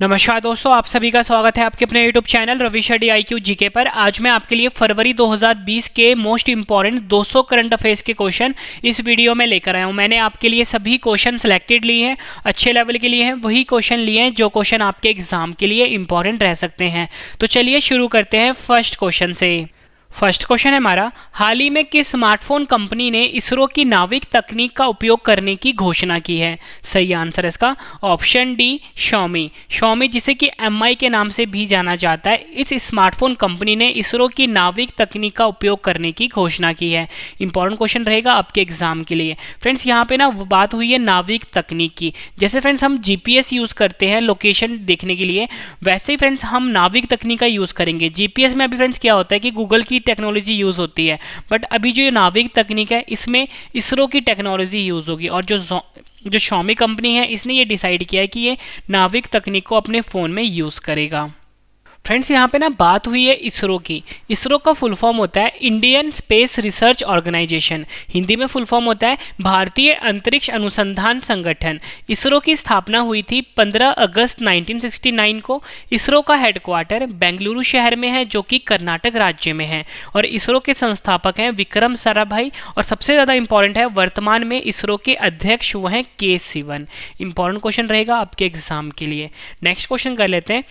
नमस्कार दोस्तों आप सभी का स्वागत है आपके अपने YouTube channel Ravi D I Q GK पर आज मैं आपके लिए फरवरी 2020 के मोस्ट इंपॉर्टेंट 200 करंट अफेयर्स के क्वेश्चन इस वीडियो में लेकर आया हूं मैंने आपके लिए सभी क्वेश्चन सिलेक्टेड लिए हैं अच्छे लेवल के लिए हैं वही क्वेश्चन लिए हैं जो क्वेश्चन आपके एग्जाम के लिए इंपॉर्टेंट रह सकते हैं तो चलिए शुरू करते हैं फर्स्ट क्वेश्चन से फर्स्ट क्वेश्चन है हमारा हाल ही में किस स्मार्टफोन कंपनी ने इसरो की नाविक तकनीक का उपयोग करने की घोषणा की है सही आंसर इसका ऑप्शन डी शॉमी शॉमी जिसे कि एम के नाम से भी जाना जाता है इस स्मार्टफोन कंपनी ने इसरो की नाविक तकनीक का उपयोग करने की घोषणा की है इंपॉर्टेंट क्वेश्चन रहेगा आपके एग्जाम के लिए फ्रेंड्स यहाँ पे ना बात हुई है नाविक तकनीक की जैसे फ्रेंड्स हम जी यूज़ करते हैं लोकेशन देखने के लिए वैसे ही फ्रेंड्स हम नाविक तकनीक का यूज़ करेंगे जीपीएस में अभी फ्रेंड्स क्या होता है कि गूगल की की टेक्नोलॉजी यूज़ होती है बट अभी जो नाविक तकनीक है इसमें इसरो की टेक्नोलॉजी यूज़ होगी और जो जो शॉमी कंपनी है इसने ये डिसाइड किया है कि ये नाविक तकनीक को अपने फ़ोन में यूज़ करेगा फ्रेंड्स यहाँ पे ना बात हुई है इसरो की इसरो का फुल फॉर्म होता है Indian space research organisation Hindi में फुल फॉर्म होता है भारतीय अंतरिक्ष अनुसंधान संगठन इसरो की स्थापना हुई थी 15 अगस्त 1969 को इसरो का हेडक्वार्टर बेंगलुरु शहर में है जो कि कर्नाटक राज्य में है और इसरो के संस्थापक हैं विक्रम साराभाई और सबसे ज़्यादा इंपॉर्टेंट है वर्तमान में इसरो के अध्यक्ष वह हैं के सिवन इंपॉर्टेंट क्वेश्चन रहेगा आपके एग्जाम के लिए नेक्स्ट क्वेश्चन कर लेते हैं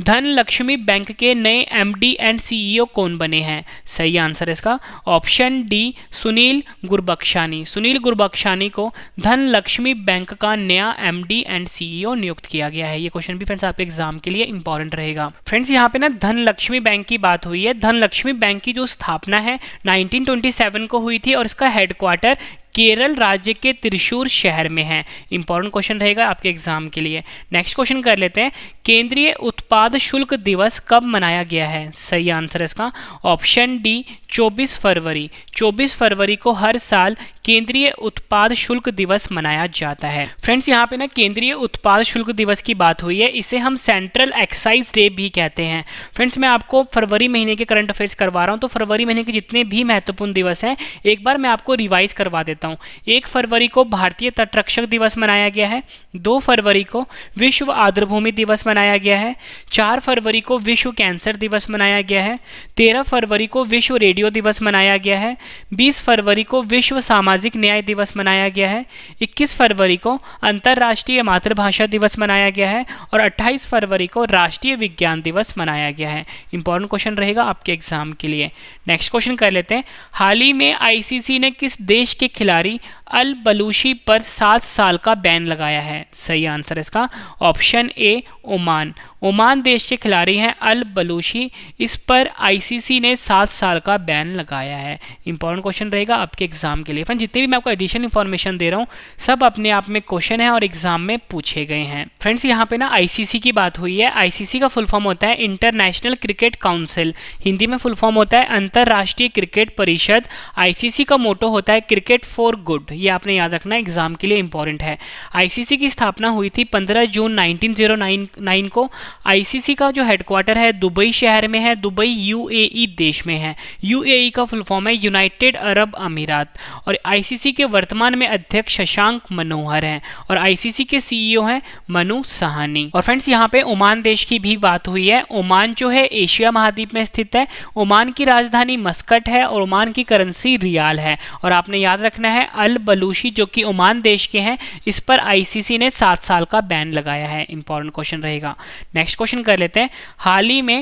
धन लक्ष्मी बैंक के नए एमडी एंड सीईओ कौन बने हैं सही आंसर इसका ऑप्शन डी सुनील गुरबख्शानी सुनील गुरबख्शानी को धन लक्ष्मी बैंक का नया एमडी एंड सीईओ नियुक्त किया गया है ये क्वेश्चन भी फ्रेंड्स आपके एग्जाम के लिए इंपॉर्टेंट रहेगा फ्रेंड्स यहाँ पे ना धन लक्ष्मी बैंक की बात हुई है धन लक्ष्मी बैंक की जो स्थापना है नाइनटीन को हुई थी और इसका हेडक्वार्टर केरल राज्य के त्रिशूर शहर में है इंपॉर्टेंट क्वेश्चन रहेगा आपके एग्जाम के लिए नेक्स्ट क्वेश्चन कर लेते हैं केंद्रीय उत्पाद शुल्क दिवस कब मनाया गया है सही आंसर है इसका ऑप्शन डी 24 फरवरी 24 फरवरी को हर साल केंद्रीय उत्पाद शुल्क दिवस मनाया जाता है फ्रेंड्स यहाँ पे ना केंद्रीय उत्पाद शुल्क दिवस की बात हुई है इसे हम सेंट्रल एक्साइज डे भी कहते हैं फ्रेंड्स मैं आपको फरवरी महीने के करंट अफेयर्स करवा रहा हूँ तो फरवरी महीने के जितने भी महत्वपूर्ण दिवस हैं एक बार मैं आपको रिवाइज करवा देता देता हूँ एक फरवरी को भारतीय तटरक्षक दिवस मनाया गया है दो फरवरी को विश्व आर्द्रभूमि दिवस मनाया गया है चार फरवरी को विश्व कैंसर दिवस मनाया गया है तेरह फरवरी को विश्व रेडियो दिवस मनाया गया है बीस फरवरी को विश्व सामाजिक न्याय दिवस मनाया गया है इक्कीस फरवरी को अंतर्राष्ट्रीय मातृभाषा दिवस मनाया गया है और अट्ठाईस फरवरी को राष्ट्रीय विज्ञान दिवस मनाया गया है इंपॉर्टेंट क्वेश्चन रहेगा आपके एग्जाम के लिए नेक्स्ट क्वेश्चन कर लेते हैं हाल ही में आईसीसी ने किस देश के खिलाफ खिलाड़ी अल बलूशी पर सात साल का बैन लगाया है सही आंसर इसका ऑप्शन ए ओमान ओमान देश के खिलाड़ी हैं अल बलूशी इस पर आईसीसी ने सात साल का बैन लगाया है इंपॉर्टेंट क्वेश्चन रहेगा आपके एग्जाम के लिए फ्रेंड जितने भी मैं आपको एडिशनल इन्फॉर्मेशन दे रहा हूँ सब अपने आप में क्वेश्चन है और एग्जाम में पूछे गए हैं फ्रेंड्स यहाँ पे ना आईसीसी की बात हुई है आईसीसी का फुल फॉर्म होता है इंटरनेशनल क्रिकेट काउंसिल हिंदी में फुल फॉर्म होता है अंतर्राष्ट्रीय क्रिकेट परिषद आईसीसी का मोटो होता है क्रिकेट फॉर फॉर गुड ये आपने याद रखना एग्जाम के लिए इंपॉर्टेंट है आईसीसी की स्थापना हुई थी 15 जून 1909 को आईसीसी का जो हेडक्वार्टर है दुबई शहर में है दुबई यूएई e देश में है यूएई e का फुल फॉर्म है यूनाइटेड अरब अमीरात और आईसीसी के वर्तमान में अध्यक्ष शशांक मनोहर हैं और आईसीसी के सीईओ e हैं मनु सहानी और फ्रेंड्स यहाँ पे ओमान देश की भी बात हुई है ओमान जो है एशिया महाद्वीप में स्थित है ओमान की राजधानी मस्कट है और ओमान की करेंसी रियाल है और आपने याद रखना है अल बलूशी जो कि ओमान देश के हैं इस पर आईसीसी ने सात साल का बैन लगाया है इंपॉर्टेंट क्वेश्चन रहेगा नेक्स्ट क्वेश्चन कर लेते हैं हाल ही में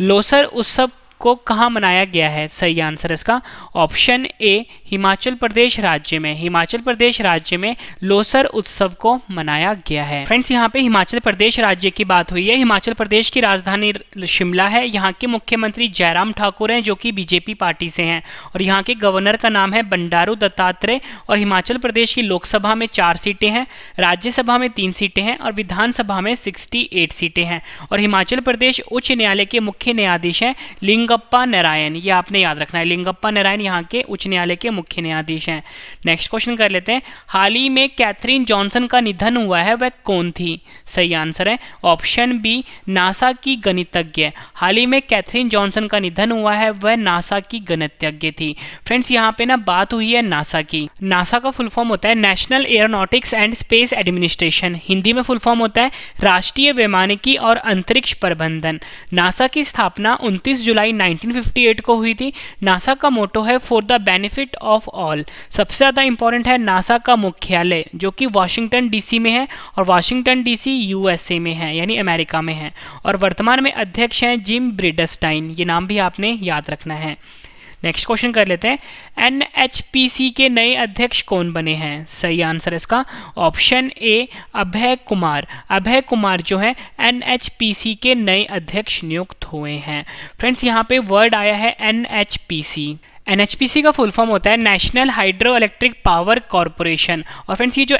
लोसर उत्सव को कहाँ मनाया गया है सही आंसर इसका ऑप्शन ए हिमाचल प्रदेश राज्य में हिमाचल प्रदेश राज्य में लोसर उत्सव को मनाया गया है फ्रेंड्स यहाँ पे हिमाचल प्रदेश राज्य की बात हुई है हिमाचल प्रदेश की राजधानी शिमला है यहाँ के मुख्यमंत्री जयराम ठाकुर हैं जो कि बीजेपी पार्टी से हैं और यहाँ के गवर्नर का नाम है बंडारू दत्तात्रेय और हिमाचल प्रदेश की लोकसभा में चार सीटें हैं राज्यसभा में तीन सीटें हैं और विधानसभा में सिक्सटी सीटें हैं और हिमाचल प्रदेश उच्च न्यायालय के मुख्य न्यायाधीश हैं लिंग लिंगप्पा नारायण ये आपने याद रखना है लिंगप्पा नारायण यहाँ के उच्च न्यायालय के मुख्य न्यायाधीश हैं नेक्स्ट क्वेश्चन कर लेते हैं हाल ही में कैथरीन जॉनसन का निधन हुआ है वह कौन थी सही आंसर है ऑप्शन बी नासा की गणितज्ञ हाल ही में कैथरीन जॉनसन का निधन हुआ है वह नासा की गणितज्ञ थी फ्रेंड्स यहाँ पे ना बात हुई है नासा की नासा का फुल फॉर्म होता है national aeronautics and space administration Hindi में फुल फॉर्म होता है राष्ट्रीय वैमानिकी और अंतरिक्ष प्रबंधन नासा की स्थापना 29 जुलाई 1958 को हुई थी नासा का मोटो है for the benefit of all सबसे ज़्यादा इंपॉर्टेंट है नासा का मुख्यालय जो कि वाशिंगटन डीसी में है और वाशिंगटन डीसी यूएसए में है यानी अमेरिका में है और वर्तमान में अध्यक्ष हैं जिम ब्रिडस्टाइन ये नाम भी आपने याद रखना है नेक्स्ट क्वेश्चन कर लेते हैं एनएचपीसी के नए अध्यक्ष कौन बने हैं सही आंसर इसका ऑप्शन ए अभय कुमार अभय कुमार जो है एनएचपीसी के नए अध्यक्ष नियुक्त हुए हैं फ्रेंड्स यहाँ पे वर्ड आया है एनएचपीसी सी का फुल फॉर्म होता है national hydro electric power corporation और फ्रेंड्स ये जो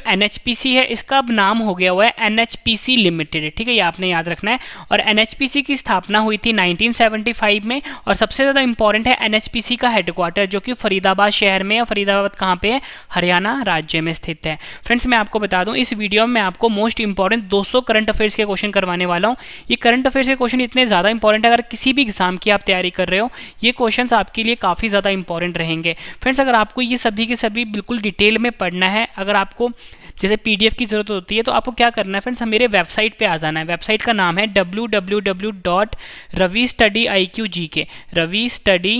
सी है इसका अब नाम हो गया हुआ है सी लिमिटेड ठीक है ये आपने याद रखना है और सी की स्थापना हुई थी 1975 में और सबसे ज़्यादा इंपॉर्टेंट है सी का हेडक्वार्टर जो कि फरीदाबाद शहर में या फरीदाबाद कहाँ पे है हरियाणा राज्य में स्थित है फ्रेंड्स मैं आपको बता दूँ इस वीडियो में आपको मोस्ट इंपॉर्टेंट सौ करंट अफेयर्स के क्वेश्चन करवाने वाला हूँ ये करंट अफेयर्स के क्वेश्चन इतने ज़्यादा इंपॉर्टेंट है अगर किसी भी एग्जाम की आप तैयारी कर रहे हो ये क्वेश्चन आपके लिए काफ़ी ज़्यादा इंपॉर्टेंट रहेंगे फ्रेंड्स अगर आपको ये सभी के सभी बिल्कुल डिटेल में पढ़ना है अगर आपको जैसे पीडीएफ की ज़रूरत होती है तो आपको क्या करना है फ्रेंड्स मेरे वेबसाइट पे आ जाना है वेबसाइट का नाम है W W W dot Ravi study I Q G K Ravi study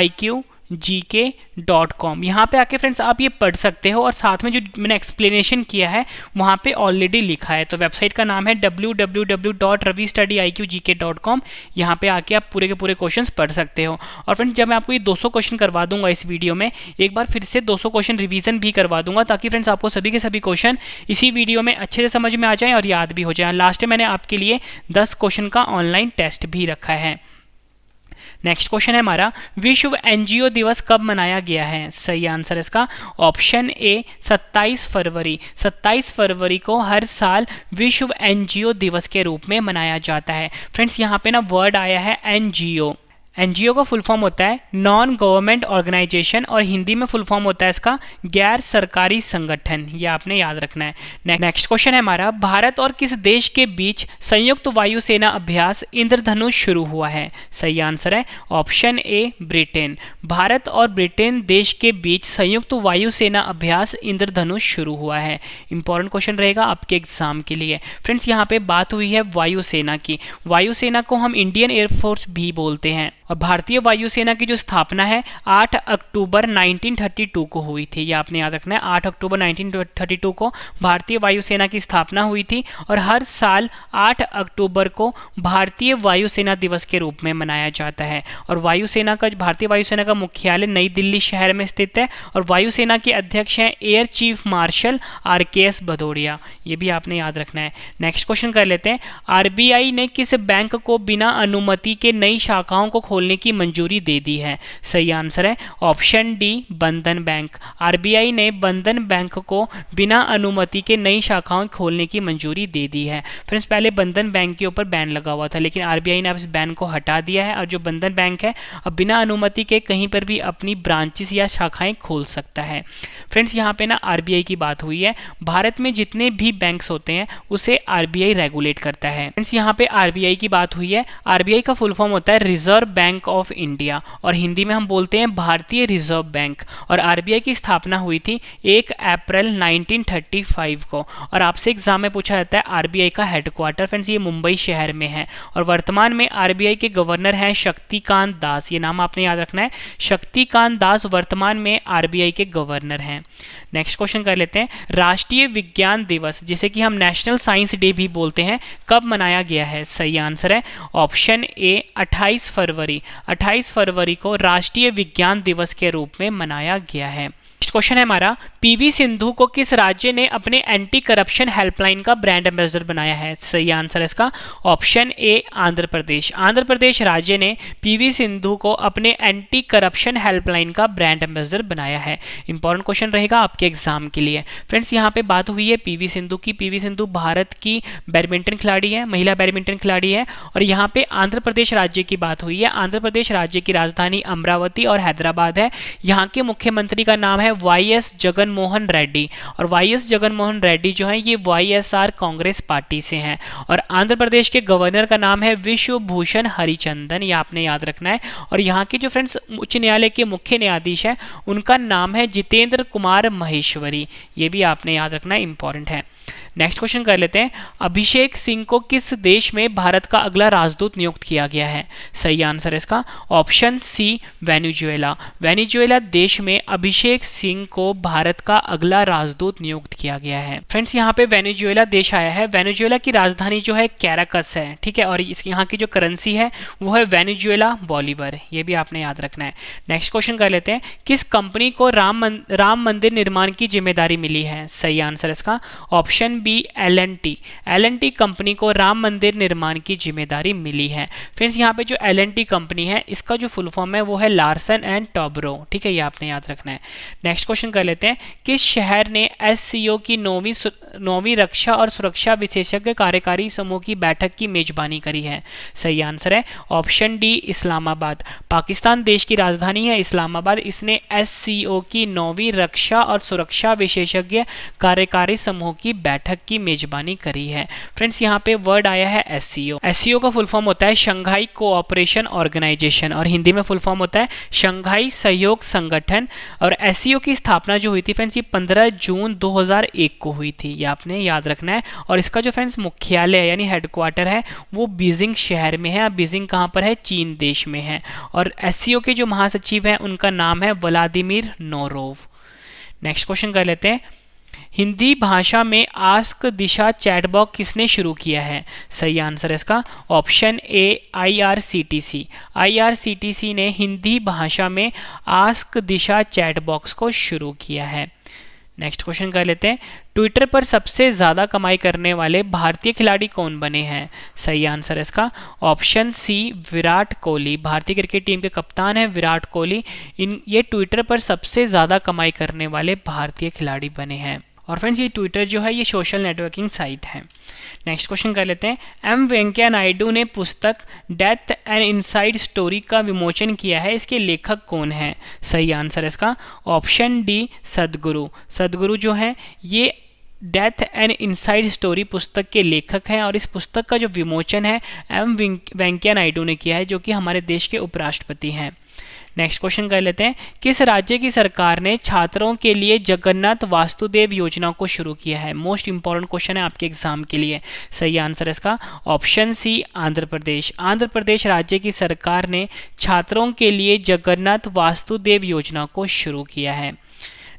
I Q G K dot com यहाँ पर आके फ्रेंड्स आप ये पढ़ सकते हो और साथ में जो मैंने एक्सप्लेनेशन किया है वहाँ पे ऑलरेडी लिखा है तो वेबसाइट का नाम है W W W dot Ravi study I Q G K dot com यहाँ पर आके आप पूरे के पूरे क्वेश्चन पढ़ सकते हो और फ्रेंड्स जब मैं आपको ये 200 क्वेश्चन करवा दूंगा इस वीडियो में एक बार फिर से 200 क्वेश्चन रिविजन भी करवा दूंगा ताकि फ्रेंड्स आपको सभी के सभी क्वेश्चन इसी वीडियो में अच्छे से समझ में आ जाएँ और याद भी हो जाए लास्ट में मैंने आपके लिए दस क्वेश्चन का ऑनलाइन टेस्ट भी रखा है नेक्स्ट क्वेश्चन है हमारा विश्व एनजीओ दिवस कब मनाया गया है सही आंसर इसका ऑप्शन ए 27 फरवरी 27 फरवरी को हर साल विश्व एनजीओ दिवस के रूप में मनाया जाता है फ्रेंड्स यहाँ पे ना वर्ड आया है एनजीओ एनजीओ का फुल फॉर्म होता है नॉन गवर्नमेंट ऑर्गेनाइजेशन और हिंदी में फुल फॉर्म होता है इसका गैर सरकारी संगठन ये आपने याद रखना है नेक्स्ट क्वेश्चन है हमारा भारत और किस देश के बीच संयुक्त वायुसेना अभ्यास इंद्रधनुष शुरू हुआ है सही आंसर है ऑप्शन ए ब्रिटेन भारत और ब्रिटेन देश के बीच संयुक्त वायुसेना अभ्यास इंद्रधनुष शुरू हुआ है इंपॉर्टेंट क्वेश्चन रहेगा आपके एग्जाम के लिए फ्रेंड्स यहाँ पे बात हुई है वायुसेना की वायुसेना को हम इंडियन एयरफोर्स भी बोलते हैं और भारतीय वायुसेना की जो स्थापना है 8 अक्टूबर 1932 को हुई थी ये आपने याद रखना है 8 अक्टूबर 1932 को भारतीय वायुसेना की स्थापना हुई थी और हर साल 8 अक्टूबर को भारतीय वायुसेना दिवस के रूप में मनाया जाता है और वायुसेना का भारतीय वायुसेना का मुख्यालय नई दिल्ली शहर में स्थित है और वायुसेना के अध्यक्ष हैं air chief marshal R K S Bhadauria ये भी आपने याद रखना है नेक्स्ट क्वेश्चन कर लेते हैं आर ने किस बैंक को बिना अनुमति के नई शाखाओं को खोलने की मंजूरी दे दी है सही आंसर है option D Bandhan bank RBI ने बंधन बैंक को बिना अनुमति के नई शाखाओं खोलने की मंजूरी दे दी है फ्रेंड्स पहले बंधन बैंक के ऊपर बैन लगा हुआ था लेकिन आरबीआई ने अब इस बैन को हटा दिया है और जो बंधन बैंक है अब बिना अनुमति के कहीं पर भी अपनी ब्रांचेस या शाखाएं खोल सकता है फ्रेंड्स यहाँ पे ना आरबीआई की बात हुई है भारत में जितने भी बैंक होते हैं उसे आरबीआई रेगुलेट करता है फ्रेंड्स यहाँ पे आरबीआई की बात हुई है आरबीआई का फुल फॉर्म होता है reserve bank bank of India और हिंदी में हम बोलते हैं भारतीय रिजर्व बैंक और आरबीआई की स्थापना हुई थी एक अप्रैल 1935 को और आपसे एग्जाम में पूछा जाता है आर का हेडक्वार्टर फ्रेंड्स ये मुंबई शहर में है और वर्तमान में आरबीआई के गवर्नर हैं शक्तिकांत दास ये नाम आपने याद रखना है शक्तिकांत दास वर्तमान में आरबीआई के गवर्नर हैं नेक्स्ट क्वेश्चन कर लेते हैं राष्ट्रीय विज्ञान दिवस जिसे कि हम नेशनल साइंस डे भी बोलते हैं कब मनाया गया है सही आंसर है ऑप्शन ए 28 फरवरी भी 28 फरवरी को राष्ट्रीय विज्ञान दिवस के रूप में मनाया गया है क्वेश्चन है हमारा पीवी सिंधु को किस राज्य ने अपने एंटी करप्शन हेल्पलाइन का ब्रांड एम्बेसडर बनाया है सही आंसर है इसका ऑप्शन ए आंध्र प्रदेश आंध्र प्रदेश राज्य ने पीवी सिंधु को अपने एंटी करप्शन हेल्पलाइन का ब्रांड एम्बेसडर बनाया है इंपॉर्टेंट क्वेश्चन रहेगा आपके एग्जाम के लिए फ्रेंड्स यहाँ पे बात हुई है पी सिंधु की पी सिंधु भारत की बैडमिंटन खिलाड़ी है महिला बैडमिंटन खिलाड़ी है और यहाँ पे आंध्र प्रदेश राज्य की बात हुई है आंध्र प्रदेश राज्य की राजधानी अमरावती और हैदराबाद है यहाँ के मुख्यमंत्री का नाम है वाई एस जगन मोहन रेड्डी और वाई एस जगन मोहन रेड्डी जो है ये Y S R Congress party से हैं और आंध्र प्रदेश के गवर्नर का नाम है विश्वभूषण हरिचंदन ये आपने याद रखना है और यहाँ के जो फ्रेंड्स उच्च न्यायालय के मुख्य न्यायाधीश हैं उनका नाम है जितेंद्र कुमार महेश्वरी ये भी आपने याद रखना इंपॉर्टेंट है नेक्स्ट क्वेश्चन कर लेते हैं अभिषेक सिंह को किस देश में भारत का अगला राजदूत नियुक्त किया गया है सही आंसर इसका ऑप्शन सी वेनेजुएला वेनेजुएला देश में अभिषेक सिंह सिंह को भारत का अगला राजदूत नियुक्त किया गया है फ्रेंड्स यहाँ पे वेनेजुएला देश आया है वेनेजुएला की राजधानी जो है कैराकस है ठीक है और इस यहाँ की जो करेंसी है वो है वेनेजुएला बॉलीवर ये भी आपने याद रखना है नेक्स्ट क्वेश्चन कर लेते हैं किस कंपनी को राम मन, राम मंदिर निर्माण की जिम्मेदारी मिली है सही आंसर इसका option B L N T L N T company को राम मंदिर निर्माण की जिम्मेदारी मिली है फ्रेंड्स यहाँ पे जो एल एन टी कंपनी है इसका जो फुल फॉर्म है वो है लार्सन एंड टॉबरो ठीक है ये आपने याद रखना है नेक्स्ट क्वेश्चन कर लेते हैं किस शहर ने एस की नौवीं नौवीं रक्षा और सुरक्षा विशेषज्ञ कार्यकारी समूह की बैठक की मेजबानी करी है सही आंसर है ऑप्शन डी इस्लामाबाद पाकिस्तान देश की राजधानी है इस्लामाबाद इसने एस की नौवीं रक्षा और सुरक्षा विशेषज्ञ कार्यकारी समूह की बैठक की मेजबानी करी है फ्रेंड्स यहाँ पे वर्ड आया है एस सी का फुल फॉर्म होता है शंघाई कोऑपरेशन ऑर्गेनाइजेशन और हिंदी में फुल फॉर्म होता है शंघाई सहयोग संगठन और एस की स्थापना जो हुई थी फ्रेंड्स ये 15 जून 2001 को हुई थी ये आपने याद रखना है और इसका जो फ्रेंड्स मुख्यालय है यानी हेडक्वार्टर है वो बीजिंग शहर में है बीजिंग कहाँ पर है चीन देश में है और एस के जो महासचिव हैं उनका नाम है व्लादिमिर नोरोव नेक्स्ट क्वेश्चन कर लेते हैं हिंदी भाषा में आस्क दिशा चैटबॉक किसने शुरू किया है सही आंसर है इसका ऑप्शन ए आईआरसीटीसी आईआरसीटीसी ने हिंदी भाषा में आस्क दिशा चैटबॉक्स को शुरू किया है नेक्स्ट क्वेश्चन कर लेते हैं ट्विटर पर सबसे ज़्यादा कमाई करने वाले भारतीय खिलाड़ी कौन बने हैं सही आंसर है इसका ऑप्शन सी विराट कोहली भारतीय क्रिकेट टीम के कप्तान हैं विराट कोहली इन ये ट्विटर पर सबसे ज़्यादा कमाई करने वाले भारतीय खिलाड़ी बने हैं और फ्रेंड्स ये ट्विटर जो है ये सोशल नेटवर्किंग साइट है नेक्स्ट क्वेश्चन कर लेते हैं एम वेंकैया नायडू ने पुस्तक डेथ एंड इनसाइड स्टोरी का विमोचन किया है इसके लेखक कौन है सही आंसर इसका ऑप्शन डी सदगुरु सदगुरु जो है ये डेथ एंड इनसाइड स्टोरी पुस्तक के लेखक हैं और इस पुस्तक का जो विमोचन है एम वेंकैया नायडू ने किया है जो कि हमारे देश के उपराष्ट्रपति हैं नेक्स्ट क्वेश्चन कर लेते हैं किस राज्य की सरकार ने छात्रों के लिए जगन्नाथ वास्तुदेव योजना को शुरू किया है मोस्ट इंपॉर्टेंट क्वेश्चन है आपके एग्जाम के लिए सही आंसर इसका ऑप्शन सी आंध्र प्रदेश आंध्र प्रदेश राज्य की सरकार ने छात्रों के लिए जगन्नाथ वास्तुदेव योजना को शुरू किया है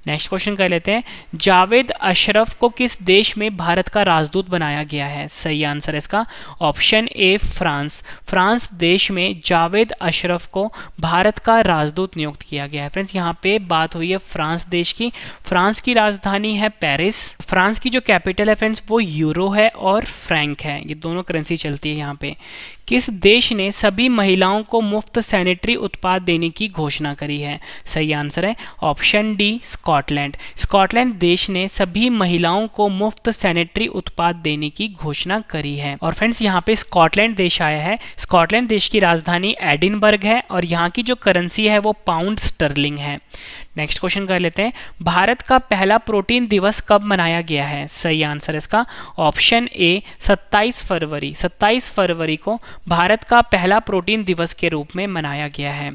नेक्स्ट क्वेश्चन कर लेते हैं जावेद अशरफ को किस देश में भारत का राजदूत बनाया गया है सही आंसर इसका ऑप्शन ए फ्रांस फ्रांस देश में जावेद अशरफ को भारत का राजदूत नियुक्त किया गया है फ्रेंड्स यहाँ पे बात हुई है फ्रांस देश की फ्रांस की राजधानी है पेरिस फ्रांस की जो कैपिटल है फ्रेंड्स वो यूरो है और फ्रेंक है ये दोनों करेंसी चलती है यहाँ पे किस देश ने सभी महिलाओं को मुफ्त सैनिटरी उत्पाद देने की घोषणा करी है सही आंसर है option D Scot Scotland Scotland देश ने सभी महिलाओं को मुफ्त सैनिटरी उत्पाद देने की घोषणा करी है और फ्रेंड्स यहाँ पे स्कॉटलैंड देश आया है स्कॉटलैंड देश की राजधानी एडिनबर्ग है और यहाँ की जो करेंसी है वो पाउंड स्टर्लिंग है नेक्स्ट क्वेश्चन कर लेते हैं भारत का पहला प्रोटीन दिवस कब मनाया गया है सही आंसर इसका ऑप्शन ए 27 फरवरी 27 फरवरी को भारत का पहला प्रोटीन दिवस के रूप में मनाया गया है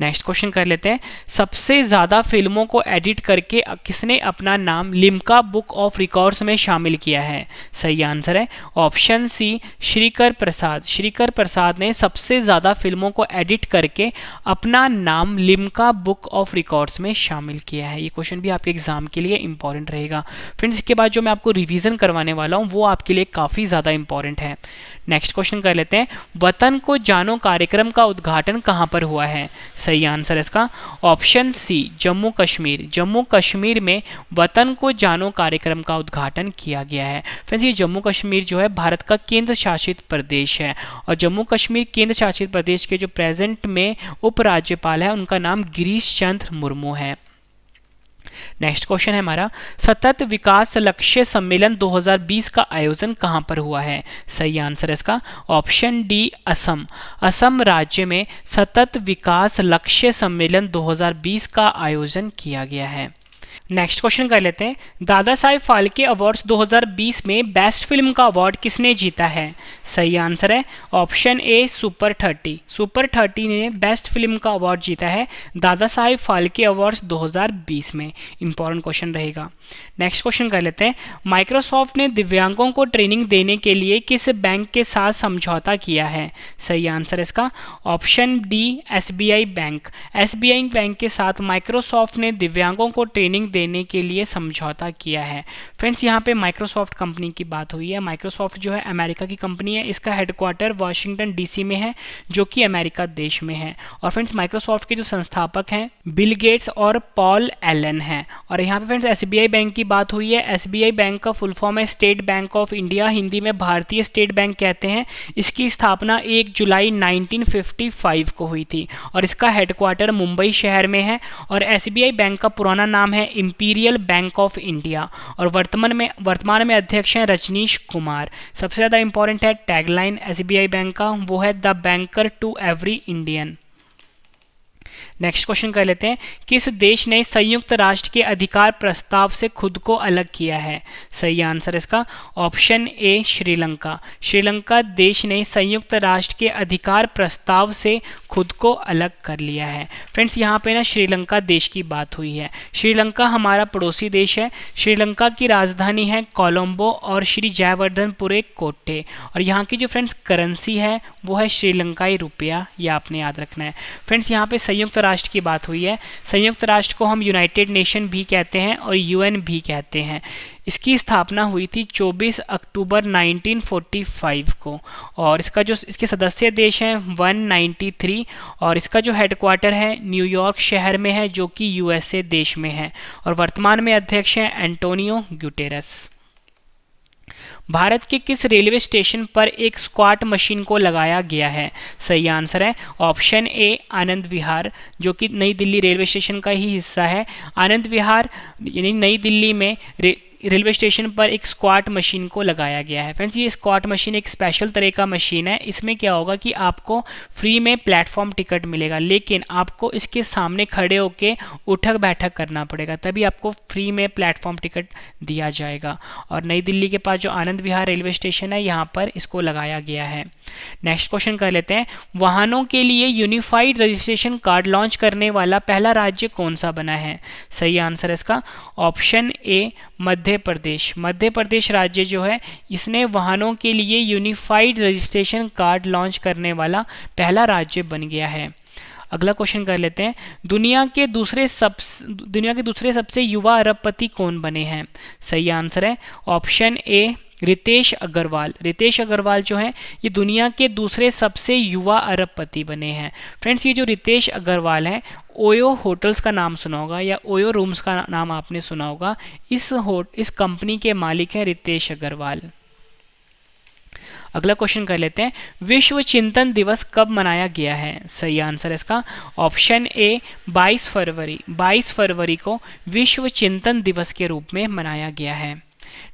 नेक्स्ट क्वेश्चन कर लेते हैं सबसे ज़्यादा फिल्मों को एडिट करके किसने अपना नाम लिम्का बुक ऑफ रिकॉर्ड्स में शामिल किया है सही आंसर है ऑप्शन सी श्रीकर प्रसाद श्रीकर प्रसाद ने सबसे ज़्यादा फिल्मों को एडिट करके अपना नाम लिम्का बुक ऑफ रिकॉर्ड्स में शामिल किया है ये क्वेश्चन भी आपके एग्जाम के लिए इंपॉर्टेंट रहेगा फ्रेंड्स इसके बाद जो मैं आपको रिविजन करवाने वाला हूँ वो आपके लिए काफ़ी ज़्यादा इंपॉर्टेंट है नेक्स्ट क्वेश्चन कर लेते हैं वतन को जानो कार्यक्रम का उद्घाटन कहाँ पर हुआ है सही आंसर है इसका ऑप्शन सी जम्मू कश्मीर जम्मू कश्मीर में वतन को जानो कार्यक्रम का उद्घाटन किया गया है फ्रेंड्स ये जम्मू कश्मीर जो है भारत का केंद्र शासित प्रदेश है और जम्मू कश्मीर केंद्र शासित प्रदेश के जो प्रेजेंट में उपराज्यपाल है उनका नाम गिरीश चंद्र मुर्मू है नेक्स्ट क्वेश्चन है हमारा सतत विकास लक्ष्य सम्मेलन 2020 का आयोजन कहां पर हुआ है सही आंसर है इसका ऑप्शन डी असम असम राज्य में सतत विकास लक्ष्य सम्मेलन 2020 का आयोजन किया गया है नेक्स्ट क्वेश्चन कर लेते हैं दादा साहेब फाल्के अवार्ड्स 2020 में बेस्ट फिल्म का अवार्ड किसने जीता है सही आंसर है option A super thirty super thirty ने बेस्ट फिल्म का अवार्ड जीता है दादा साहेब फाल्के अवार्ड्स 2020 में इंपॉर्टेंट क्वेश्चन रहेगा नेक्स्ट क्वेश्चन कर लेते हैं माइक्रोसॉफ्ट ने दिव्यांगों को ट्रेनिंग देने के लिए किस बैंक के साथ समझौता किया है सही आंसर इसका option D S bank S bank के साथ माइक्रोसॉफ्ट ने दिव्यांगों को ट्रेनिंग देने के लिए समझौता किया है फ्रेंड्स यहाँ पे माइक्रोसॉफ्ट कंपनी की बात हुई है माइक्रोसॉफ्ट जो है अमेरिका की कंपनी है इसका हेडक्वार्टर वाशिंगटन डीसी में है जो कि अमेरिका देश में है और फ्रेंड्स माइक्रोसॉफ्ट के जो संस्थापक हैं बिल गेट्स और पॉल एलन हैं और यहाँ पे फ्रेंड्स एस बैंक की बात हुई है एस बैंक का फुल फॉर्म है state bank of India Hindi में भारतीय स्टेट बैंक कहते हैं इसकी स्थापना एक जुलाई 1955 को हुई थी और इसका हेडक्वार्टर मुंबई शहर में है और एस बैंक का पुराना नाम है इंपीरियल बैंक ऑफ इंडिया और वर्तमान में वर्तमान में अध्यक्ष हैं रजनीश कुमार सबसे ज़्यादा इंपॉर्टेंट है टैगलाइन एस बैंक का वो है the banker to every Indian next question कर लेते हैं किस देश ने संयुक्त राष्ट्र के अधिकार प्रस्ताव से खुद को अलग किया है सही आंसर इसका ऑप्शन ए श्रीलंका श्रीलंका देश ने संयुक्त राष्ट्र के अधिकार प्रस्ताव से खुद को अलग कर लिया है फ्रेंड्स यहाँ पे ना श्रीलंका देश की बात हुई है श्रीलंका हमारा पड़ोसी देश है श्रीलंका की राजधानी है कोलम्बो और श्री जयवर्धनपुरे कोटे और यहाँ की जो फ्रेंड्स करेंसी है वो है श्रीलंकाई रुपया ये आपने याद रखना है फ्रेंड्स यहाँ पे संयुक्त राष्ट्र की बात हुई है संयुक्त राष्ट्र को हम यूनाइटेड नेशन भी कहते हैं और यूएन भी कहते हैं इसकी स्थापना हुई थी 24 अक्टूबर 1945 को और इसका जो इसके सदस्य देश हैं 193 और इसका जो हेडक्वार्टर है न्यूयॉर्क शहर में है जो कि यूएसए देश में है और वर्तमान में अध्यक्ष हैं एंटोनियो ग्यूटेरस भारत के किस रेलवे स्टेशन पर एक स्क्वाट मशीन को लगाया गया है सही आंसर है ऑप्शन ए आनंद विहार जो कि नई दिल्ली रेलवे स्टेशन का ही हिस्सा है आनंद विहार यानी नई दिल्ली में रेलवे स्टेशन पर एक स्क्वाट मशीन को लगाया गया है फ्रेंड्स ये स्क्वाट मशीन एक स्पेशल तरह का मशीन है इसमें क्या होगा कि आपको फ्री में प्लेटफॉर्म टिकट मिलेगा लेकिन आपको इसके सामने खड़े होकर उठक बैठक करना पड़ेगा तभी आपको फ्री में प्लेटफॉर्म टिकट दिया जाएगा और नई दिल्ली के पास जो आनंद विहार रेलवे स्टेशन है यहाँ पर इसको लगाया गया है नेक्स्ट क्वेश्चन कर लेते हैं वाहनों के लिए यूनिफाइड रजिस्ट्रेशन कार्ड लॉन्च करने वाला पहला राज्य कौन सा बना है सही आंसर इसका ऑप्शन ए मध्य प्रदेश मध्य प्रदेश राज्य जो है इसने वाहनों के लिए यूनिफाइड रजिस्ट्रेशन कार्ड लॉन्च करने वाला पहला राज्य बन गया है अगला क्वेश्चन कर लेते हैं दुनिया के दूसरे सब दुनिया के दूसरे सबसे युवा अरबपति कौन बने हैं सही आंसर है ऑप्शन ए रितेश अग्रवाल रितेश अग्रवाल जो हैं ये दुनिया के दूसरे सबसे युवा अरबपति बने हैं फ्रेंड्स ये जो रितेश अग्रवाल हैं ओयो होटल्स का नाम सुना होगा या ओयो रूम्स का नाम आपने सुना होगा इस होट इस कंपनी के मालिक हैं रितेश अग्रवाल अगला क्वेश्चन कर लेते हैं विश्व चिंतन दिवस कब मनाया गया है सही आंसर है इसका ऑप्शन ए 22 फरवरी 22 फरवरी को विश्व चिंतन दिवस के रूप में मनाया गया है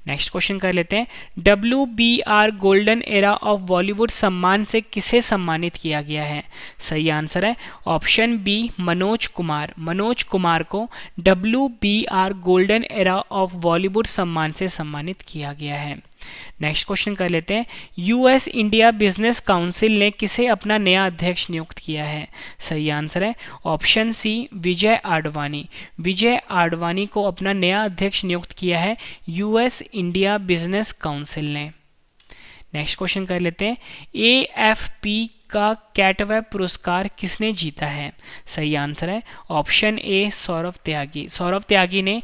नेक्स्ट क्वेश्चन कर लेते हैं W B R golden era of Bollywood सम्मान से किसे सम्मानित किया गया है सही आंसर है ऑप्शन बी मनोज कुमार मनोज कुमार को W B R golden era of Bollywood सम्मान से सम्मानित किया गया है नेक्स्ट क्वेश्चन कर लेते हैं यूएस इंडिया बिजनेस काउंसिल ने किसे अपना नया अध्यक्ष नियुक्त किया है सही आंसर है ऑप्शन सी विजय आडवाणी विजय आडवाणी को अपना नया अध्यक्ष नियुक्त किया है यूएस इंडिया बिजनेस काउंसिल ने नेक्स्ट क्वेश्चन कर लेते हैं ए एफ पी का कैटवे पुरस्कार किसने जीता है सही आंसर है ऑप्शन ए सौरभ त्यागी सौरभ त्यागी ने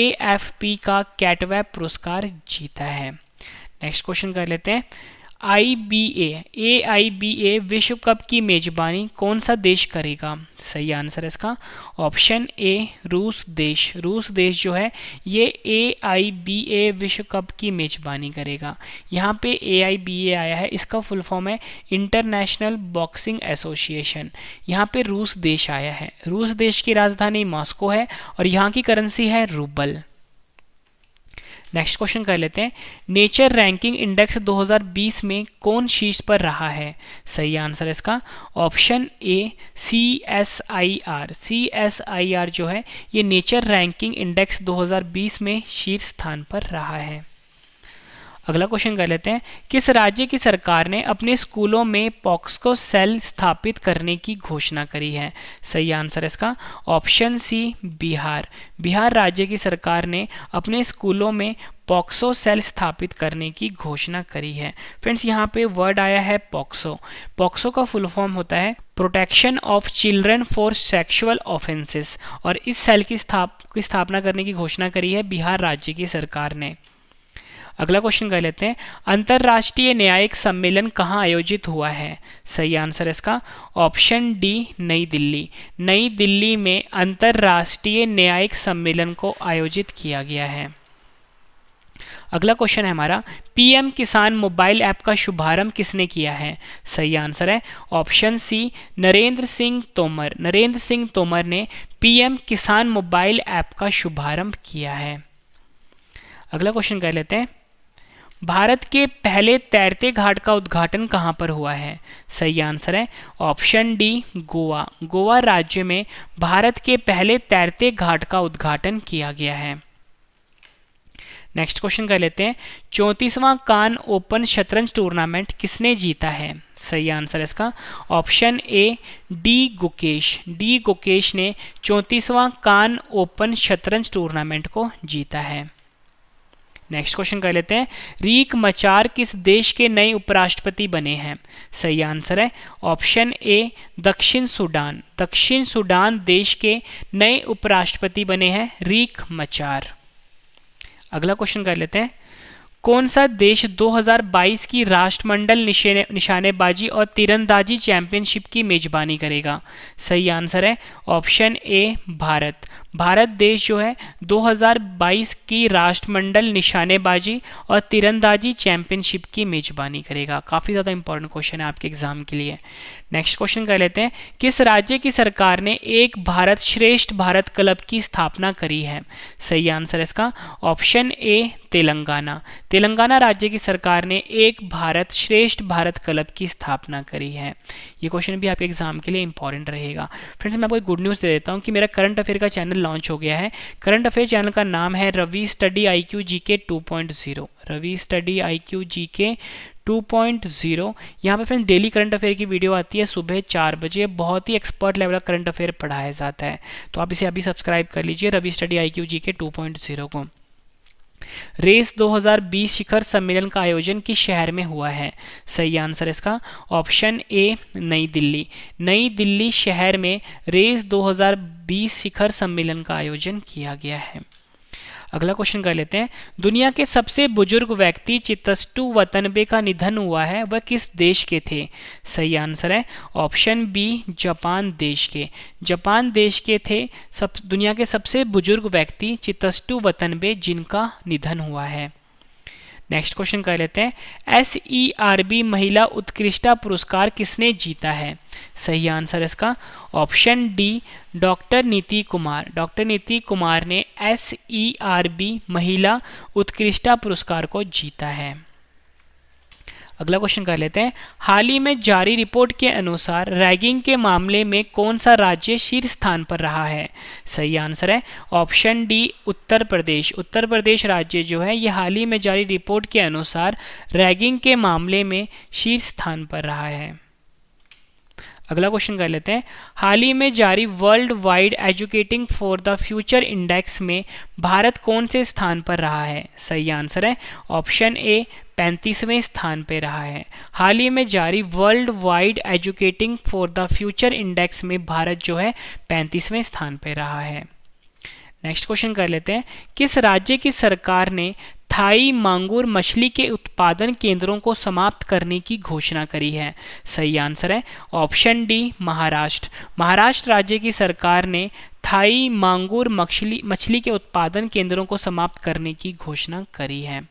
ए एफ पी का कैटवे पुरस्कार जीता है नेक्स्ट क्वेश्चन कर लेते हैं आई बी ए ए आई बी ए विश्व कप की मेजबानी कौन सा देश करेगा सही आंसर है इसका ऑप्शन ए रूस देश रूस देश जो है ये ए आई बी ए विश्व कप की मेजबानी करेगा यहाँ पे ए आई बी ए आया है इसका फुल फॉर्म है इंटरनेशनल बॉक्सिंग एसोसिएशन यहाँ पे रूस देश आया है रूस देश की राजधानी मॉस्को है और यहाँ की करेंसी है रूबल नेक्स्ट क्वेश्चन कर लेते हैं नेचर रैंकिंग इंडेक्स 2020 में कौन शीर्ष पर रहा है सही आंसर इसका option A C S I R C S I R जो है ये नेचर रैंकिंग इंडेक्स 2020 में शीर्ष स्थान पर रहा है अगला क्वेश्चन कर लेते हैं किस राज्य की सरकार ने अपने स्कूलों में पॉक्सको सेल स्थापित करने की घोषणा करी है सही आंसर इसका ऑप्शन सी बिहार बिहार राज्य की सरकार ने अपने स्कूलों में पॉक्सो सेल स्थापित करने की घोषणा करी है फ्रेंड्स यहाँ पे वर्ड आया है पॉक्सो पॉक्सो का फुल फॉर्म होता है protection of children for sexual offences और इस सेल की स्थाप की स्थापना करने की घोषणा करी है बिहार राज्य की सरकार ने अगला क्वेश्चन कह लेते हैं अंतर्राष्ट्रीय न्यायिक सम्मेलन कहाँ आयोजित हुआ है सही आंसर इसका ऑप्शन डी नई दिल्ली नई दिल्ली में अंतर्राष्ट्रीय न्यायिक सम्मेलन को आयोजित किया गया है अगला क्वेश्चन है हमारा पीएम किसान मोबाइल ऐप का शुभारंभ किसने किया है सही आंसर है ऑप्शन सी नरेंद्र सिंह तोमर नरेंद्र सिंह तोमर ने पीएम किसान मोबाइल ऐप का शुभारंभ किया है अगला क्वेश्चन कह लेते हैं भारत के पहले तैरते घाट का उद्घाटन कहाँ पर हुआ है सही आंसर है ऑप्शन डी गोवा गोवा राज्य में भारत के पहले तैरते घाट का उद्घाटन किया गया है नेक्स्ट क्वेश्चन कर लेते हैं चौंतीसवां कान ओपन शतरंज टूर्नामेंट किसने जीता है सही आंसर है इसका option A D Gukesh D Gukesh ने चौंतीसवां कान ओपन शतरंज टूर्नामेंट को जीता है नेक्स्ट क्वेश्चन कर लेते हैं रीक मचार किस देश के नए उपराष्ट्रपति बने हैं सही आंसर है ऑप्शन ए दक्षिण सूडान दक्षिण सूडान देश के नए उपराष्ट्रपति बने हैं रीक मचार अगला क्वेश्चन कर लेते हैं कौन सा देश 2022 की राष्ट्रमंडल निशानेबाजी और तीरंदाजी चैंपियनशिप की मेजबानी करेगा सही आंसर है ऑप्शन ए भारत भारत देश जो है 2022 की राष्ट्रमंडल निशानेबाजी और तीरंदाजी चैंपियनशिप की मेजबानी करेगा काफ़ी ज़्यादा इंपॉर्टेंट क्वेश्चन है आपके एग्जाम के लिए नेक्स्ट क्वेश्चन कर लेते हैं किस राज्य की सरकार ने एक भारत श्रेष्ठ भारत क्लब की स्थापना करी है सही आंसर इसका ऑप्शन ए तेलंगाना तेलंगाना राज्य की सरकार ने एक भारत श्रेष्ठ भारत क्लब की स्थापना करी है ये क्वेश्चन भी आपके एग्जाम के लिए इंपॉर्टेंट रहेगा फ्रेंड्स मैं आपको गुड न्यूज़ दे देता हूँ कि मेरा करंट अफेयर का चैनल लॉन्च हो गया है करंट अफेयर चैनल का नाम है Ravi study I Q G K two point zero Ravi study I Q G K two point zero यहाँ पर फ्रेंड डेली करंट अफेयर की वीडियो आती है सुबह चार बजे बहुत ही एक्सपर्ट लेवल का करंट अफेयर पढ़ाया जाता है तो आप इसे अभी सब्सक्राइब कर लीजिए Ravi study I Q G K two point zero को रेस 2020 शिखर सम्मेलन का आयोजन किस शहर में हुआ है सही आंसर इसका ऑप्शन ए नई दिल्ली नई दिल्ली शहर में रेस 2020 शिखर सम्मेलन का आयोजन किया गया है अगला क्वेश्चन कर लेते हैं दुनिया के सबसे बुजुर्ग व्यक्ति चितस्टू वतनबे का निधन हुआ है वह किस देश के थे सही आंसर है ऑप्शन बी जापान देश के जापान देश के थे सब दुनिया के सबसे बुजुर्ग व्यक्ति चितस्टू वतनबे जिनका निधन हुआ है नेक्स्ट क्वेश्चन कर लेते हैं एस ई आर बी महिला उत्कृष्टा पुरस्कार किसने जीता है सही आंसर इसका ऑप्शन डी डॉक्टर नीति कुमार डॉक्टर नीति कुमार ने एस ई आर बी महिला उत्कृष्टा पुरस्कार को जीता है अगला क्वेश्चन कर लेते हैं हाल ही में जारी रिपोर्ट के अनुसार रैगिंग के मामले में कौन सा राज्य शीर्ष स्थान पर रहा है सही आंसर है ऑप्शन डी उत्तर प्रदेश उत्तर प्रदेश राज्य जो है ये हाल ही में जारी रिपोर्ट के अनुसार रैगिंग के मामले में शीर्ष स्थान पर रहा है अगला क्वेश्चन कर लेते हैं हाल ही में जारी world wide educating for the future index में भारत कौन से स्थान पर रहा है सही आंसर है ऑप्शन ए पैंतीसवें स्थान पर रहा है हाल ही में जारी world wide educating for the future index में भारत जो है पैंतीसवें स्थान पर रहा है नेक्स्ट क्वेश्चन कर लेते हैं किस राज्य की सरकार ने थाई मांगूर मछली के उत्पादन केंद्रों को समाप्त करने की घोषणा करी है सही आंसर है ऑप्शन डी महाराष्ट्र महाराष्ट्र राज्य की सरकार ने थाई मांगूर मछली मछली के उत्पादन केंद्रों को समाप्त करने की घोषणा करी है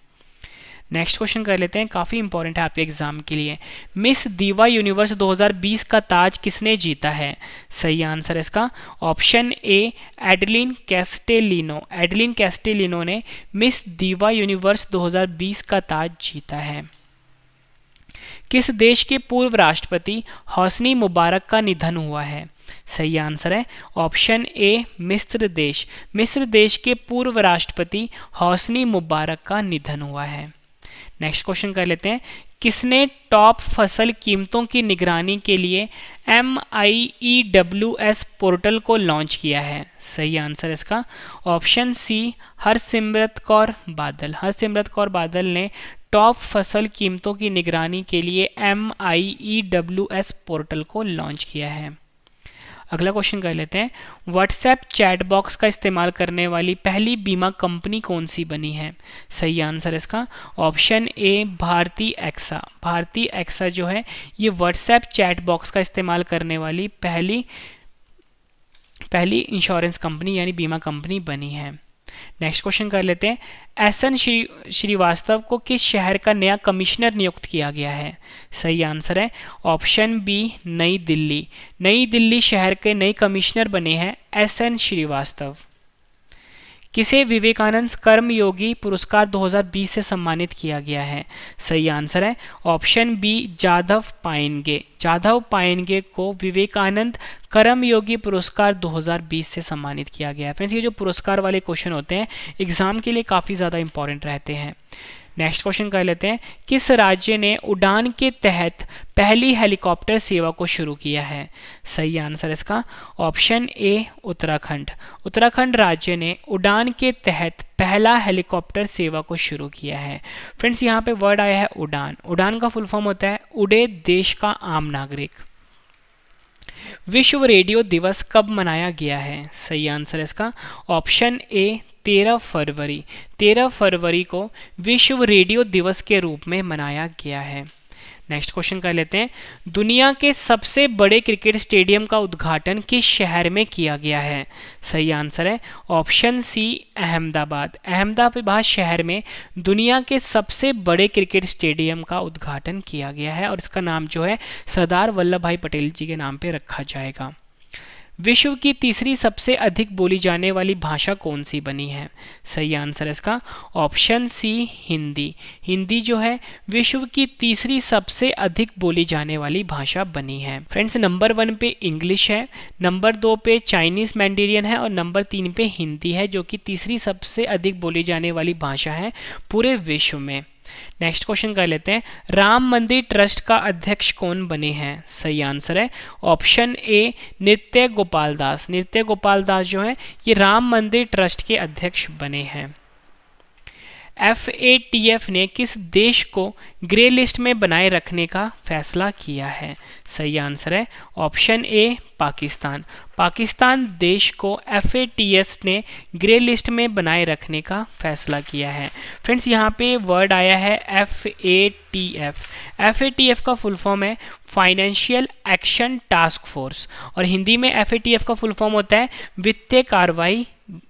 नेक्स्ट क्वेश्चन कर लेते हैं काफ़ी इंपॉर्टेंट है आपके एग्जाम के लिए मिस दीवा यूनिवर्स 2020 का ताज किसने जीता है सही आंसर इसका ऑप्शन ए एडलिन कैस्टेलिनो एडलिन कैस्टेलिनो ने मिस दीवा यूनिवर्स 2020 का ताज जीता है किस देश के पूर्व राष्ट्रपति हौसनी मुबारक का निधन हुआ है सही आंसर है ऑप्शन ए मिस्र देश मिस्र देश के पूर्व राष्ट्रपति हौसनी मुबारक का निधन हुआ है नेक्स्ट क्वेश्चन कर लेते हैं किसने टॉप फसल कीमतों की निगरानी के लिए M I E W S portal को लॉन्च किया है सही आंसर इसका ऑप्शन सी हरसिमरत कौर बादल हरसिमरत कौर बादल ने टॉप फसल कीमतों की निगरानी के लिए M I E W S portal को लॉन्च किया है अगला क्वेश्चन कर लेते हैं व्हाट्सएप चैट बॉक्स का इस्तेमाल करने वाली पहली बीमा कंपनी कौन सी बनी है सही आंसर इसका option A Bharti AXA Bharti AXA जो है ये व्हाट्सएप चैट बॉक्स का इस्तेमाल करने वाली पहली पहली इंश्योरेंस कंपनी यानी बीमा कंपनी बनी है नेक्स्ट क्वेश्चन कर लेते हैं एस एन श्री श्रीवास्तव को किस शहर का नया कमिश्नर नियुक्त किया गया है सही आंसर है ऑप्शन बी नई दिल्ली नई दिल्ली शहर के नए कमिश्नर बने हैं एस एन श्रीवास्तव किसे विवेकानंद कर्मयोगी पुरस्कार 2020 से सम्मानित किया गया है सही आंसर है ऑप्शन बी जाधव पाएंगे जाधव पाएंगे को विवेकानंद कर्मयोगी पुरस्कार 2020 से सम्मानित किया गया है फ्रेंड्स ये जो पुरस्कार वाले क्वेश्चन होते हैं एग्जाम के लिए काफ़ी ज़्यादा इंपॉर्टेंट रहते हैं नेक्स्ट क्वेश्चन कर लेते हैं किस राज्य ने उड़ान के तहत पहली हेलीकॉप्टर सेवा को शुरू किया है सही आंसर इसका ऑप्शन ए उत्तराखंड उत्तराखंड राज्य ने उड़ान के तहत पहला हेलीकॉप्टर सेवा को शुरू किया है फ्रेंड्स यहाँ पे वर्ड आया है उड़ान उड़ान का फुल फॉर्म होता है उड़े देश का आम नागरिक विश्व रेडियो दिवस कब मनाया गया है सही आंसर इसका ऑप्शन ए तेरह फरवरी तेरह फरवरी को विश्व रेडियो दिवस के रूप में मनाया गया है नेक्स्ट क्वेश्चन कर लेते हैं दुनिया के सबसे बड़े क्रिकेट स्टेडियम का उद्घाटन किस शहर में किया गया है सही आंसर है ऑप्शन सी अहमदाबाद अहमदाबाद शहर में दुनिया के सबसे बड़े क्रिकेट स्टेडियम का उद्घाटन किया गया है और इसका नाम जो है सरदार वल्लभ भाई पटेल जी के नाम पर रखा जाएगा विश्व की तीसरी सबसे अधिक बोली जाने वाली भाषा कौन सी बनी है सही आंसर इसका ऑप्शन सी हिंदी हिंदी जो है विश्व की तीसरी सबसे अधिक बोली जाने वाली भाषा बनी है फ्रेंड्स नंबर वन पे इंग्लिश है नंबर दो पे चाइनीज मैंडेरियन है और नंबर तीन पे हिंदी है जो कि तीसरी सबसे अधिक बोली जाने वाली भाषा है पूरे विश्व में नेक्स्ट क्वेश्चन कर लेते हैं राम मंदिर ट्रस्ट का अध्यक्ष कौन बने हैं सही आंसर है ऑप्शन ए नित्य गोपाल दास नित्य गोपाल दास जो है ये राम मंदिर ट्रस्ट के अध्यक्ष बने हैं एफ ए टी एफ ने किस देश को ग्रे लिस्ट में बनाए रखने का फैसला किया है सही आंसर है ऑप्शन ए पाकिस्तान पाकिस्तान देश को एफ ए टी एस ने ग्रे लिस्ट में बनाए रखने का फैसला किया है फ्रेंड्स यहाँ पे वर्ड आया है F A T F F F A T का फुल फॉर्म है फाइनेंशियल एक्शन टास्क फोर्स और हिंदी में एफ ए टी एफ का फुल फॉर्म होता है वित्तीय कार्रवाई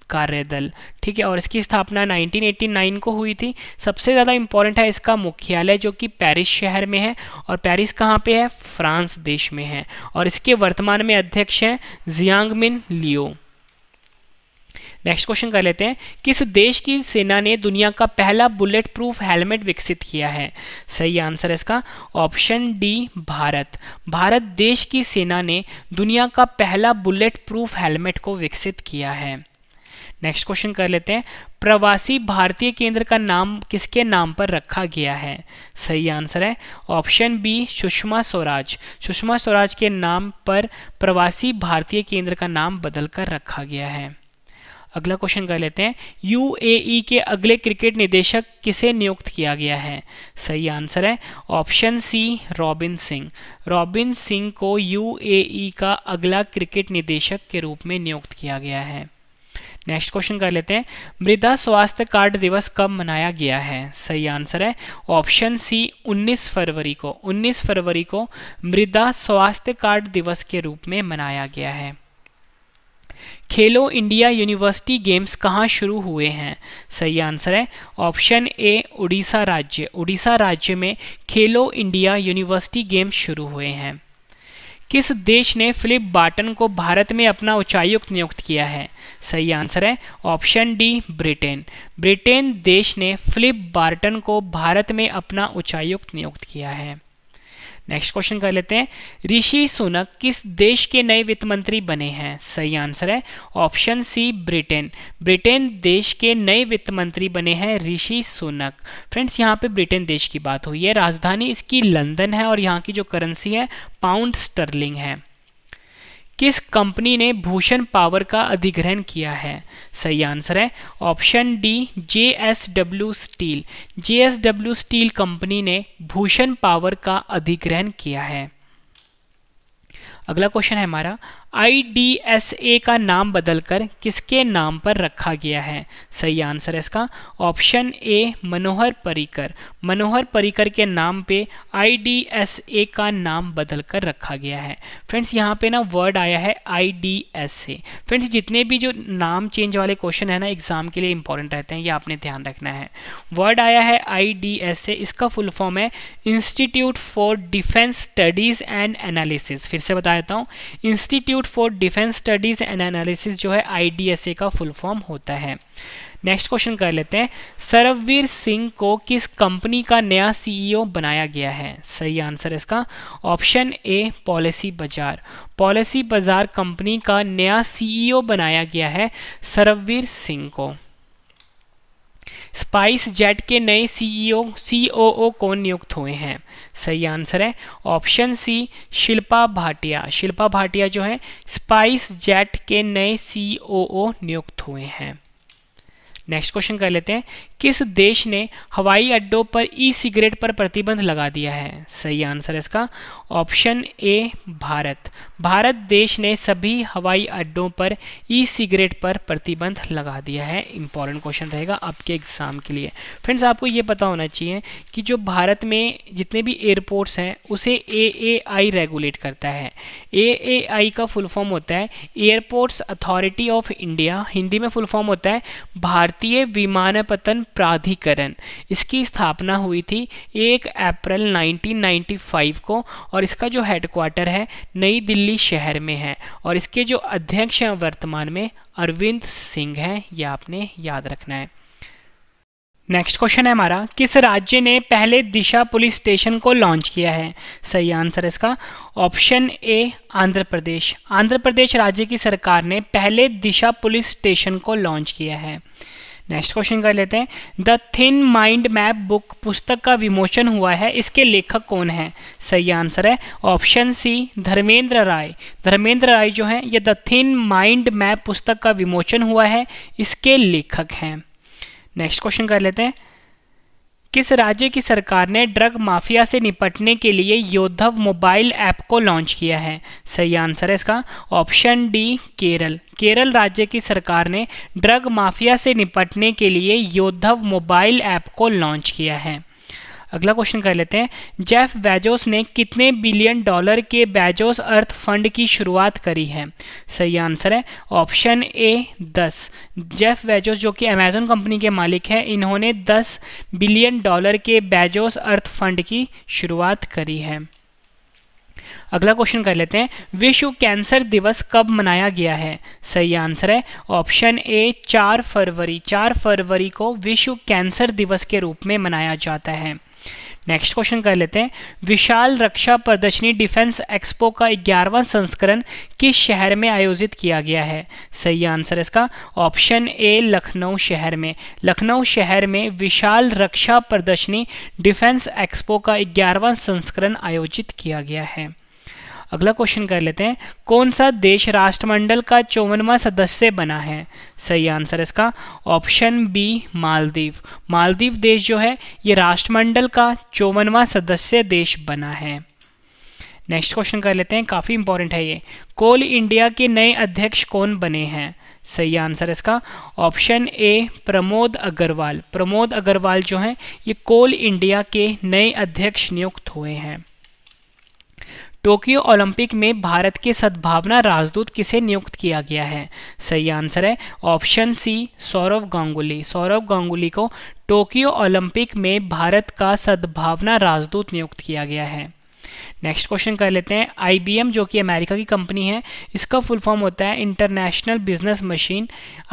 कार्यदल ठीक है और इसकी स्थापना 1989 को हुई थी सबसे ज़्यादा इम्पोर्टेंट है इसका मुख्यालय जो कि पेरिस शहर में है और पेरिस कहाँ पे है फ्रांस देश में है और इसके वर्तमान में अध्यक्ष हैं जियांगमिन लियो नेक्स्ट क्वेश्चन कर लेते हैं किस देश की सेना ने दुनिया का पहला बुलेट प्रूफ हेलमेट विकसित किया है सही आंसर है इसका ऑप्शन डी भारत भारत देश की सेना ने दुनिया का पहला बुलेट प्रूफ हेलमेट को विकसित किया है नेक्स्ट क्वेश्चन कर लेते हैं प्रवासी भारतीय केंद्र का नाम किसके नाम पर रखा गया है सही आंसर है ऑप्शन बी सुषमा स्वराज सुषमा स्वराज के नाम पर प्रवासी भारतीय केंद्र का नाम बदल कर रखा गया है अगला क्वेश्चन कर लेते हैं यूएई e के अगले क्रिकेट निदेशक किसे नियुक्त किया गया है सही आंसर है ऑप्शन सी रॉबिन सिंह रॉबिन सिंह को यूएई e का अगला क्रिकेट निदेशक के रूप में नियुक्त किया गया है नेक्स्ट क्वेश्चन कर लेते हैं मृदा स्वास्थ्य कार्ड दिवस कब मनाया गया है सही आंसर है ऑप्शन सी 19 फरवरी को 19 फरवरी को मृदा स्वास्थ्य कार्ड दिवस के रूप में मनाया गया है खेलो इंडिया यूनिवर्सिटी गेम्स कहाँ शुरू हुए हैं सही आंसर है ऑप्शन ए उड़ीसा राज्य उड़ीसा राज्य में खेलो इंडिया यूनिवर्सिटी गेम्स शुरू हुए हैं किस देश ने फिलिप बाटन को भारत में अपना उच्चायुक्त नियुक्त किया है सही आंसर है ऑप्शन डी ब्रिटेन ब्रिटेन देश ने फिलिप बार्टन को भारत में अपना उच्चायुक्त नियुक्त किया है नेक्स्ट क्वेश्चन कर लेते हैं ऋषि सुनक किस देश के नए वित्त मंत्री बने हैं सही आंसर है ऑप्शन सी ब्रिटेन ब्रिटेन देश के नए वित्त मंत्री बने हैं ऋषि सुनक फ्रेंड्स यहाँ पे ब्रिटेन देश की बात हुई है राजधानी इसकी लंदन है और यहाँ की जो करेंसी है पाउंड स्टर्लिंग है किस कंपनी ने भूषण पावर का अधिग्रहण किया है सही आंसर है option D J S W steel J S W steel company ने भूषण पावर का अधिग्रहण किया है अगला क्वेश्चन है हमारा आई का नाम बदलकर किसके नाम पर रखा गया है सही आंसर है इसका ऑप्शन ए मनोहर परिकर मनोहर परिकर के नाम पे आई का नाम बदलकर रखा गया है फ्रेंड्स यहाँ पे ना वर्ड आया है आईडीएसए फ्रेंड्स जितने भी जो नाम चेंज वाले क्वेश्चन है ना एग्जाम के लिए इंपॉर्टेंट रहते हैं ये आपने ध्यान रखना है वर्ड आया है आई इसका फुल फॉर्म है institute for defence studies and analysis फिर से बता देता हूँ institute institute for defence studies and analysis जो है आई का फुल फॉर्म होता है नेक्स्ट क्वेश्चन कर लेते हैं सरववीर सिंह को किस कंपनी का नया सीईओ e बनाया गया है सही आंसर इसका option A policy Bazaar policy Bazaar company का नया सीईओ e बनाया गया है सरववीर सिंह को स्पाइस जेट के नए सीईओ सीओओ कौन नियुक्त हुए हैं सही आंसर है ऑप्शन सी शिल्पा भाटिया शिल्पा भाटिया जो है स्पाइस जेट के नए सीओओ नियुक्त हुए हैं नेक्स्ट क्वेश्चन कर लेते हैं किस देश ने हवाई अड्डों पर ई सिगरेट पर प्रतिबंध लगा दिया है सही आंसर है इसका ऑप्शन ए भारत भारत देश ने सभी हवाई अड्डों पर ई सिगरेट पर प्रतिबंध लगा दिया है इंपॉर्टेंट क्वेश्चन रहेगा आपके एग्जाम के लिए फ्रेंड्स आपको ये पता होना चाहिए कि जो भारत में जितने भी एयरपोर्ट्स हैं उसे ए ए आई रेगुलेट करता है ए ए आई का फुल फॉर्म होता है airports authority of India Hindi में फुल फॉर्म होता है भारतीय विमानपतन प्राधिकरण इसकी स्थापना हुई थी 1 अप्रैल 1995 को और इसका जो हेडक्वार्टर है नई दिल्ली शहर में है और इसके जो अध्यक्ष हैं वर्तमान में अरविंद सिंह हैं यह आपने याद रखना है नेक्स्ट क्वेश्चन है हमारा किस राज्य ने पहले दिशा पुलिस स्टेशन को लॉन्च किया है सही आंसर इसका ऑप्शन ए आंध्र प्रदेश आंध्र प्रदेश राज्य की सरकार ने पहले दिशा पुलिस स्टेशन को लॉन्च किया है नेक्स्ट क्वेश्चन कर लेते हैं the thin mind map book पुस्तक का विमोचन हुआ है इसके लेखक कौन है सही आंसर है ऑप्शन सी धर्मेंद्र राय धर्मेंद्र राय जो है ये द थिन माइंड मैप पुस्तक का विमोचन हुआ है इसके लेखक हैं नेक्स्ट क्वेश्चन कर लेते हैं किस राज्य की सरकार ने ड्रग माफिया से निपटने के लिए योद्धव मोबाइल ऐप को लॉन्च किया है सही आंसर है इसका ऑप्शन डी केरल केरल राज्य की सरकार ने ड्रग माफिया से निपटने के लिए योद्धव मोबाइल ऐप को लॉन्च किया है अगला क्वेश्चन कर लेते हैं जेफ बेजोस ने कितने बिलियन डॉलर के बेजोस अर्थ फंड की शुरुआत करी है सही आंसर है ऑप्शन ए दस जेफ बेजोस जो कि अमेजोन कंपनी के मालिक हैं इन्होंने दस बिलियन डॉलर के बेजोस अर्थ फंड की शुरुआत करी है अगला क्वेश्चन कर लेते हैं विश्व कैंसर दिवस कब मनाया गया है सही आंसर है ऑप्शन ए चार फरवरी चार फरवरी को विश्व कैंसर दिवस के रूप में मनाया जाता है नेक्स्ट क्वेश्चन कर लेते हैं विशाल रक्षा प्रदर्शनी डिफेंस एक्सपो का ग्यारहवां संस्करण किस शहर में आयोजित किया गया है सही आंसर इसका ऑप्शन ए लखनऊ शहर में लखनऊ शहर में विशाल रक्षा प्रदर्शनी डिफेंस एक्सपो का ग्यारहवां संस्करण आयोजित किया गया है अगला क्वेश्चन कर लेते हैं कौन सा देश राष्ट्रमंडल का चौवनवा सदस्य बना है सही आंसर इसका ऑप्शन बी मालदीव मालदीव देश जो है ये राष्ट्रमंडल का चौवनवा सदस्य देश बना है नेक्स्ट क्वेश्चन कर लेते हैं काफ़ी इंपॉर्टेंट है ये कोल इंडिया के नए अध्यक्ष कौन बने हैं सही आंसर इसका ऑप्शन ए प्रमोद अग्रवाल प्रमोद अग्रवाल जो हैं ये कोल इंडिया के नए अध्यक्ष नियुक्त हुए हैं टोक्यो ओलंपिक में भारत के सद्भावना राजदूत किसे नियुक्त किया गया है सही आंसर है ऑप्शन सी सौरव गांगुली सौरव गांगुली को टोक्यो ओलंपिक में भारत का सद्भावना राजदूत नियुक्त किया गया है नेक्स्ट क्वेश्चन कर लेते हैं आईबीएम जो कि अमेरिका की कंपनी है इसका फुल फॉर्म होता है इंटरनेशनल बिजनेस मशीन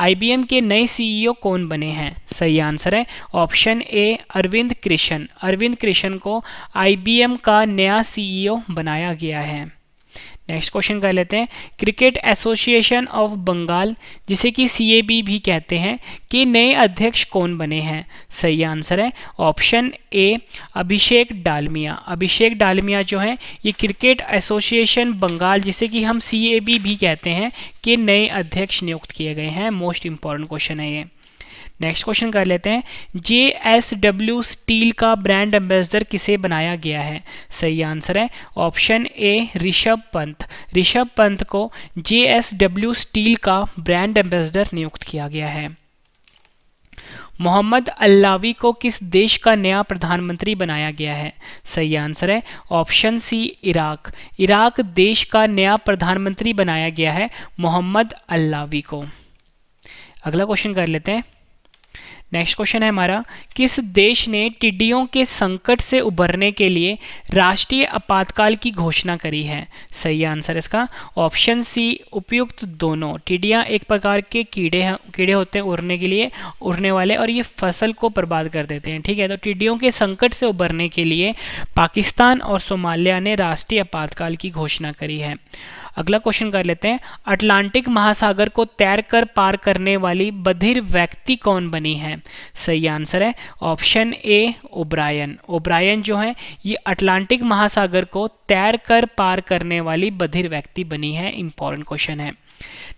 आईबीएम के नए सीईओ e कौन बने हैं सही आंसर है ऑप्शन ए अरविंद कृष्ण अरविंद कृष्ण को आईबीएम का नया सीईओ e बनाया गया है नेक्स्ट क्वेश्चन कर लेते हैं क्रिकेट एसोसिएशन ऑफ बंगाल जिसे कि सी भी कहते हैं कि नए अध्यक्ष कौन बने हैं सही आंसर है ऑप्शन ए अभिषेक डालमिया अभिषेक डालमिया जो है ये क्रिकेट एसोसिएशन बंगाल जिसे कि हम सी भी कहते हैं कि नए अध्यक्ष नियुक्त किए गए हैं मोस्ट इंपॉर्टेंट क्वेश्चन है ये नेक्स्ट क्वेश्चन कर लेते हैं जे एस डब्ल्यू स्टील का ब्रांड एम्बेसडर किसे बनाया गया है सही आंसर है ऑप्शन ए ऋषभ पंत ऋषभ पंत को जे एस डब्ल्यू स्टील का ब्रांड एम्बेसडर नियुक्त किया गया है मोहम्मद अल्लावी को किस देश का नया प्रधानमंत्री बनाया गया है सही आंसर है ऑप्शन सी इराक इराक देश का नया प्रधानमंत्री बनाया गया है मोहम्मद अल्लावी को अगला क्वेश्चन कर लेते हैं नेक्स्ट क्वेश्चन है हमारा किस देश ने टिड्डियों के संकट से उभरने के लिए राष्ट्रीय आपातकाल की घोषणा करी है सही आंसर इसका ऑप्शन सी उपयुक्त दोनों टिड्डिया एक प्रकार के कीड़े हैं कीड़े होते हैं उड़ने के लिए उड़ने वाले और ये फसल को बर्बाद कर देते हैं ठीक है तो टिड्डियों के संकट से उभरने के लिए पाकिस्तान और सोमालिया ने राष्ट्रीय आपातकाल की घोषणा करी है अगला क्वेश्चन कर लेते हैं अटलांटिक महासागर को तैरकर पार करने वाली बधिर व्यक्ति कौन बनी है सही आंसर है ऑप्शन ए ओब्रायन ओब्रायन जो है ये अटलांटिक महासागर को तैरकर पार करने वाली बधिर व्यक्ति बनी है इंपॉर्टेंट क्वेश्चन है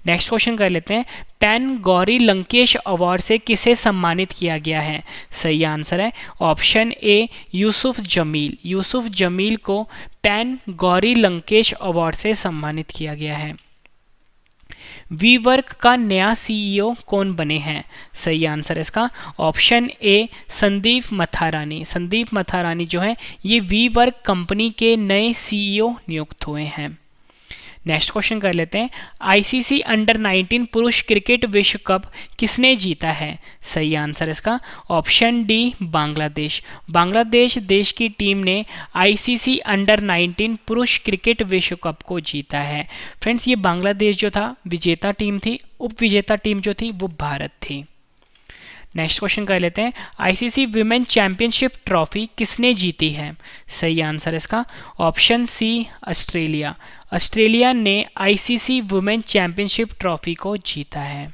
नेक्स्ट क्वेश्चन कर लेते हैं पेन गौरी लंकेश अवार्ड से किसे सम्मानित किया गया है सही आंसर है ऑप्शन ए यूसुफ जमील यूसुफ जमील को पेन गौरी लंकेश अवार्ड से सम्मानित किया गया है वीवर्क का नया सीईओ e कौन बने हैं सही आंसर इसका ऑप्शन ए संदीप मथारानी संदीप मथारानी जो है ये वीवर्क कंपनी के नए सीईओ e नियुक्त हुए हैं नेक्स्ट क्वेश्चन कर लेते हैं आईसीसी अंडर 19 पुरुष क्रिकेट विश्व कप किसने जीता है सही आंसर इसका ऑप्शन डी बांग्लादेश बांग्लादेश देश की टीम ने आईसीसी अंडर 19 पुरुष क्रिकेट विश्व कप को जीता है फ्रेंड्स ये बांग्लादेश जो था विजेता टीम थी उप विजेता टीम जो थी वो भारत थी नेक्स्ट क्वेश्चन कर लेते हैं आईसीसी वुमेन चैंपियनशिप ट्रॉफी किसने जीती है सही आंसर इसका ऑप्शन सी ऑस्ट्रेलिया ऑस्ट्रेलिया ने आईसीसी वुमेन चैंपियनशिप ट्रॉफी को जीता है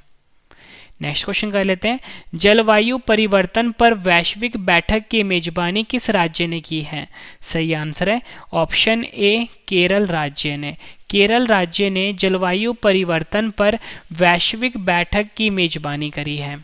नेक्स्ट क्वेश्चन कर लेते हैं जलवायु परिवर्तन पर वैश्विक बैठक की मेजबानी किस राज्य ने की है सही आंसर है ऑप्शन ए केरल राज्य ने केरल राज्य ने जलवायु परिवर्तन पर वैश्विक बैठक की मेजबानी करी है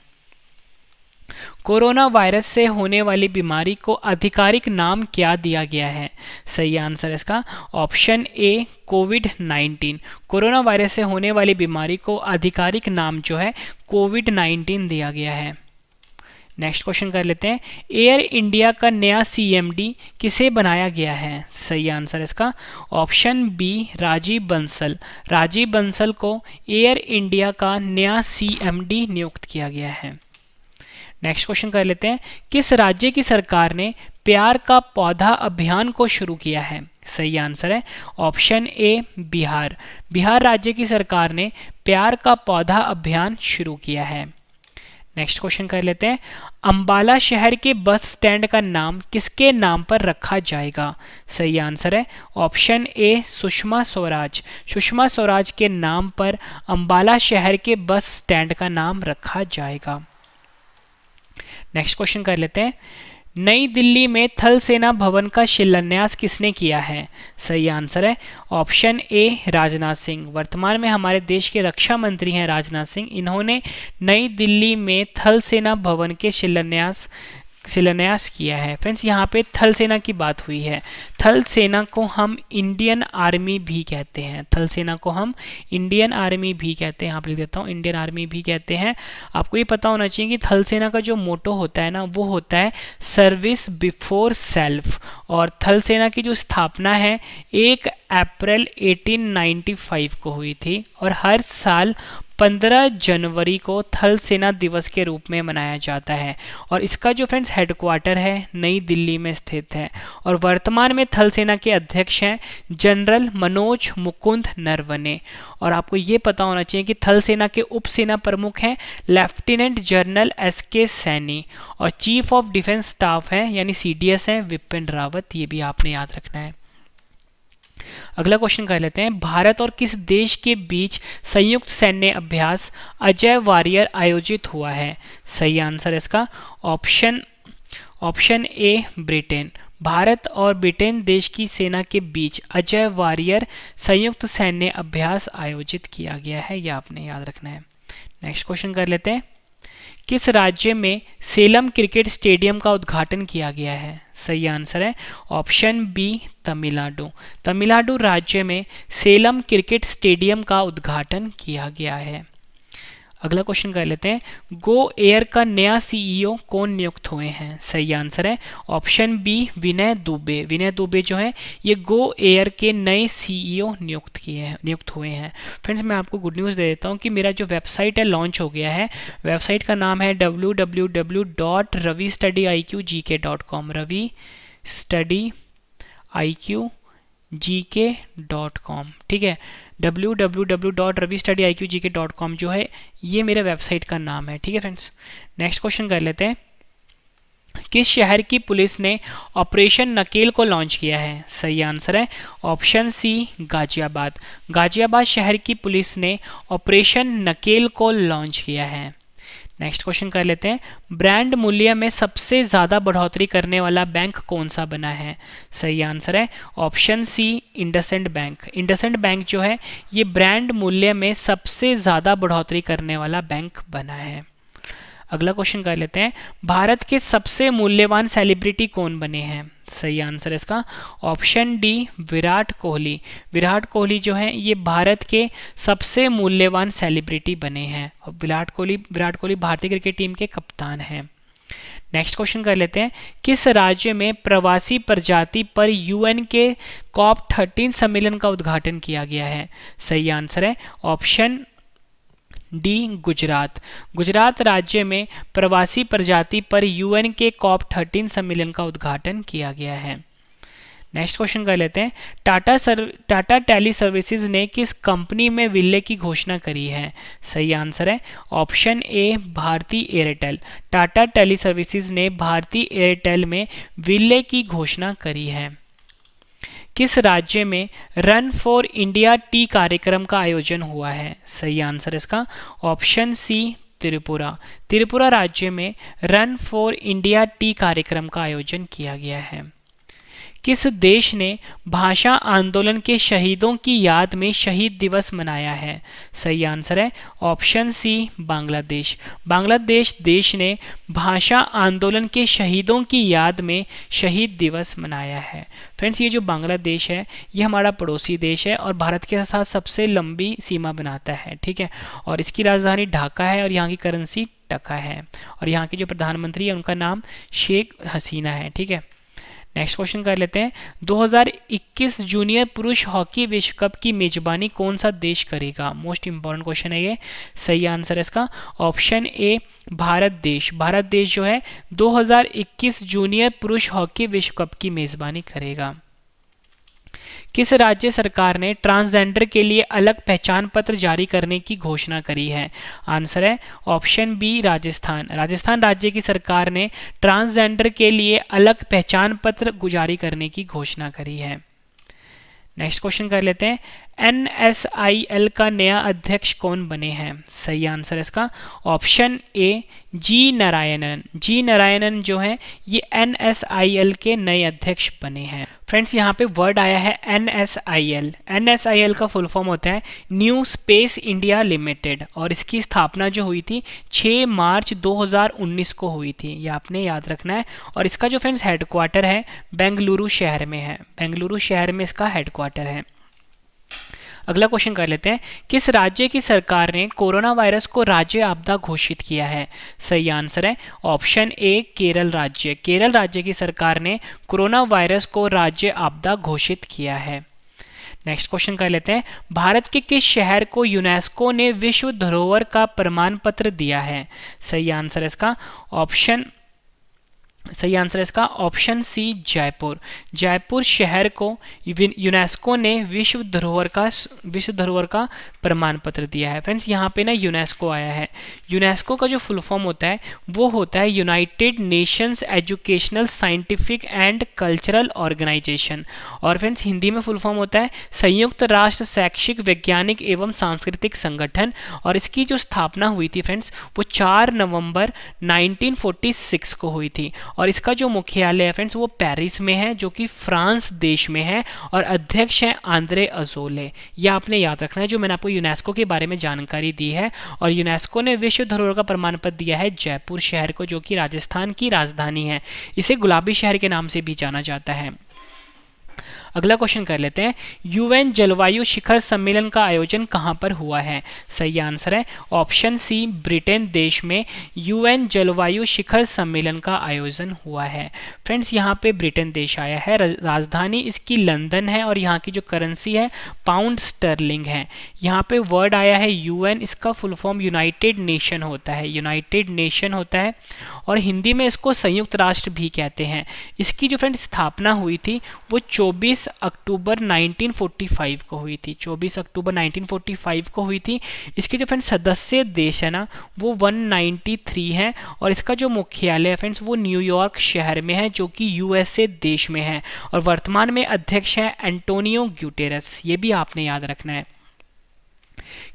कोरोना वायरस से होने वाली बीमारी को आधिकारिक नाम क्या दिया गया है सही आंसर इसका option A COVID 19 corona virus से होने वाली बीमारी को आधिकारिक नाम जो है कोविड 19 दिया गया है नेक्स्ट क्वेश्चन कर लेते हैं एयर इंडिया का नया सीएमडी किसे बनाया गया है सही आंसर इसका ऑप्शन बी राजीव बंसल राजीव बंसल को एयर इंडिया का नया सीएमडी नियुक्त किया गया है नेक्स्ट क्वेश्चन कर लेते हैं किस राज्य की सरकार ने प्यार का पौधा अभियान को शुरू किया है सही आंसर है ऑप्शन ए बिहार बिहार राज्य की सरकार ने प्यार का पौधा अभियान शुरू किया है नेक्स्ट क्वेश्चन कर लेते हैं अंबाला शहर के बस स्टैंड का नाम किसके नाम पर रखा जाएगा सही आंसर है ऑप्शन ए सुषमा स्वराज सुषमा स्वराज के नाम पर अंबाला शहर के बस स्टैंड का नाम रखा जाएगा नेक्स्ट क्वेश्चन कर लेते हैं नई दिल्ली में थल सेना भवन का शिलान्यास किसने किया है सही आंसर है ऑप्शन ए राजनाथ सिंह वर्तमान में हमारे देश के रक्षा मंत्री हैं राजनाथ सिंह इन्होंने नई दिल्ली में थल सेना भवन के शिलान्यास शिलान्यास किया है फ्रेंड्स यहाँ पे थल सेना की बात हुई है थल सेना को हम इंडियन आर्मी भी कहते हैं थल सेना को हम इंडियन आर्मी भी कहते हैं यहाँ लिख देता हूँ इंडियन आर्मी भी कहते हैं आपको ये पता होना चाहिए कि थल सेना का जो मोटो होता है ना वो होता है सर्विस बिफोर सेल्फ और थल सेना की जो स्थापना है एक अप्रैल एटीन को हुई थी और हर साल 15 जनवरी को थल सेना दिवस के रूप में मनाया जाता है और इसका जो फ्रेंड्स हेडक्वार्टर है नई दिल्ली में स्थित है और वर्तमान में थल सेना के अध्यक्ष हैं जनरल मनोज मुकुंद नरवने और आपको ये पता होना चाहिए कि थल सेना के उप सेना प्रमुख हैं लेफ्टिनेंट जनरल एस के सैनी और चीफ ऑफ डिफेंस स्टाफ हैं यानी सी डी एस हैं विपिन रावत ये भी आपने याद रखना है अगला क्वेश्चन कर लेते हैं भारत और किस देश के बीच संयुक्त सैन्य अभ्यास अजय वारियर आयोजित हुआ है सही आंसर इसका option option A Britain Bharat और ब्रिटेन देश की सेना के बीच अजय वारियर संयुक्त सैन्य अभ्यास आयोजित किया गया है यह आपने याद रखना है नेक्स्ट क्वेश्चन कर लेते हैं किस राज्य में सेलम क्रिकेट स्टेडियम का उद्घाटन किया गया है सही आंसर है ऑप्शन बी तमिलनाडु तमिलनाडु राज्य में सेलम क्रिकेट स्टेडियम का उद्घाटन किया गया है अगला क्वेश्चन कर लेते हैं गो एयर का नया सीईओ e कौन नियुक्त हुए हैं सही आंसर है ऑप्शन बी विनय दुबे विनय दुबे जो है ये गो एयर के नए सीईओ e नियुक्त किए हैं नियुक्त हुए हैं फ्रेंड्स मैं आपको गुड न्यूज़ दे देता हूँ कि मेरा जो वेबसाइट है लॉन्च हो गया है वेबसाइट का नाम है W W W dot Ravi study I Q G K dot com Ravi study I Q G K dot com ठीक है W W W dot I K dot com जो है ये मेरे वेबसाइट का नाम है ठीक है फ्रेंड्स नेक्स्ट क्वेश्चन कर लेते हैं किस शहर की पुलिस ने ऑपरेशन नकेल को लॉन्च किया है सही आंसर है ऑप्शन सी गाजियाबाद गाजियाबाद शहर की पुलिस ने ऑपरेशन नकेल को लॉन्च किया है नेक्स्ट क्वेश्चन कर लेते हैं ब्रांड मूल्य में सबसे ज़्यादा बढ़ोतरी करने वाला बैंक कौन सा बना है सही आंसर है option C IndusInd bank IndusInd bank जो है ये ब्रांड मूल्य में सबसे ज़्यादा बढ़ोतरी करने वाला बैंक बना है अगला क्वेश्चन कर लेते हैं भारत के सबसे मूल्यवान सेलिब्रिटी कौन बने हैं सही आंसर है इसका ऑप्शन डी विराट कोहली विराट कोहली जो है ये भारत के सबसे मूल्यवान सेलिब्रिटी बने हैं और विराट कोहली विराट कोहली भारतीय क्रिकेट टीम के कप्तान हैं नेक्स्ट क्वेश्चन कर लेते हैं किस राज्य में प्रवासी प्रजाति पर यूएन के कॉप थर्टीन सम्मेलन का उद्घाटन किया गया है सही आंसर है ऑप्शन डी गुजरात गुजरात राज्य में प्रवासी प्रजाति पर यूएन के कॉप थर्टीन सम्मेलन का उद्घाटन किया गया है नेक्स्ट क्वेश्चन कर लेते हैं Tata serve Tata tele services ने किस कंपनी में विलय की घोषणा करी है सही आंसर है option A Bharti Airtel Tata tele services ने भारती एयरटेल में विलय की घोषणा करी है किस राज्य में रन फॉर इंडिया टी कार्यक्रम का आयोजन हुआ है सही आंसर इसका ऑप्शन सी त्रिपुरा त्रिपुरा राज्य में रन फॉर इंडिया टी कार्यक्रम का आयोजन किया गया है किस देश ने भाषा आंदोलन के शहीदों की याद में शहीद दिवस मनाया है सही आंसर है ऑप्शन सी बांग्लादेश बांग्लादेश देश ने भाषा आंदोलन के शहीदों की याद में शहीद दिवस मनाया है फ्रेंड्स ये जो बांग्लादेश है ये हमारा पड़ोसी देश है और भारत के साथ सबसे लंबी सीमा बनाता है ठीक है और इसकी राजधानी ढाका है और यहाँ की करेंसी टका है और यहाँ के जो प्रधानमंत्री है उनका नाम शेख हसीना है ठीक है नेक्स्ट क्वेश्चन कर लेते हैं 2021 जूनियर पुरुष हॉकी विश्व कप की मेजबानी कौन सा देश करेगा मोस्ट इंपॉर्टेंट क्वेश्चन है ये सही आंसर है इसका ऑप्शन ए भारत देश भारत देश जो है 2021 जूनियर पुरुष हॉकी विश्व कप की मेजबानी करेगा किस राज्य सरकार ने ट्रांसजेंडर के लिए अलग पहचान पत्र जारी करने की घोषणा करी है आंसर है ऑप्शन बी राजस्थान राजस्थान राज्य की सरकार ने ट्रांसजेंडर के लिए अलग पहचान पत्र जारी करने की घोषणा करी है नेक्स्ट क्वेश्चन कर लेते हैं एन एस आई एल का नया अध्यक्ष कौन बने हैं सही आंसर इसका option A G Narayanan G Narayanan जो है ये एन एस आई एल के नए अध्यक्ष बने हैं फ्रेंड्स यहाँ पे वर्ड आया है N S I L N S I L का फुल फॉर्म होता है न्यू स्पेस इंडिया लिमिटेड और इसकी स्थापना जो हुई थी 6 मार्च 2019 को हुई थी ये आपने याद रखना है और इसका जो फ्रेंड्स हेडक्वार्टर है बेंगलुरु शहर में है बेंगलुरु शहर में इसका हेडक्वार्टर है अगला क्वेश्चन कर लेते हैं किस राज्य की सरकार ने कोरोना वायरस को राज्य आपदा घोषित किया है सही आंसर है ऑप्शन ए केरल राज्य केरल राज्य की सरकार ने कोरोना वायरस को राज्य आपदा घोषित किया है नेक्स्ट क्वेश्चन कर लेते हैं भारत के किस शहर को यूनेस्को ने विश्व धरोहर का प्रमाण पत्र दिया है सही आंसर इसका ऑप्शन सही आंसर है इसका ऑप्शन सी जयपुर जयपुर शहर को यूनेस्को ने विश्व धरोहर का विश्व धरोहर का प्रमाण पत्र दिया है फ्रेंड्स यहाँ पे ना यूनेस्को आया है यूनेस्को का जो फुल फॉर्म होता है वो होता है United Nations educational scientific and cultural organisation और फ्रेंड्स हिंदी में फुल फॉर्म होता है संयुक्त राष्ट्र शैक्षिक वैज्ञानिक एवं सांस्कृतिक संगठन और इसकी जो स्थापना हुई थी फ्रेंड्स वो चार नवम्बर नाइनटीन को हुई थी और इसका जो मुख्यालय है फ्रेंड्स वो पेरिस में है जो कि फ्रांस देश में है और अध्यक्ष हैं आंद्रे अजोले यह आपने याद रखना है जो मैंने आपको यूनेस्को के बारे में जानकारी दी है और यूनेस्को ने विश्व धरोहर का प्रमाण पत्र दिया है जयपुर शहर को जो कि राजस्थान की राजधानी है इसे गुलाबी शहर के नाम से भी जाना जाता है अगला क्वेश्चन कर लेते हैं यूएन जलवायु शिखर सम्मेलन का आयोजन कहाँ पर हुआ है सही आंसर है ऑप्शन सी ब्रिटेन देश में यूएन जलवायु शिखर सम्मेलन का आयोजन हुआ है फ्रेंड्स यहाँ पे ब्रिटेन देश आया है राजधानी इसकी लंदन है और यहाँ की जो करेंसी है पाउंड स्टर्लिंग है यहाँ पे वर्ड आया है यूएन इसका फुल फॉर्म यूनाइटेड नेशन होता है यूनाइटेड नेशन होता है और हिंदी में इसको संयुक्त राष्ट्र भी कहते हैं इसकी जो फ्रेंड स्थापना हुई थी वो चौबीस 24 अक्टूबर 1945 को हुई थी 24 अक्टूबर 1945 को हुई थी इसके जो फ्रेंड्स सदस्य देश है ना वो 193 है और इसका जो मुख्यालय है फ्रेंड्स वो न्यूयॉर्क शहर में है जो कि यूएसए देश में है और वर्तमान में अध्यक्ष है एंटोनियो ग्यूटेरस ये भी आपने याद रखना है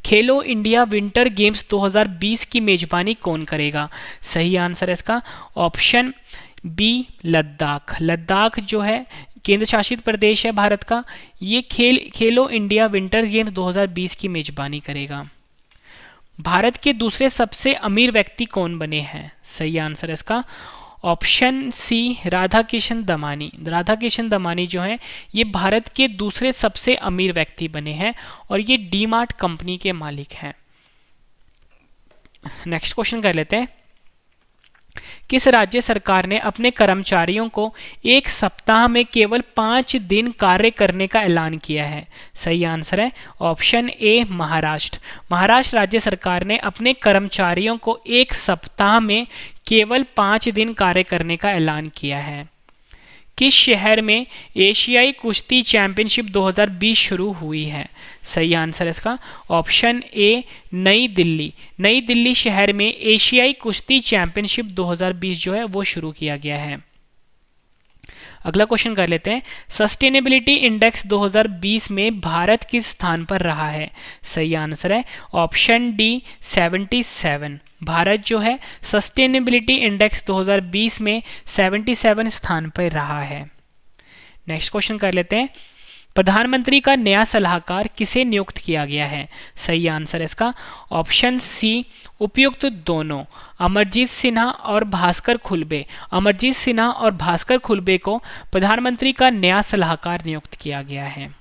खेलो इंडिया विंटर गेम्स 2020 की मेजबानी कौन करेगा सही आंसर है इसका ऑप्शन बी लद्दाख लद्दाख जो है केंद्र शासित प्रदेश है भारत का ये खेल खेलो इंडिया विंटर्स गेम्स 2020 की मेजबानी करेगा भारत के दूसरे सबसे अमीर व्यक्ति कौन बने हैं सही आंसर इसका ऑप्शन सी राधा किशन दमानी राधा किशन दमानी जो हैं ये भारत के दूसरे सबसे अमीर व्यक्ति बने हैं और ये डी मार्ट कंपनी के मालिक हैं नेक्स्ट क्वेश्चन कर लेते हैं किस राज्य सरकार ने अपने कर्मचारियों को एक सप्ताह में केवल पाँच दिन कार्य करने का ऐलान किया है सही आंसर है ऑप्शन ए महाराष्ट्र महाराष्ट्र राज्य सरकार ने अपने कर्मचारियों को एक सप्ताह में केवल पाँच दिन कार्य करने का ऐलान किया है किस शहर में एशियाई कुश्ती चैंपियनशिप 2020 शुरू हुई है सही आंसर इसका ऑप्शन ए नई दिल्ली नई दिल्ली शहर में एशियाई कुश्ती चैंपियनशिप 2020 जो है वो शुरू किया गया है अगला क्वेश्चन कर लेते हैं सस्टेनेबिलिटी इंडेक्स 2020 में भारत किस स्थान पर रहा है सही आंसर है ऑप्शन डी 77 भारत जो है सस्टेनेबिलिटी इंडेक्स 2020 में 77 स्थान पर रहा है नेक्स्ट क्वेश्चन कर लेते हैं प्रधानमंत्री का नया सलाहकार किसे नियुक्त किया गया है सही आंसर इसका ऑप्शन सी उपयुक्त दोनों अमरजीत सिन्हा और भास्कर खुलबे अमरजीत सिन्हा और भास्कर खुलबे को प्रधानमंत्री का नया सलाहकार नियुक्त किया गया है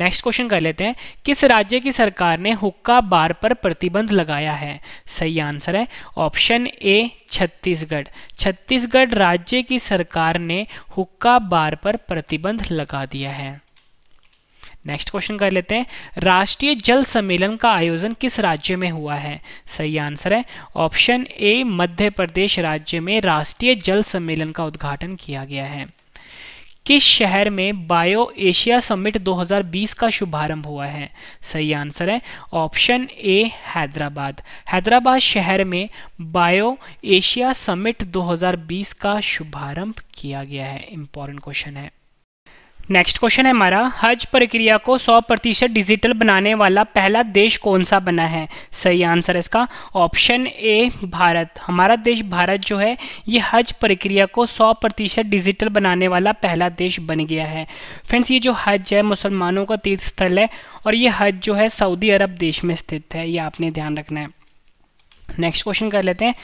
नेक्स्ट क्वेश्चन कर लेते हैं किस राज्य की सरकार ने हुक्का बार पर प्रतिबंध लगाया है सही आंसर है ऑप्शन ए छत्तीसगढ़ छत्तीसगढ़ राज्य की सरकार ने हुक्का बार पर प्रतिबंध लगा दिया है नेक्स्ट क्वेश्चन कर लेते हैं राष्ट्रीय जल सम्मेलन का आयोजन किस राज्य में हुआ है सही आंसर है ऑप्शन ए मध्य प्रदेश राज्य में राष्ट्रीय जल सम्मेलन का उद्घाटन किया गया है किस शहर में बायो एशिया समिट 2020 का शुभारंभ हुआ है सही आंसर है ऑप्शन ए हैदराबाद हैदराबाद शहर में बायो एशिया समिट 2020 का शुभारंभ किया गया है इंपॉर्टेंट क्वेश्चन है नेक्स्ट क्वेश्चन है हमारा हज प्रक्रिया को 100 प्रतिशत डिजिटल बनाने वाला पहला देश कौन सा बना है सही आंसर है इसका ऑप्शन ए भारत हमारा देश भारत जो है ये हज प्रक्रिया को 100 प्रतिशत डिजिटल बनाने वाला पहला देश बन गया है फ्रेंड्स ये जो हज है मुसलमानों का तीर्थ स्थल है और ये हज जो है सऊदी अरब देश में स्थित है ये आपने ध्यान रखना है नेक्स्ट क्वेश्चन कर लेते हैं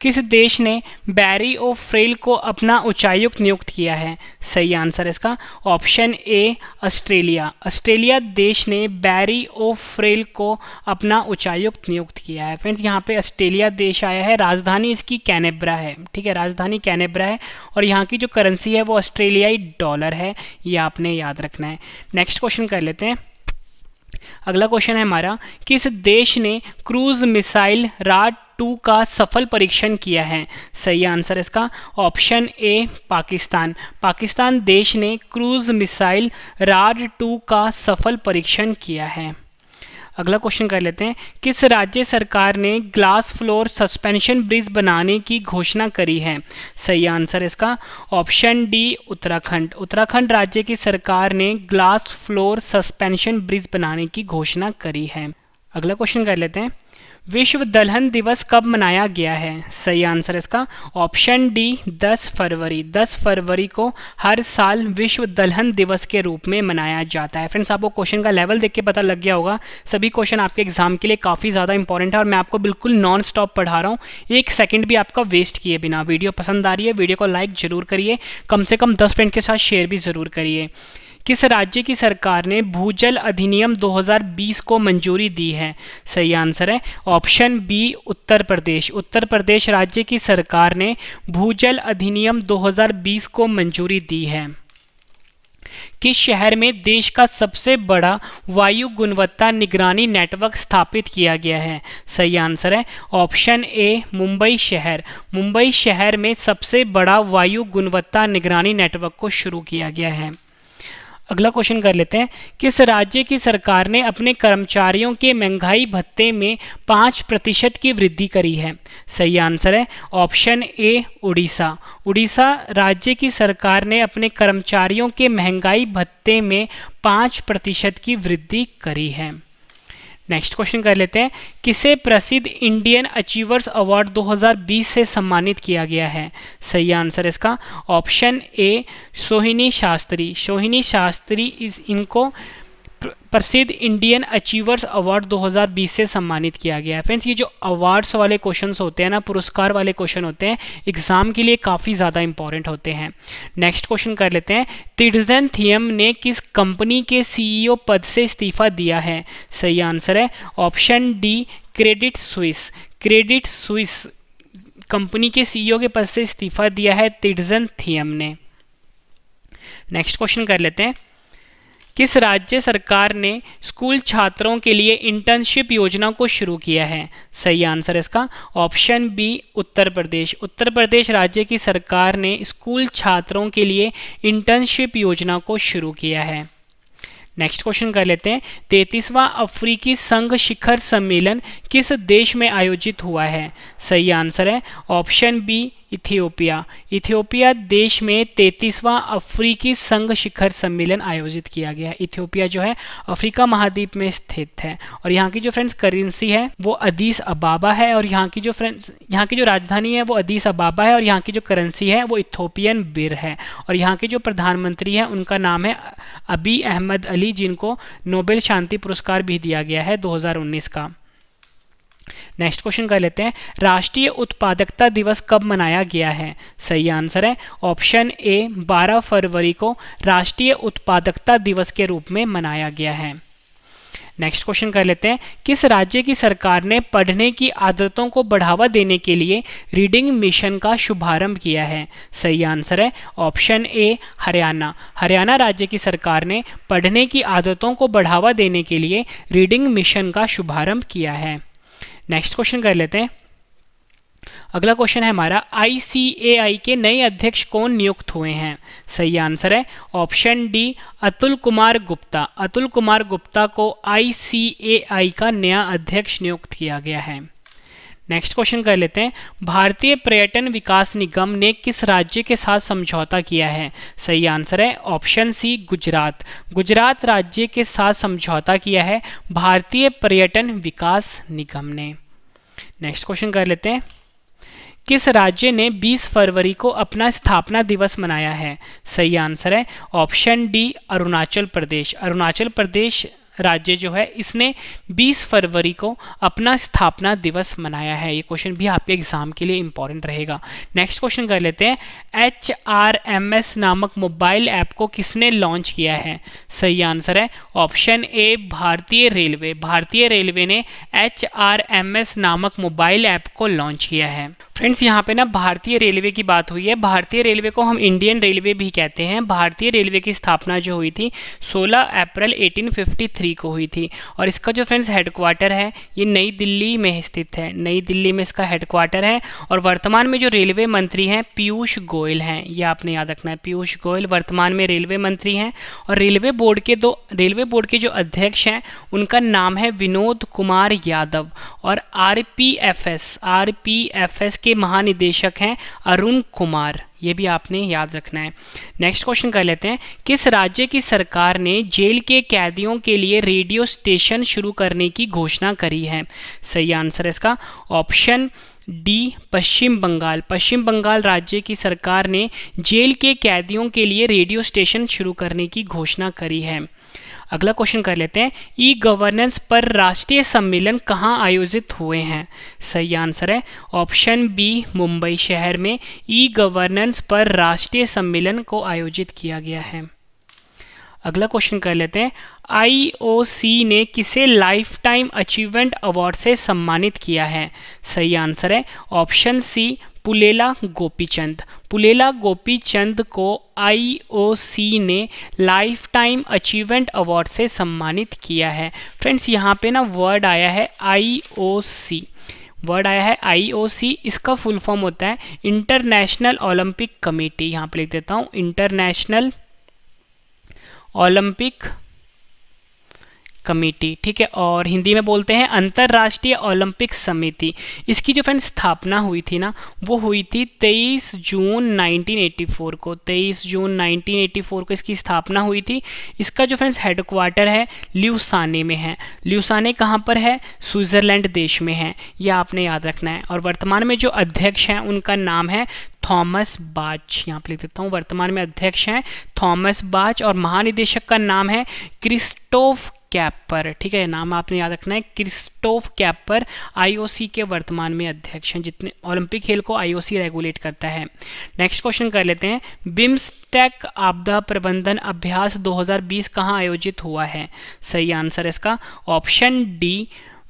किस देश ने बैरी ओ फ्रेल को अपना उच्चायुक्त नियुक्त किया है सही आंसर इसका ऑप्शन ए ऑस्ट्रेलिया ऑस्ट्रेलिया देश ने बैरी ओ फ्रेल को अपना उच्चायुक्त नियुक्त किया है फ्रेंड्स यहाँ पे ऑस्ट्रेलिया देश आया है राजधानी इसकी कैनेब्रा है ठीक है राजधानी कैनेब्रा है और यहाँ की जो करेंसी है वो ऑस्ट्रेलियाई डॉलर है ये आपने याद रखना है नेक्स्ट क्वेश्चन कर लेते हैं अगला क्वेश्चन है हमारा किस देश ने क्रूज मिसाइल राट टू का सफल परीक्षण किया है सही आंसर इसका ऑप्शन ए पाकिस्तान पाकिस्तान देश ने क्रूज मिसाइल राड टू का सफल परीक्षण किया है अगला क्वेश्चन कर लेते हैं किस राज्य सरकार ने ग्लास फ्लोर सस्पेंशन ब्रिज बनाने की घोषणा करी है सही आंसर इसका ऑप्शन डी उत्तराखंड उत्तराखंड राज्य की सरकार ने ग्लास फ्लोर सस्पेंशन ब्रिज बनाने की घोषणा करी है अगला क्वेश्चन कर लेते हैं विश्व दलहन दिवस कब मनाया गया है सही आंसर इसका ऑप्शन डी 10 फरवरी 10 फरवरी को हर साल विश्व दलहन दिवस के रूप में मनाया जाता है फ्रेंड्स आपको क्वेश्चन का लेवल देख के पता लग गया होगा सभी क्वेश्चन आपके एग्जाम के लिए काफ़ी ज़्यादा इंपॉर्टेंट है और मैं आपको बिल्कुल नॉन स्टॉप पढ़ा रहा हूँ एक सेकेंड भी आपका वेस्ट किए बिना वीडियो पसंद आ रही है वीडियो को लाइक ज़रूर करिए कम से कम दस फ्रेंड के साथ शेयर भी ज़रूर करिए किस राज्य की सरकार ने भूजल अधिनियम 2020 को मंजूरी दी है सही आंसर है ऑप्शन बी उत्तर प्रदेश उत्तर प्रदेश राज्य की सरकार ने भूजल अधिनियम 2020 को मंजूरी दी है किस शहर में देश का सबसे बड़ा वायु गुणवत्ता निगरानी नेटवर्क स्थापित किया गया है सही आंसर है ऑप्शन ए मुंबई शहर मुंबई शहर में सबसे बड़ा वायु गुणवत्ता निगरानी नेटवर्क को शुरू किया गया है अगला क्वेश्चन कर लेते हैं किस राज्य की सरकार ने अपने कर्मचारियों के महंगाई भत्ते में पाँच प्रतिशत की वृद्धि करी है सही आंसर है ऑप्शन ए उड़ीसा उड़ीसा राज्य की सरकार ने अपने कर्मचारियों के महंगाई भत्ते में पाँच प्रतिशत की वृद्धि करी है नेक्स्ट क्वेश्चन कर लेते हैं किसे प्रसिद्ध इंडियन अचीवर्स अवार्ड 2020 से सम्मानित किया गया है सही आंसर इसका ऑप्शन ए सोहिनी शास्त्री सोहिनी शास्त्री इस इनको प्रसिद्ध इंडियन अचीवर्स अवार्ड 2020 से सम्मानित किया गया है फ्रेंड्स ये जो अवार्ड्स वाले क्वेश्चंस होते हैं ना पुरस्कार वाले क्वेश्चन होते हैं एग्जाम के लिए काफ़ी ज़्यादा इंपॉर्टेंट होते हैं नेक्स्ट क्वेश्चन कर लेते हैं तिडजन थियम ने किस कंपनी के सीईओ e पद से इस्तीफा दिया है सही आंसर है option D credit Suisse credit Suisse company के सीईओ e के पद से इस्तीफा दिया है तिडजन थियम ने नेक्स्ट क्वेश्चन कर लेते हैं किस राज्य सरकार ने स्कूल छात्रों के लिए इंटर्नशिप योजना को शुरू किया है सही आंसर इसका ऑप्शन बी उत्तर प्रदेश उत्तर प्रदेश राज्य की सरकार ने स्कूल छात्रों के लिए इंटर्नशिप योजना को शुरू किया है नेक्स्ट क्वेश्चन कर लेते हैं तैतीसवां अफ्रीकी संघ शिखर सम्मेलन किस देश में आयोजित हुआ है सही आंसर है ऑप्शन बी इथियोपिया इथियोपिया देश में तैतीसवां अफ्रीकी संघ शिखर सम्मेलन आयोजित किया गया है इथियोपिया जो है अफ्रीका महाद्वीप में स्थित है और यहाँ की जो फ्रेंड्स करेंसी है वो अदीस अबाबा है और यहाँ की जो फ्रेंड्स यहाँ की जो राजधानी है वो अदीस अबाबा है और यहाँ की जो करेंसी है वो इथोपियन बिर है और यहाँ के जो प्रधानमंत्री हैं उनका नाम है अबी अहमद अली जिनको नोबेल शांति पुरस्कार भी दिया गया है दो का नेक्स्ट क्वेश्चन कर लेते हैं राष्ट्रीय उत्पादकता दिवस कब मनाया गया है सही आंसर है ऑप्शन ए 12 फरवरी को राष्ट्रीय उत्पादकता दिवस के रूप में मनाया गया है नेक्स्ट क्वेश्चन कर लेते हैं किस राज्य की सरकार ने पढ़ने की आदतों को बढ़ावा देने के लिए रीडिंग मिशन का शुभारंभ किया है सही आंसर है ऑप्शन ए हरियाणा हरियाणा राज्य की सरकार ने पढ़ने की आदतों को बढ़ावा देने के लिए रीडिंग मिशन का शुभारंभ किया है नेक्स्ट क्वेश्चन कर लेते हैं अगला क्वेश्चन है हमारा आईसीएआई के नए अध्यक्ष कौन नियुक्त हुए हैं सही आंसर है ऑप्शन डी अतुल कुमार गुप्ता अतुल कुमार गुप्ता को आईसीएआई का नया अध्यक्ष नियुक्त किया गया है नेक्स्ट क्वेश्चन कर लेते हैं भारतीय पर्यटन विकास निगम ने किस राज्य के साथ समझौता किया है सही आंसर है ऑप्शन सी गुजरात गुजरात राज्य के साथ समझौता किया है भारतीय पर्यटन विकास निगम ने नेक्स्ट क्वेश्चन कर लेते हैं किस राज्य ने 20 फरवरी को अपना स्थापना दिवस मनाया है सही आंसर है ऑप्शन डी अरुणाचल प्रदेश अरुणाचल प्रदेश राज्य जो है इसने 20 फरवरी को अपना स्थापना दिवस मनाया है ये क्वेश्चन भी आपके एग्जाम के लिए इंपॉर्टेंट रहेगा नेक्स्ट क्वेश्चन कर लेते हैं एच आर एम एस नामक मोबाइल ऐप को किसने लॉन्च किया है सही आंसर है ऑप्शन ए भारतीय रेलवे भारतीय रेलवे ने एच आर एम एस नामक मोबाइल ऐप को लॉन्च किया है फ्रेंड्स यहाँ पे ना भारतीय रेलवे की बात हुई है भारतीय रेलवे को हम इंडियन रेलवे भी कहते हैं भारतीय रेलवे की स्थापना जो हुई थी 16 अप्रैल 1853 को हुई थी और इसका जो फ्रेंड्स हेडक्वार्टर है ये नई दिल्ली में स्थित है नई दिल्ली में इसका हेडक्वार्टर है और वर्तमान में जो रेलवे मंत्री हैं पीयूष गोयल हैं ये आपने याद रखना है पीयूष गोयल वर्तमान में रेलवे मंत्री हैं और रेलवे बोर्ड के दो रेलवे बोर्ड के जो अध्यक्ष हैं उनका नाम है विनोद कुमार यादव और R P F S R P F S के के महानिदेशक हैं अरुण कुमार ये भी आपने याद रखना है नेक्स्ट क्वेश्चन कर लेते हैं किस राज्य की सरकार ने जेल के कैदियों के लिए रेडियो स्टेशन शुरू करने की घोषणा करी है सही आंसर है इसका ऑप्शन डी पश्चिम बंगाल पश्चिम बंगाल राज्य की सरकार ने जेल के कैदियों के लिए रेडियो स्टेशन शुरू करने की घोषणा करी है अगला क्वेश्चन कर लेते हैं ई गवर्नेंस पर राष्ट्रीय सम्मेलन कहाँ आयोजित हुए हैं सही आंसर है ऑप्शन बी मुंबई शहर में ई गवर्नेंस पर राष्ट्रीय सम्मेलन को आयोजित किया गया है अगला क्वेश्चन कर लेते हैं आईओसी ने किसे लाइफ टाइम अचीवमेंट अवार्ड से सम्मानित किया है सही आंसर है ऑप्शन सी पुलेला गोपीचंद पुलेला गोपीचंद को आईओसी ने लाइफ टाइम अचीवमेंट अवार्ड से सम्मानित किया है फ्रेंड्स यहाँ पे ना वर्ड आया है आईओसी वर्ड आया है आईओसी इसका फुल फॉर्म होता है इंटरनेशनल ओलंपिक कमेटी यहाँ पे लिख देता हूँ इंटरनेशनल ओलंपिक कमेटी ठीक है और हिंदी में बोलते हैं अंतर्राष्ट्रीय ओलंपिक समिति इसकी जो फ्रेंड स्थापना हुई थी ना वो हुई थी 23 जून 1984 को 23 जून 1984 को इसकी स्थापना हुई थी इसका जो फ्रेंड्स हेडक्वार्टर है ल्यूसाने में है ल्यूसाने कहाँ पर है स्विट्ज़रलैंड देश में है यह आपने याद रखना है और वर्तमान में जो अध्यक्ष हैं उनका नाम है थॉमस बाच यहाँ पर लिख देता हूँ वर्तमान में अध्यक्ष हैं थॉमस बाच और महानिदेशक का नाम है क्रिस्टोफ कैपर ठीक है नाम आपने याद रखना है क्रिस्टोफ कैपर आईओसी के वर्तमान में अध्यक्ष हैं जितने ओलंपिक खेल को आईओसी रेगुलेट करता है नेक्स्ट क्वेश्चन कर लेते हैं बिम्सटेक आपदा प्रबंधन अभ्यास 2020 कहाँ आयोजित हुआ है सही आंसर इसका ऑप्शन डी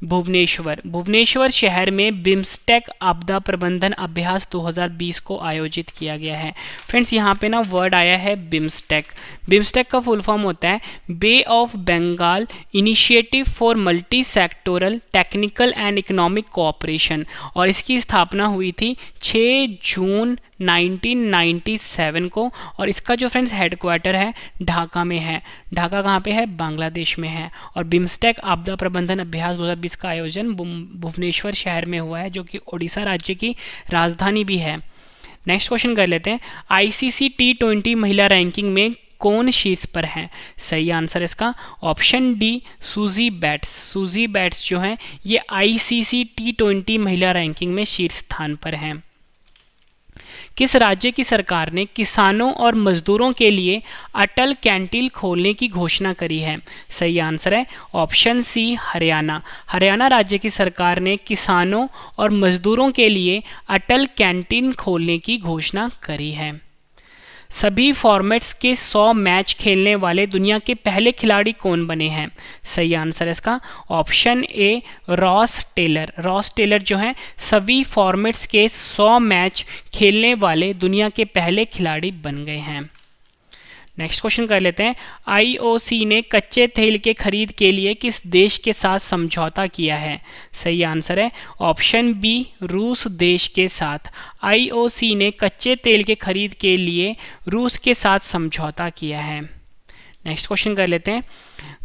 भुवनेश्वर भुवनेश्वर शहर में बिम्स्टेक आपदा प्रबंधन अभ्यास 2020 को आयोजित किया गया है फ्रेंड्स यहाँ पे ना वर्ड आया है बिम्स्टेक बिम्स्टेक का फुल फॉर्म होता है bay of Bengal initiative for multi sectoral technical and economic cooperation और इसकी स्थापना हुई थी 6 जून 1997 को और इसका जो फ्रेंड्स हेडक्वार्टर है ढाका में है ढाका कहाँ पे है बांग्लादेश में है और बिम्स्टेक आपदा प्रबंधन अभ्यास 2020 का आयोजन भुवनेश्वर शहर में हुआ है जो कि ओडिशा राज्य की राजधानी भी है नेक्स्ट क्वेश्चन कर लेते हैं आईसीसी टी ट्वेंटी महिला रैंकिंग में कौन शीर्ष पर है सही आंसर इसका option D Suzie Bates Suzie Bates जो हैं ये आईसीसी टी ट्वेंटी महिला रैंकिंग में शीर्ष स्थान पर हैं किस राज्य की सरकार ने किसानों और मजदूरों के लिए अटल कैंटीन खोलने की घोषणा करी है सही आंसर है ऑप्शन सी हरियाणा हरियाणा राज्य की सरकार ने किसानों और मजदूरों के लिए अटल कैंटीन खोलने की घोषणा करी है सभी फॉर्मेट्स के 100 मैच खेलने वाले दुनिया के पहले खिलाड़ी कौन बने हैं सही आंसर है इसका option A Ross Taylor Ross Taylor जो हैं सभी फॉर्मेट्स के 100 मैच खेलने वाले दुनिया के पहले खिलाड़ी बन गए हैं नेक्स्ट क्वेश्चन कर लेते हैं आईओसी ने कच्चे तेल के खरीद के लिए किस देश के साथ समझौता किया है सही आंसर है ऑप्शन बी रूस देश के साथ आईओसी ने कच्चे तेल के खरीद के लिए रूस के साथ समझौता किया है नेक्स्ट क्वेश्चन कर लेते हैं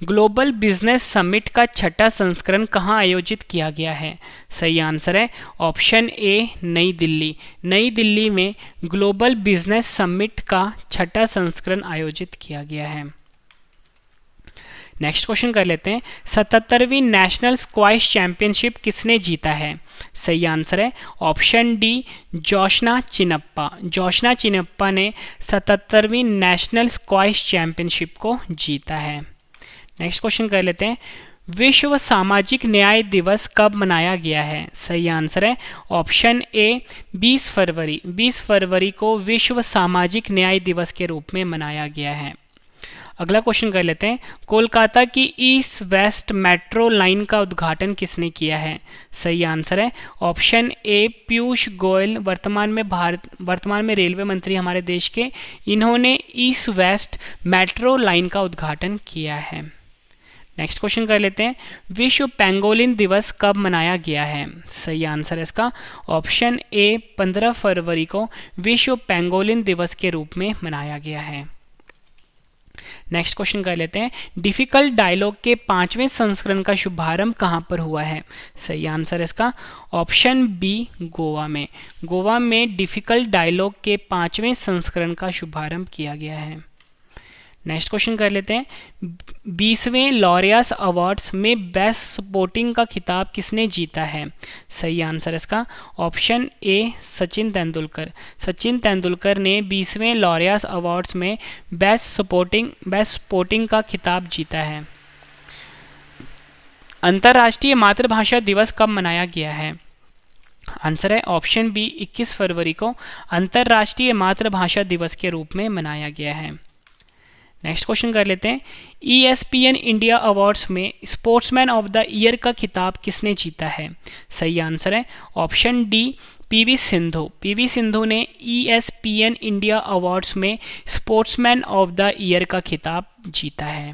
ग्लोबल बिजनेस समिट का छठा संस्करण कहाँ आयोजित किया गया है सही आंसर है ऑप्शन ए नई दिल्ली नई दिल्ली में ग्लोबल बिजनेस समिट का छठा संस्करण आयोजित किया गया है नेक्स्ट क्वेश्चन कर लेते हैं सतहत्तरवीं नेशनल स्क्वाश चैंपियनशिप किसने जीता है सही आंसर है ऑप्शन डी जोशना चिनप्पा जोशना चिनप्पा ने सतहत्तरवीं नेशनल स्क्वाश चैंपियनशिप को जीता है नेक्स्ट क्वेश्चन कर लेते हैं विश्व सामाजिक न्याय दिवस कब मनाया गया है सही आंसर है ऑप्शन ए 20 फरवरी 20 फरवरी को विश्व सामाजिक न्याय दिवस के रूप में मनाया गया है अगला क्वेश्चन कर लेते हैं कोलकाता की ईस्ट वेस्ट मेट्रो लाइन का उद्घाटन किसने किया है सही आंसर है ऑप्शन ए पीयूष गोयल वर्तमान में भारत वर्तमान में रेलवे मंत्री हमारे देश के इन्होंने ईस्ट वेस्ट मेट्रो लाइन का उद्घाटन किया है नेक्स्ट क्वेश्चन कर लेते हैं विश्व पेंगोलिन दिवस कब मनाया गया है सही आंसर है इसका ऑप्शन ए 15 फरवरी को विश्व पेंगोलिन दिवस के रूप में मनाया गया है नेक्स्ट क्वेश्चन कर लेते हैं डिफिकल्ट डायलॉग के पांचवें संस्करण का शुभारंभ कहां पर हुआ है सही आंसर इसका ऑप्शन बी गोवा में गोवा में डिफिकल्ट डायलॉग के पांचवें संस्करण का शुभारंभ किया गया है नेक्स्ट क्वेश्चन कर लेते हैं बीसवें लॉरियास अवार्ड्स में बेस्ट सपोर्टिंग का खिताब किसने जीता है सही आंसर इसका ऑप्शन ए सचिन तेंदुलकर सचिन तेंदुलकर ने बीसवें लॉरियास अवार्ड्स में बेस्ट सपोर्टिंग बेस्ट सपोर्टिंग का खिताब जीता है अंतर्राष्ट्रीय मातृभाषा दिवस कब मनाया गया है आंसर है ऑप्शन बी 21 फरवरी को अंतर्राष्ट्रीय मातृभाषा दिवस के रूप में मनाया गया है नेक्स्ट क्वेश्चन कर लेते हैं ई इंडिया अवार्ड्स में स्पोर्ट्समैन ऑफ द ईयर का खिताब किसने जीता है सही आंसर है option D PV Sindhu PV Sindhu ने ई इंडिया अवार्ड्स में स्पोर्ट्समैन ऑफ द ईयर का खिताब जीता है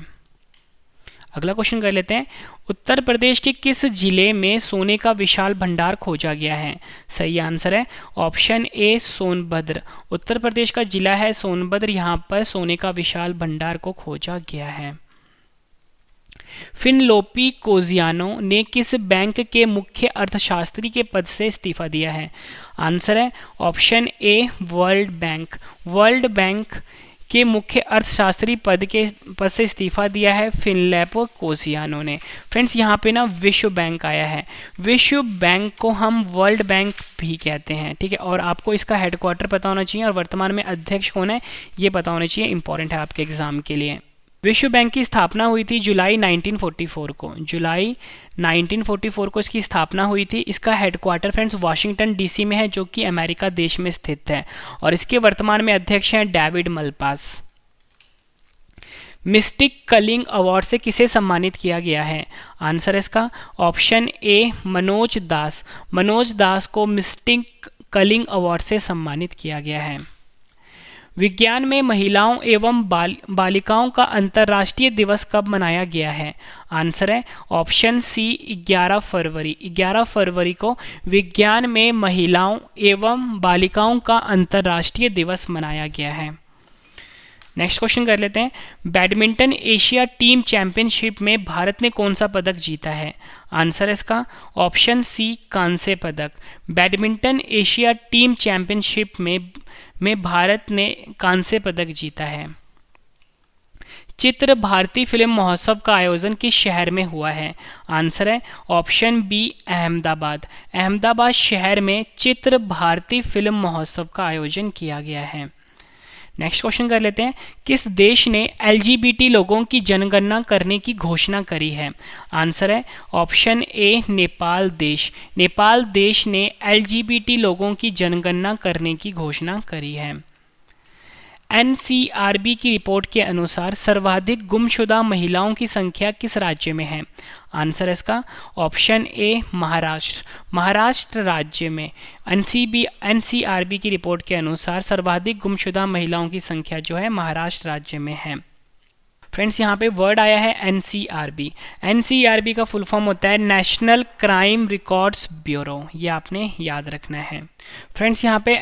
अगला क्वेश्चन कर लेते हैं उत्तर प्रदेश के किस जिले में सोने का विशाल भंडार खोजा गया है सही आंसर है ऑप्शन ए सोनभद्र उत्तर प्रदेश का जिला है सोनभद्र यहाँ पर सोने का विशाल भंडार को खोजा गया है फिनलोपी कोजियानो ने किस बैंक के मुख्य अर्थशास्त्री के पद से इस्तीफा दिया है आंसर है option A world bank world bank के मुख्य अर्थशास्त्री पद के पद से इस्तीफा दिया है फिनलैपो कोसियानो ने फ्रेंड्स यहाँ पे ना विश्व बैंक आया है विश्व बैंक को हम वर्ल्ड बैंक भी कहते हैं ठीक है और आपको इसका हेडक्वार्टर पता होना चाहिए और वर्तमान में अध्यक्ष कौन है ये पता होना चाहिए इंपॉर्टेंट है आपके एग्जाम के लिए विश्व बैंक की स्थापना हुई थी जुलाई 1944 को जुलाई 1944 को इसकी स्थापना हुई थी इसका हेडक्वार्टर फ्रेंड्स वाशिंगटन डीसी में है जो कि अमेरिका देश में स्थित है और इसके वर्तमान में अध्यक्ष हैं David Malpass mystic Kalinga award से किसे सम्मानित किया गया है आंसर इसका ऑप्शन ए मनोज दास मनोज दास को मिस्टिक कलिंग अवार्ड से सम्मानित किया गया है विज्ञान में महिलाओं एवं बाल, बालिकाओं का अंतर्राष्ट्रीय दिवस कब मनाया गया है आंसर है ऑप्शन सी 11 फरवरी 11 फरवरी को विज्ञान में महिलाओं एवं बालिकाओं का अंतर्राष्ट्रीय दिवस मनाया गया है नेक्स्ट क्वेश्चन कर लेते हैं बैडमिंटन एशिया टीम चैंपियनशिप में भारत ने कौन सा पदक जीता है आंसर है इसका ऑप्शन सी कांसे पदक बैडमिंटन एशिया टीम चैंपियनशिप में में भारत ने कांसे पदक जीता है चित्र भारतीय फिल्म महोत्सव का आयोजन किस शहर में हुआ है आंसर है ऑप्शन बी अहमदाबाद अहमदाबाद शहर में चित्र भारतीय फिल्म महोत्सव का आयोजन किया गया है नेक्स्ट क्वेश्चन कर लेते हैं किस देश ने एलजीबीटी लोगों की जनगणना करने की घोषणा करी है आंसर है ऑप्शन ए नेपाल देश नेपाल देश ने एलजीबीटी लोगों की जनगणना करने की घोषणा करी है एनसीआरबी की रिपोर्ट के अनुसार सर्वाधिक गुमशुदा महिलाओं की संख्या किस राज्य में है आंसर इसका ऑप्शन ए महाराष्ट्र महाराष्ट्र राज्य में एनसीबी एनसीआरबी की रिपोर्ट के अनुसार सर्वाधिक गुमशुदा महिलाओं की संख्या जो है महाराष्ट्र राज्य में है फ्रेंड्स यहाँ पे वर्ड आया है N N C C R B R B का फुल फॉर्म होता है नेशनल क्राइम रिकॉर्ड्स ब्यूरो ये आपने याद रखना है फ्रेंड्स यहाँ पे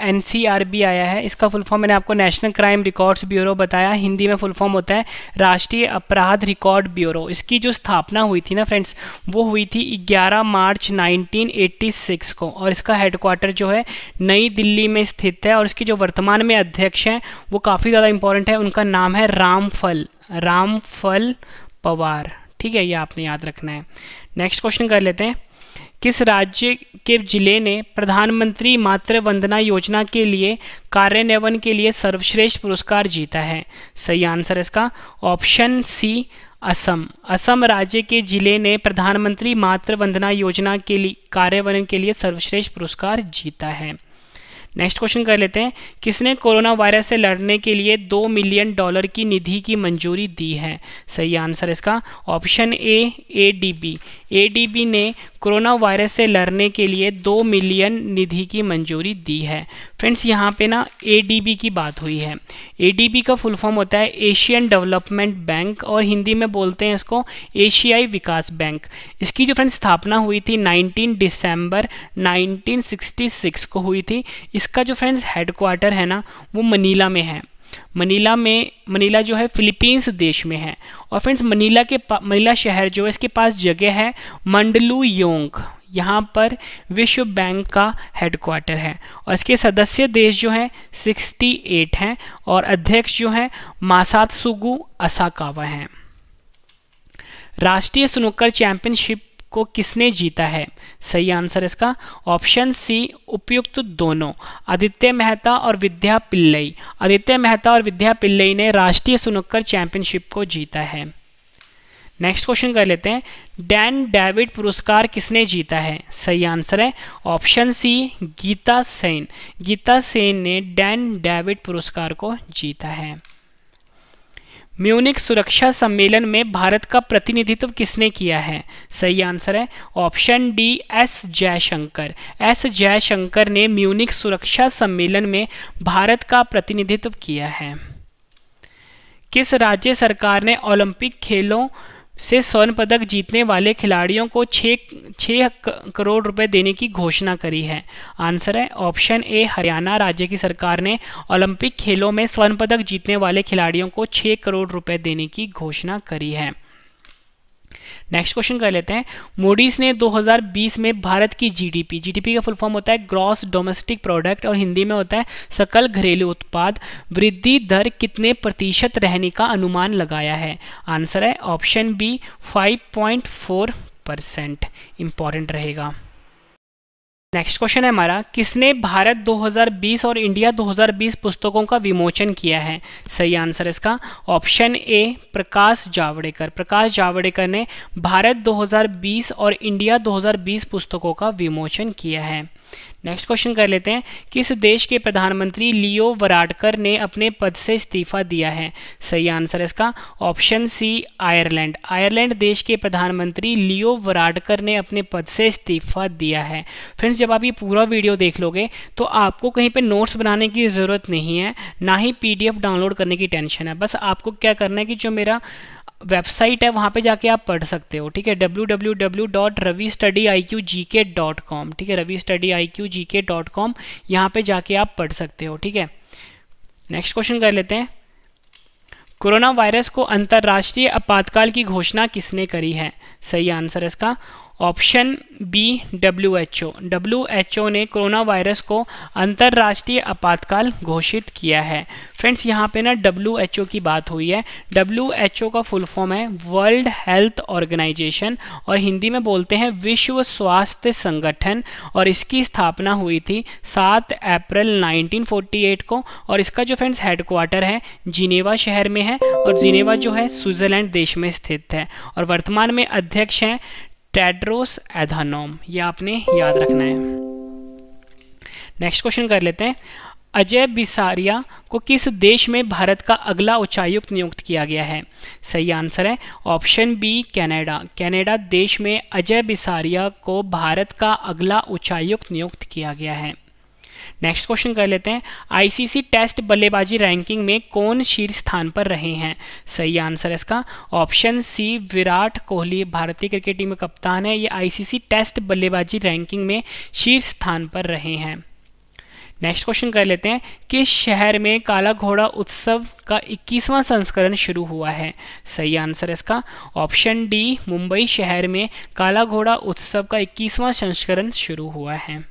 बी आया है इसका फुल फॉर्म मैंने आपको नेशनल क्राइम रिकॉर्ड्स ब्यूरो बताया हिंदी में फुल फॉर्म होता है राष्ट्रीय अपराध रिकॉर्ड ब्यूरो इसकी जो स्थापना हुई थी ना फ्रेंड्स वो हुई थी 11 मार्च 1986 को और इसका हेडक्वार्टर जो है नई दिल्ली में स्थित है और इसकी जो वर्तमान में अध्यक्ष हैं वो काफ़ी ज़्यादा इंपॉर्टेंट है उनका नाम है रामफल रामफल पवार ठीक है ये आपने याद रखना है नेक्स्ट क्वेश्चन कर लेते हैं किस राज्य के जिले ने प्रधानमंत्री मातृ वंदना योजना के लिए कार्यान्वयन के लिए सर्वश्रेष्ठ पुरस्कार जीता है सही आंसर इसका ऑप्शन सी असम असम राज्य के जिले ने प्रधानमंत्री मातृ वंदना योजना के लिए कार्यान्वयन के लिए सर्वश्रेष्ठ पुरस्कार जीता है नेक्स्ट क्वेश्चन कर लेते हैं किसने कोरोना वायरस से लड़ने के लिए दो मिलियन डॉलर की निधि की मंजूरी दी है सही आंसर इसका option A A D B A D B ने कोरोना वायरस से लड़ने के लिए दो मिलियन निधि की मंजूरी दी है फ्रेंड्स यहाँ पे ना ए डी बी की बात हुई है ए डी बी का फुल फॉर्म होता है एशियन डेवलपमेंट बैंक और हिंदी में बोलते हैं इसको एशियाई विकास बैंक इसकी जो फ्रेंड्स स्थापना हुई थी 19 दिसंबर 1966 को हुई थी इस इसका जो फ्रेंड्स हेडक्वार्टर है ना वो मनीला में है मनीला में मनीला जो है फिलीपींस देश में है और फ्रेंड्स मनीला के मनीला शहर जो है इसके पास जगह है मंडलू योंग यहाँ पर विश्व बैंक का हेडक्वार्टर है और इसके सदस्य देश जो हैं 68 हैं और अध्यक्ष जो हैं सुगु असाकावा हैं राष्ट्रीय स्नूकर चैंपियनशिप को किसने जीता है सही आंसर इसका ऑप्शन सी उपयुक्त दोनों आदित्य मेहता और विद्या पिल्लई आदित्य मेहता और विद्या पिल्लई ने राष्ट्रीय सुनक्कर चैंपियनशिप को जीता है नेक्स्ट क्वेश्चन कर लेते हैं डैन डेविड पुरस्कार किसने जीता है सही आंसर है ऑप्शन सी गीता सेन गीता सेन ने डैन डेविड पुरस्कार को जीता है म्यूनिक सुरक्षा सम्मेलन में भारत का प्रतिनिधित्व किसने किया है सही आंसर है option D S Jaishankar S Jaishankar ने म्यूनिक सुरक्षा सम्मेलन में भारत का प्रतिनिधित्व किया है किस राज्य सरकार ने ओलंपिक खेलों से स्वर्ण पदक जीतने वाले खिलाड़ियों को छः छः करोड़ रुपए देने की घोषणा करी है आंसर है ऑप्शन ए हरियाणा राज्य की सरकार ने ओलंपिक खेलों में स्वर्ण पदक जीतने वाले खिलाड़ियों को छः करोड़ रुपए देने की घोषणा करी है नेक्स्ट क्वेश्चन कर लेते हैं मोडीज ने 2020 में भारत की जीडीपी जीडीपी का फुल फॉर्म होता है ग्रॉस डोमेस्टिक प्रोडक्ट और हिंदी में होता है सकल घरेलू उत्पाद वृद्धि दर कितने प्रतिशत रहने का अनुमान लगाया है आंसर है ऑप्शन बी 5.4 परसेंट इंपॉर्टेंट रहेगा नेक्स्ट क्वेश्चन है हमारा किसने भारत 2020 और इंडिया 2020 पुस्तकों का विमोचन किया है सही आंसर इसका ऑप्शन ए प्रकाश जावड़ेकर प्रकाश जावड़ेकर ने भारत 2020 और इंडिया 2020 पुस्तकों का विमोचन किया है नेक्स्ट क्वेश्चन कर लेते हैं किस देश के प्रधानमंत्री लियो वराडकर ने अपने पद से इस्तीफा दिया है सही आंसर इसका ऑप्शन सी आयरलैंड आयरलैंड देश के प्रधानमंत्री लियो वराडकर ने अपने पद से इस्तीफा दिया है फ्रेंड्स जब आप ये पूरा वीडियो देख लोगे तो आपको कहीं पे नोट्स बनाने की ज़रूरत नहीं है ना ही पीडीएफ डाउनलोड करने की टेंशन है बस आपको क्या करना है कि जो मेरा वेबसाइट है वहाँ पे जाके आप पढ़ सकते हो ठीक है W W W dot Ravi study I Q G K dot com ठीक है Ravi study I Q G K dot com यहाँ पर जाके आप पढ़ सकते हो ठीक है नेक्स्ट क्वेश्चन कर लेते हैं कोरोना वायरस को अंतर्राष्ट्रीय आपातकाल की घोषणा किसने करी है सही आंसर इसका option B W H O W H O ने कोरोना वायरस को अंतर्राष्ट्रीय आपातकाल घोषित किया है फ्रेंड्स यहाँ पे ना डब्ल्यू एच ओ की बात हुई है डब्ल्यू एच ओ का फुल फॉर्म है वर्ल्ड हेल्थ ऑर्गेनाइजेशन और हिंदी में बोलते हैं विश्व स्वास्थ्य संगठन और इसकी स्थापना हुई थी सात अप्रैल 1948 को और इसका जो फ्रेंड्स हेडक्वार्टर है जिनेवा शहर में है और जिनेवा जो है स्विट्जरलैंड देश में स्थित है और वर्तमान में अध्यक्ष हैं टेड्रोस एधानोम ये आपने याद रखना है नेक्स्ट क्वेश्चन कर लेते हैं अजय बिसारिया को किस देश में भारत का अगला उच्चायुक्त नियुक्त किया गया है सही आंसर है ऑप्शन बी कनाडा कनाडा देश में अजय बिसारिया को भारत का अगला उच्चायुक्त नियुक्त किया गया है नेक्स्ट क्वेश्चन कर लेते हैं आईसीसी टेस्ट बल्लेबाजी रैंकिंग में कौन शीर्ष स्थान पर रहे हैं सही आंसर इसका ऑप्शन सी विराट कोहली भारतीय क्रिकेट टीम का कप्तान है ये आईसीसी टेस्ट बल्लेबाजी रैंकिंग में शीर्ष स्थान पर रहे हैं नेक्स्ट क्वेश्चन कर लेते हैं किस शहर में काला घोड़ा उत्सव का 21वां संस्करण शुरू हुआ है सही आंसर इसका ऑप्शन डी मुंबई शहर में काला घोड़ा उत्सव का 21वां संस्करण शुरू हुआ है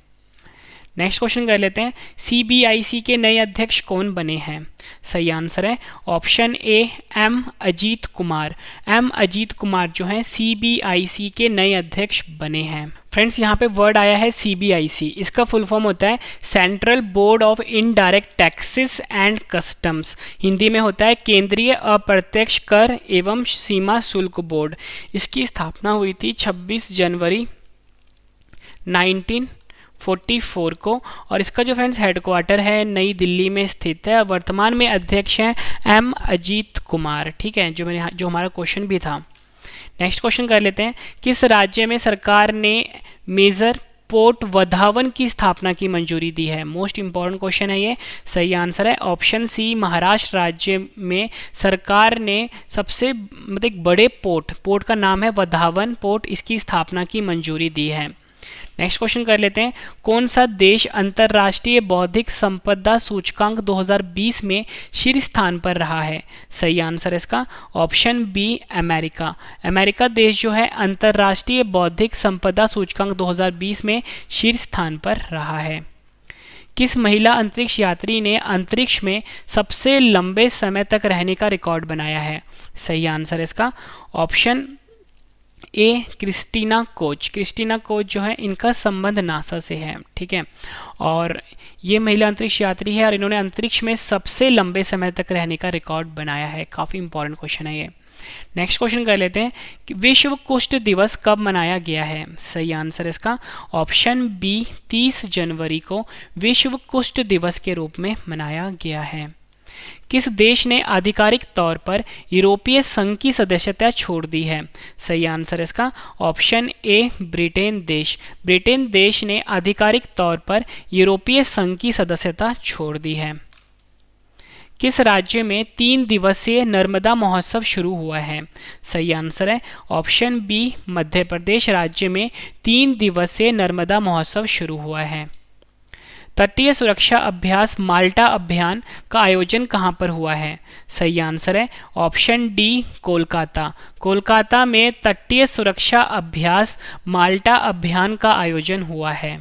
नेक्स्ट क्वेश्चन कर लेते हैं सीबीआईसी के नए अध्यक्ष कौन बने हैं सही आंसर है option A M Ajit Kumar M Ajit Kumar जो हैं सीबीआईसी के नए अध्यक्ष बने हैं फ्रेंड्स यहाँ पे वर्ड आया है सीबीआईसी इसका फुल फॉर्म होता है central board of indirect taxes and customs Hindi में होता है केंद्रीय अप्रत्यक्ष कर एवं सीमा शुल्क बोर्ड इसकी स्थापना हुई थी 26 जनवरी 19 44 को और इसका जो फ्रेंड्स हेडक्वार्टर है नई दिल्ली में स्थित है वर्तमान में अध्यक्ष हैं एम अजीत कुमार ठीक है जो मैंने जो हमारा क्वेश्चन भी था नेक्स्ट क्वेश्चन कर लेते हैं किस राज्य में सरकार ने मेजर पोर्ट वधावन की स्थापना की मंजूरी दी है मोस्ट इंपॉर्टेंट क्वेश्चन है ये सही आंसर है ऑप्शन सी महाराष्ट्र राज्य में सरकार ने सबसे मतलब बड़े पोर्ट पोर्ट का नाम है वधावन पोर्ट इसकी स्थापना की मंजूरी दी है नेक्स्ट क्वेश्चन कर लेते हैं कौन सा देश अंतर्राष्ट्रीय बौद्धिक संपदा सूचकांक 2020 में शीर्ष स्थान पर रहा है सही आंसर इसका ऑप्शन बी अमेरिका अमेरिका देश जो है अंतर्राष्ट्रीय बौद्धिक संपदा सूचकांक 2020 में शीर्ष स्थान पर रहा है किस महिला अंतरिक्ष यात्री ने अंतरिक्ष में सबसे लंबे समय तक रहने का रिकॉर्ड बनाया है सही आंसर इसका option A Christina Koch Christina Koch जो है इनका संबंध नासा से है ठीक है और ये महिला अंतरिक्ष यात्री है और इन्होंने अंतरिक्ष में सबसे लंबे समय तक रहने का रिकॉर्ड बनाया है काफ़ी इंपॉर्टेंट क्वेश्चन है ये नेक्स्ट क्वेश्चन कर लेते हैं कि विश्व कुष्ठ दिवस कब मनाया गया है सही आंसर इसका ऑप्शन बी 30 जनवरी को विश्व कुष्ठ दिवस के रूप में मनाया गया है किस देश ने आधिकारिक तौर पर यूरोपीय संघ की सदस्यता छोड़ दी है सही आंसर इसका ऑप्शन ए ब्रिटेन देश ब्रिटेन देश ने आधिकारिक तौर पर यूरोपीय संघ की सदस्यता छोड़ दी है किस राज्य में तीन दिवसीय नर्मदा महोत्सव शुरू हुआ है सही आंसर है ऑप्शन बी मध्य प्रदेश राज्य में तीन दिवसीय नर्मदा महोत्सव शुरू हुआ है तटीय सुरक्षा अभ्यास माल्टा अभियान का आयोजन कहाँ पर हुआ है सही आंसर है ऑप्शन डी कोलकाता कोलकाता में तटीय सुरक्षा अभ्यास माल्टा अभियान का आयोजन हुआ है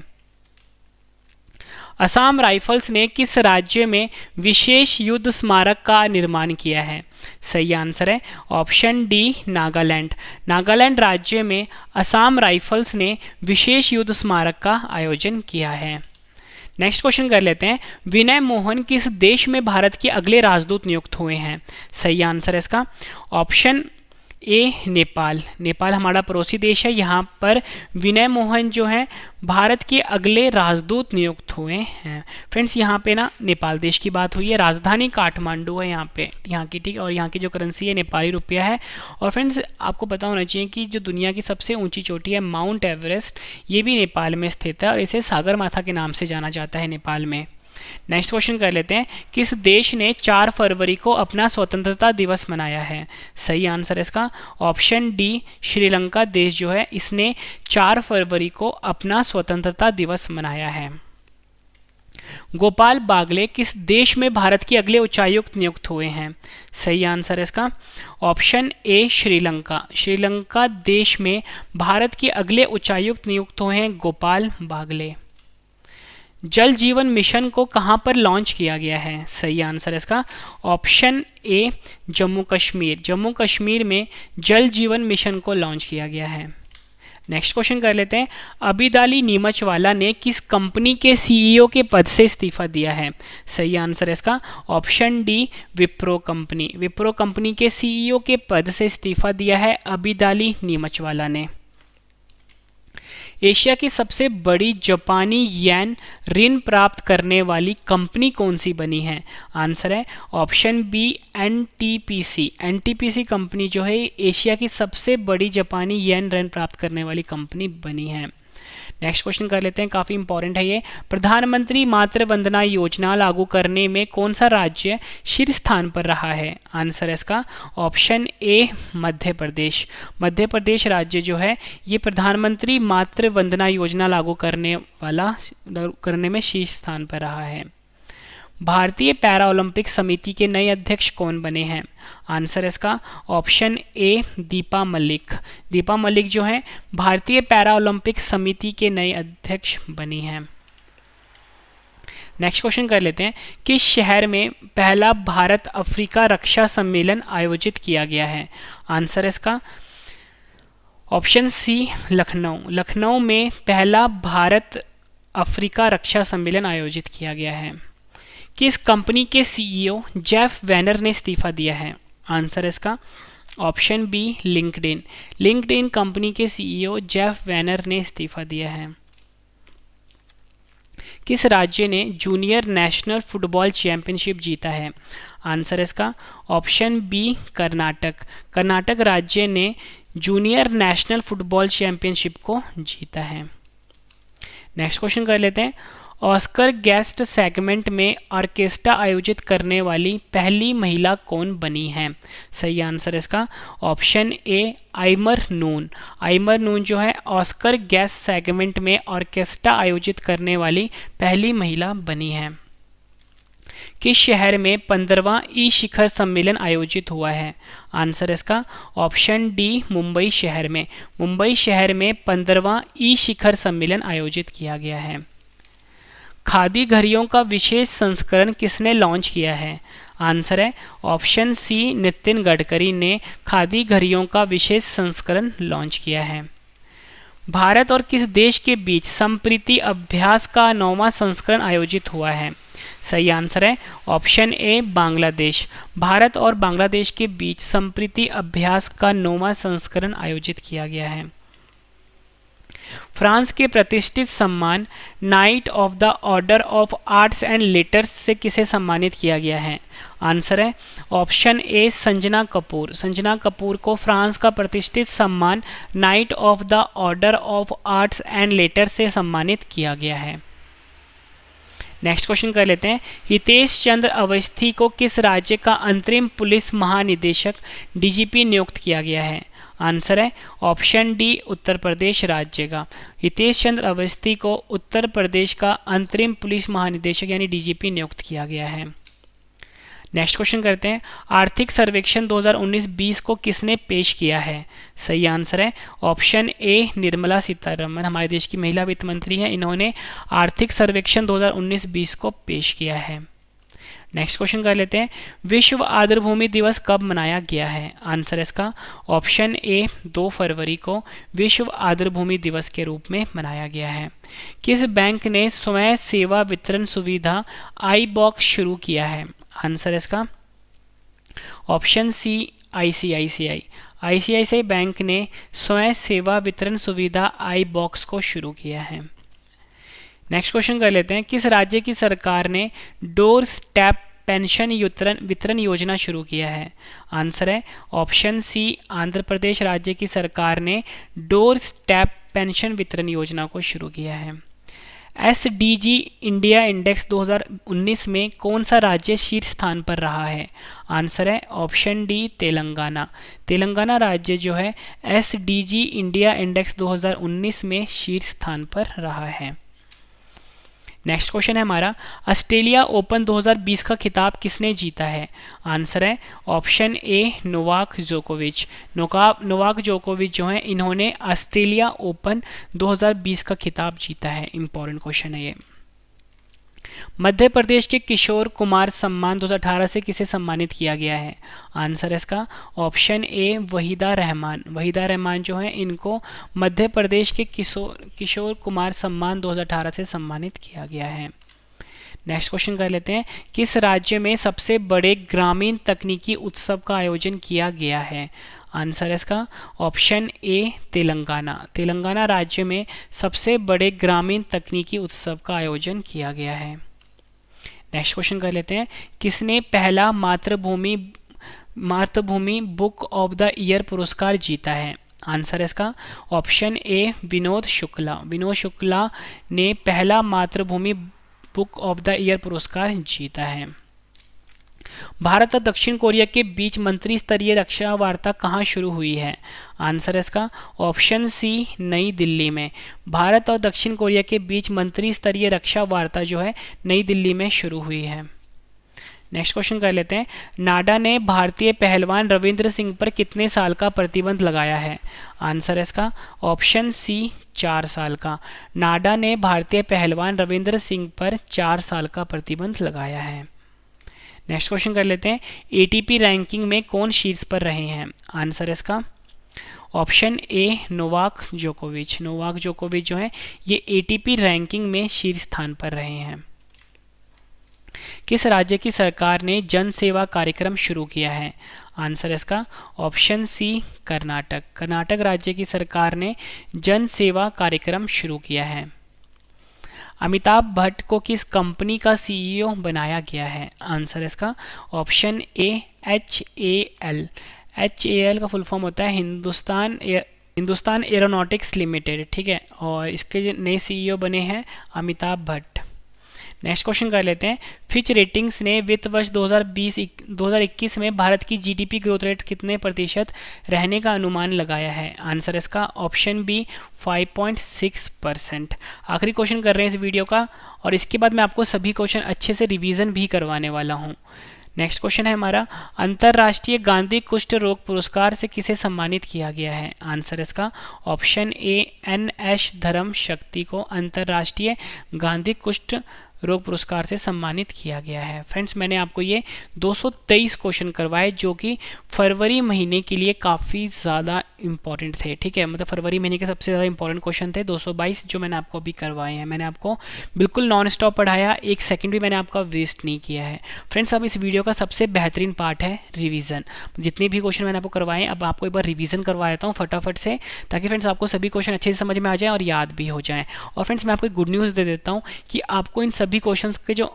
असम राइफल्स ने किस राज्य में विशेष युद्ध स्मारक का निर्माण किया है सही आंसर है ऑप्शन डी नागालैंड नागालैंड राज्य में असम राइफल्स ने विशेष युद्ध स्मारक का आयोजन किया है नेक्स्ट क्वेश्चन कर लेते हैं विनय मोहन किस देश में भारत के अगले राजदूत नियुक्त हुए हैं सही आंसर है इसका ऑप्शन ए नेपाल नेपाल हमारा पड़ोसी देश है यहाँ पर विनय मोहन जो है भारत के अगले राजदूत नियुक्त हुए हैं फ्रेंड्स यहाँ पे ना नेपाल देश की बात हुई है राजधानी काठमांडू है यहाँ पे यहाँ की ठीक है और यहाँ की जो करेंसी है नेपाली रुपया है और फ्रेंड्स आपको पता होना चाहिए कि जो दुनिया की सबसे ऊंची चोटी है माउंट एवरेस्ट ये भी नेपाल में स्थित है और इसे सागर माथा के नाम से जाना जाता है नेपाल में नेक्स्ट क्वेश्चन कर लेते हैं किस देश ने 4 फरवरी को अपना स्वतंत्रता दिवस मनाया है सही आंसर इसका ऑप्शन डी श्रीलंका देश जो है इसने 4 फरवरी को अपना स्वतंत्रता दिवस मनाया है गोपाल बागले किस देश में भारत की अगले उच्चायुक्त नियुक्त हुए हैं सही आंसर इसका ऑप्शन ए श्रीलंका श्रीलंका देश में भारत के अगले उच्चायुक्त नियुक्त हुए हैं गोपाल बागले जल जीवन मिशन को कहाँ पर लॉन्च किया गया है सही आंसर है इसका ऑप्शन ए जम्मू कश्मीर जम्मू कश्मीर में जल जीवन मिशन को लॉन्च किया गया है नेक्स्ट क्वेश्चन कर लेते हैं अबिदाली नीमच वाला ने किस कंपनी के सीईओ e के पद से इस्तीफा दिया है सही आंसर है इसका option D Wipro company Wipro company के सीईओ e के पद से इस्तीफा दिया है अबिदाली नीमच वाला ने एशिया की सबसे बड़ी जापानी यैन ऋण प्राप्त करने वाली कंपनी कौन सी बनी है आंसर है option B NTPC NTPC company जो है एशिया की सबसे बड़ी जापानी यैन ऋण प्राप्त करने वाली कंपनी बनी है नेक्स्ट क्वेश्चन कर लेते हैं काफ़ी इंपॉर्टेंट है ये प्रधानमंत्री मातृ वंदना योजना लागू करने में कौन सा राज्य शीर्ष स्थान पर रहा है आंसर है इसका ऑप्शन ए मध्य प्रदेश मध्य प्रदेश राज्य जो है ये प्रधानमंत्री मातृ वंदना योजना लागू करने वाला करने में शीर्ष स्थान पर रहा है भारतीय पैरा ओलंपिक समिति के नए अध्यक्ष कौन बने हैं आंसर इसका ऑप्शन ए दीपा मलिक दीपा मलिक जो है भारतीय पैरा ओलंपिक समिति के नए अध्यक्ष बनी हैं नेक्स्ट क्वेश्चन कर लेते हैं किस शहर में पहला भारत अफ्रीका रक्षा सम्मेलन आयोजित किया गया है आंसर इसका ऑप्शन सी लखनऊ लखनऊ में पहला भारत अफ्रीका रक्षा सम्मेलन आयोजित किया गया है किस कंपनी के सीईओ e जेफ वैनर ने इस्तीफा दिया है आंसर इसका option B LinkedIn LinkedIn company के सीईओ e जेफ वैनर ने इस्तीफा दिया है किस राज्य ने जूनियर नेशनल फुटबॉल चैंपियनशिप जीता है आंसर इसका ऑप्शन बी कर्नाटक कर्नाटक राज्य ने जूनियर नेशनल फुटबॉल चैंपियनशिप को जीता है नेक्स्ट क्वेश्चन कर लेते हैं ऑस्कर गेस्ट सेगमेंट में ऑर्केस्ट्रा आयोजित करने वाली पहली महिला कौन बनी है सही आंसर इसका ऑप्शन ए आइमर नून आइमर नून जो है ऑस्कर गैस सेगमेंट में ऑर्केस्ट्रा आयोजित करने वाली पहली महिला बनी है किस शहर में पंद्रवा ई शिखर सम्मेलन आयोजित हुआ है आंसर इसका ऑप्शन डी मुंबई शहर में मुंबई शहर में पंद्रवा ई शिखर सम्मेलन आयोजित किया गया है खादी घड़ियों का विशेष संस्करण किसने लॉन्च किया है आंसर है ऑप्शन सी नितिन गडकरी ने खादी घड़ियों का विशेष संस्करण लॉन्च किया है भारत और किस देश के बीच संप्रीति अभ्यास का नौवां संस्करण आयोजित हुआ है सही आंसर है ऑप्शन ए बांग्लादेश भारत और बांग्लादेश के बीच संप्रीति अभ्यास का नौवां संस्करण आयोजित किया गया है फ्रांस के प्रतिष्ठित सम्मान knight of the order of arts and letters से किसे सम्मानित किया गया है आंसर है ऑप्शन ए संजना कपूर संजना कपूर को फ्रांस का प्रतिष्ठित सम्मान knight of the order of arts and letters से सम्मानित किया गया है नेक्स्ट क्वेश्चन कर लेते हैं हितेश चंद्र अवस्थी को किस राज्य का अंतरिम पुलिस महानिदेशक डीजीपी नियुक्त किया गया है आंसर है ऑप्शन डी उत्तर प्रदेश राज्य का हितेश चंद्र अवस्थी को उत्तर प्रदेश का अंतरिम पुलिस महानिदेशक यानी डीजीपी नियुक्त किया गया है नेक्स्ट क्वेश्चन करते हैं आर्थिक सर्वेक्षण 2019-20 को किसने पेश किया है सही आंसर है ऑप्शन ए निर्मला सीतारमन हमारे देश की महिला वित्त मंत्री हैं इन्होंने आर्थिक सर्वेक्षण 2019-20 को पेश किया है नेक्स्ट क्वेश्चन कर लेते हैं विश्व आर्द्रभूमि दिवस कब मनाया गया है आंसर इसका ऑप्शन ए दो फरवरी को विश्व आर्द्रभूमि दिवस के रूप में मनाया गया है किस बैंक ने स्वयं सेवा वितरण सुविधा आई बॉक्स शुरू किया है आंसर इसका option C ICICI ICICI bank ने स्वयं सेवा वितरण सुविधा आई बॉक्स को शुरू किया है नेक्स्ट क्वेश्चन कर लेते हैं किस राज्य की सरकार ने डोर स्टेप पेंशन वितरण योजना शुरू किया है आंसर है ऑप्शन सी आंध्र प्रदेश राज्य की सरकार ने डोर स्टेप पेंशन वितरण योजना को शुरू किया है S D G India index 2019 में कौन सा राज्य शीर्ष स्थान पर रहा है आंसर है ऑप्शन डी तेलंगाना तेलंगाना राज्य जो है S D G India index 2019 में शीर्ष स्थान पर रहा है नेक्स्ट क्वेश्चन है हमारा ऑस्ट्रेलिया ओपन 2020 का खिताब किसने जीता है आंसर है ऑप्शन ए नोवाक जोकोविच नोका नोवाक जोकोविच जो हैं इन्होंने ऑस्ट्रेलिया ओपन 2020 का खिताब जीता है इंपॉर्टेंट क्वेश्चन है ये मध्य प्रदेश के किशोर कुमार सम्मान 2018 से किसे सम्मानित किया गया है आंसर इसका ऑप्शन ए वहीदा रहमान वहीदा रहमान जो है इनको मध्य प्रदेश के किशोर किशोर कुमार सम्मान 2018 से सम्मानित किया गया है नेक्स्ट क्वेश्चन कर लेते हैं किस राज्य में सबसे बड़े ग्रामीण तकनीकी उत्सव का आयोजन किया गया है आंसर इसका ऑप्शन ए तेलंगाना तेलंगाना राज्य में सबसे बड़े ग्रामीण तकनीकी उत्सव का आयोजन किया गया है नेक्स्ट क्वेश्चन कर लेते हैं किसने पहला मातृभूमि मातृभूमि बुक ऑफ द ईयर पुरस्कार जीता है आंसर इसका ऑप्शन ए विनोद शुक्ला विनोद शुक्ला ने पहला मातृभूमि बुक ऑफ द ईयर पुरस्कार जीता है भारत और दक्षिण कोरिया के बीच मंत्री स्तरीय रक्षा वार्ता कहाँ शुरू हुई है आंसर है इसका ऑप्शन सी नई दिल्ली में भारत और दक्षिण कोरिया के बीच मंत्री स्तरीय रक्षा वार्ता जो है नई दिल्ली में शुरू हुई है नेक्स्ट क्वेश्चन कर लेते हैं नाडा ने भारतीय पहलवान रविंद्र सिंह पर कितने साल का प्रतिबंध लगाया है आंसर है इसका ऑप्शन सी चार साल का नाडा ने भारतीय पहलवान रविंद्र सिंह पर चार साल का प्रतिबंध लगाया है नेक्स्ट क्वेश्चन कर लेते हैं एटीपी रैंकिंग में कौन शीर्ष पर रहे हैं आंसर इसका ऑप्शन ए नोवाक जोकोविच नोवाक जोकोविच जो है ये एटीपी रैंकिंग में शीर्ष स्थान पर रहे हैं किस राज्य की सरकार ने जन सेवा कार्यक्रम शुरू किया है आंसर इसका ऑप्शन सी कर्नाटक कर्नाटक राज्य की सरकार ने जन सेवा कार्यक्रम शुरू किया है अमिताभ भट्ट को किस कंपनी का सीईओ e बनाया गया है आंसर इसका option A H A L H A L का फुल फॉर्म होता है हिंदुस्तान हिंदुस्तान एरोनॉटिक्स लिमिटेड ठीक है और इसके नए सीईओ e बने हैं अमिताभ भट्ट नेक्स्ट क्वेश्चन कर लेते हैं फिच रेटिंग्स ने वित्त वर्ष 2020 2021 में भारत की जीडीपी ग्रोथ रेट कितने प्रतिशत रहने का अनुमान लगाया है आंसर इसका ऑप्शन बी 5.6 परसेंट आखिरी क्वेश्चन कर रहे हैं इस वीडियो का और इसके बाद मैं आपको सभी क्वेश्चन अच्छे से रिविज़न भी करवाने वाला हूँ नेक्स्ट क्वेश्चन है हमारा अंतर्राष्ट्रीय गांधी कुष्ठ रोग पुरस्कार से किसे सम्मानित किया गया है आंसर इसका ऑप्शन ए एन एस धर्म शक्ति को अंतर्राष्ट्रीय गांधी कुष्ठ रोग पुरस्कार से सम्मानित किया गया है फ्रेंड्स मैंने आपको ये 223 क्वेश्चन करवाए जो कि फरवरी महीने के लिए काफ़ी ज़्यादा इंपॉर्टेंट थे ठीक है मतलब फरवरी महीने के सबसे ज़्यादा इंपॉर्टेंट क्वेश्चन थे 222 जो मैंने आपको अभी करवाए हैं मैंने आपको बिल्कुल नॉन स्टॉप पढ़ाया एक सेकेंड भी मैंने आपका वेस्ट नहीं किया है फ्रेंड्स अब इस वीडियो का सबसे बेहतरीन पार्ट है रिविज़न जितने भी क्वेश्चन मैंने आपको करवाए अब आपको एक बार रिविज़न करवा देता हूँ फटाफट से ताकि फ्रेंड्स आपको सभी क्वेश्चन अच्छे से समझ में आ जाए और याद भी हो जाए और फ्रेंड्स मैं आपको गुड न्यूज़ दे देता हूँ कि आपको इन सभी भी क्वेश्चन के जो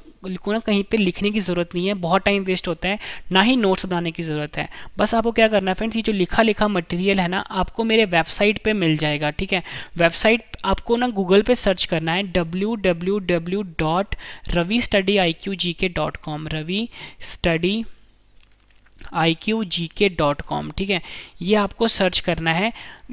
को ना कहीं पे लिखने की ज़रूरत नहीं है बहुत टाइम वेस्ट होता है ना ही नोट्स बनाने की ज़रूरत है बस आपको क्या करना है फ्रेंड्स ये जो लिखा लिखा मटेरियल है ना आपको मेरे वेबसाइट पे मिल जाएगा ठीक है वेबसाइट आपको ना गूगल पे सर्च करना है W W W dot Ravi study I Q G K dot com Ravi study I Q G K dot com ठीक है ये आपको सर्च करना है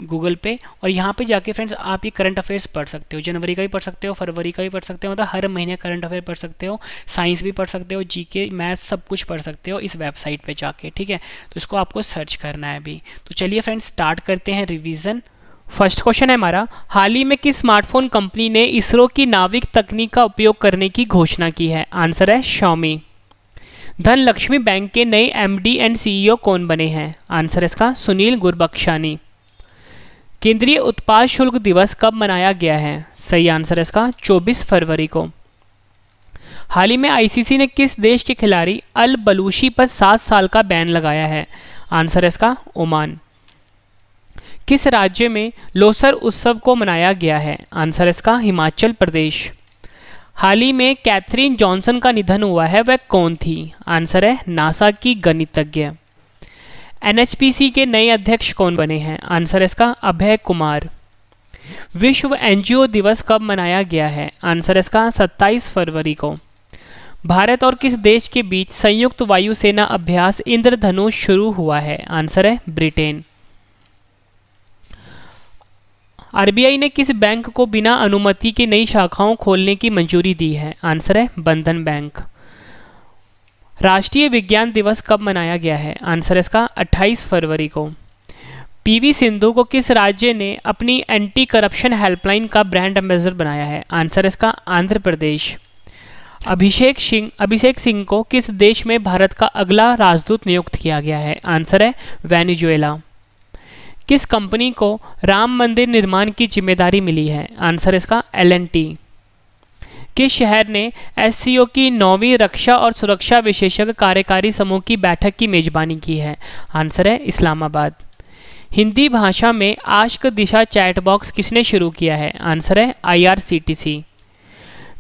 गूगल पे और यहाँ पे जाके फ्रेंड्स आप ये करंट अफेयर्स पढ़ सकते हो जनवरी का भी पढ़ सकते हो फरवरी का भी पढ़ सकते हो मतलब हर महीने करंट अफेयर पढ़ सकते हो साइंस भी पढ़ सकते हो जी के मैथ सब कुछ पढ़ सकते हो इस वेबसाइट पर जाके ठीक है तो इसको आपको सर्च करना है अभी तो चलिए फ्रेंड्स स्टार्ट करते हैं रिविज़न फर्स्ट क्वेश्चन है हमारा हाल ही में किस स्मार्टफोन कंपनी ने इसरो की नाविक तकनीक का उपयोग करने की घोषणा की है आंसर है शॉमी धनलक्ष्मी बैंक के नए एमडी एंड सीईओ कौन बने हैं आंसर इसका सुनील गुरबख्शानी केंद्रीय उत्पाद शुल्क दिवस कब मनाया गया है सही आंसर इसका 24 फरवरी को हाल ही में आईसीसी ने किस देश के खिलाड़ी अल बलूशी पर सात साल का बैन लगाया है आंसर इसका ओमान किस राज्य में लोसर उत्सव को मनाया गया है आंसर इसका हिमाचल प्रदेश हाल ही में कैथरीन जॉनसन का निधन हुआ है वह कौन थी आंसर है नासा की गणितज्ञ एनएचपीसी के नए अध्यक्ष कौन बने हैं आंसर इसका अभय कुमार विश्व एनजीओ दिवस कब मनाया गया है आंसर इसका 27 फरवरी को भारत और किस देश के बीच संयुक्त वायुसेना अभ्यास इंद्रधनुष शुरू हुआ है आंसर है ब्रिटेन आरबीआई ने किस बैंक को बिना अनुमति के नई शाखाओं खोलने की मंजूरी दी है आंसर है बंधन बैंक राष्ट्रीय विज्ञान दिवस कब मनाया गया है आंसर इसका 28 फरवरी को पीवी सिंधु को किस राज्य ने अपनी एंटी करप्शन हेल्पलाइन का ब्रांड एम्बेसडर बनाया है आंसर इसका आंध्र प्रदेश अभिषेक सिंह अभिषेक सिंह को किस देश में भारत का अगला राजदूत नियुक्त किया गया है आंसर है वेनेजुएला किस कंपनी को राम मंदिर निर्माण की जिम्मेदारी मिली है आंसर इसका एल एन टी किस शहर ने एस की नौवीं रक्षा और सुरक्षा विशेषज्ञ कार्यकारी समूह की बैठक की मेजबानी की है आंसर है इस्लामाबाद हिंदी भाषा में आश्क दिशा चैटबॉक्स किसने शुरू किया है आंसर है सी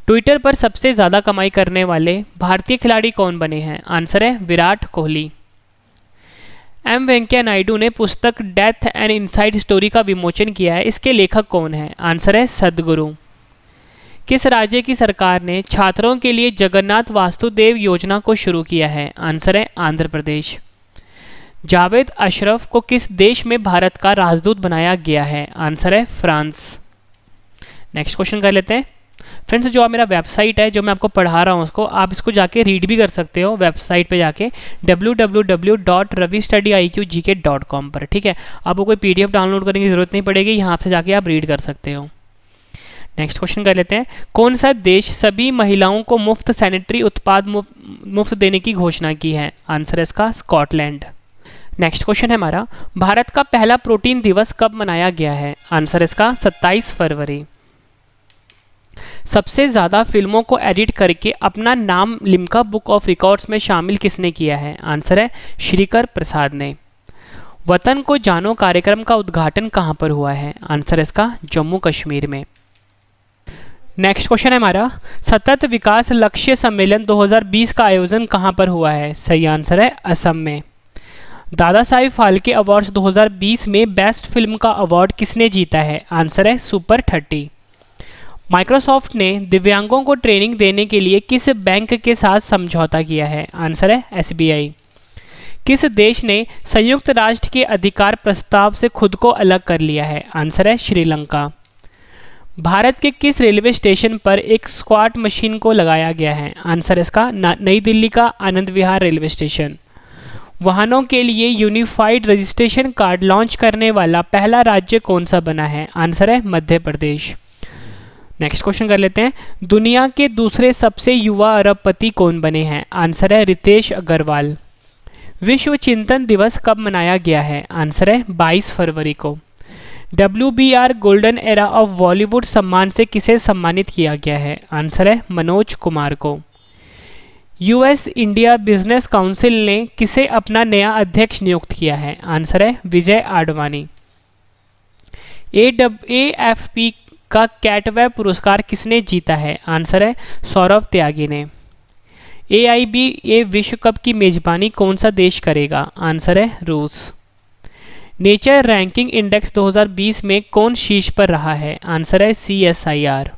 ट्विटर पर सबसे ज़्यादा कमाई करने वाले भारतीय खिलाड़ी कौन बने हैं आंसर है विराट कोहली एम वेंकैया नायडू ने पुस्तक डेथ एंड इनसाइड स्टोरी का विमोचन किया है इसके लेखक कौन है आंसर है सदगुरु किस राज्य की सरकार ने छात्रों के लिए जगन्नाथ वास्तुदेव योजना को शुरू किया है आंसर है आंध्र प्रदेश जावेद अशरफ को किस देश में भारत का राजदूत बनाया गया है आंसर है फ्रांस नेक्स्ट क्वेश्चन कर लेते हैं फ्रेंड्स जो आप मेरा वेबसाइट है जो मैं आपको पढ़ा रहा हूँ उसको आप इसको जाके रीड भी कर सकते हो वेबसाइट पे जाके www.ravistudyIQgk.com पर ठीक है आपको कोई पी डाउनलोड करने की ज़रूरत नहीं पड़ेगी यहाँ से जाके आप रीड कर सकते हो नेक्स्ट क्वेश्चन कर लेते हैं कौन सा देश सभी महिलाओं को मुफ्त सैनिटरी उत्पाद मुफ्त देने की घोषणा की है आंसर इसका स्कॉटलैंड नेक्स्ट क्वेश्चन है हमारा भारत का पहला प्रोटीन दिवस कब मनाया गया है आंसर इसका 27 फरवरी सबसे ज़्यादा फिल्मों को एडिट करके अपना नाम लिम्का बुक ऑफ रिकॉर्ड्स में शामिल किसने किया है आंसर है श्रीकर प्रसाद ने वतन को जानो कार्यक्रम का उद्घाटन कहाँ पर हुआ है आंसर इसका जम्मू कश्मीर में नेक्स्ट क्वेश्चन है हमारा सतत विकास लक्ष्य सम्मेलन 2020 का आयोजन कहाँ पर हुआ है सही आंसर है असम में दादा साहिब फाल्के अवार्ड्स 2020 में बेस्ट फिल्म का अवार्ड किसने जीता है आंसर है सुपर थर्टी माइक्रोसॉफ्ट ने दिव्यांगों को ट्रेनिंग देने के लिए किस बैंक के साथ समझौता किया है आंसर है एसबीआई किस देश ने संयुक्त राष्ट्र के अधिकार प्रस्ताव से खुद को अलग कर लिया है आंसर है श्रीलंका भारत के किस रेलवे स्टेशन पर एक स्क्वाट मशीन को लगाया गया है आंसर इसका नई दिल्ली का आनंद विहार रेलवे स्टेशन वाहनों के लिए यूनिफाइड रजिस्ट्रेशन कार्ड लॉन्च करने वाला पहला राज्य कौन सा बना है आंसर है मध्य प्रदेश नेक्स्ट क्वेश्चन कर लेते हैं दुनिया के दूसरे सबसे युवा अरबपति कौन बने हैं आंसर है रितेश अग्रवाल विश्व चिंतन दिवस कब मनाया गया है आंसर है 22 फरवरी को W B R golden era of Bollywood सम्मान से किसे सम्मानित किया गया है आंसर है मनोज कुमार को यूएस इंडिया बिजनेस काउंसिल ने किसे अपना नया अध्यक्ष नियुक्त किया है आंसर है विजय आडवाणी ए डब ए एफ पी का कैटवे पुरस्कार किसने जीता है आंसर है सौरभ त्यागी ने ए आई बी ए विश्व कप की मेजबानी कौन सा देश करेगा आंसर है रूस नेचर रैंकिंग इंडेक्स 2020 में कौन शीर्ष पर रहा है आंसर है सी एस आई आर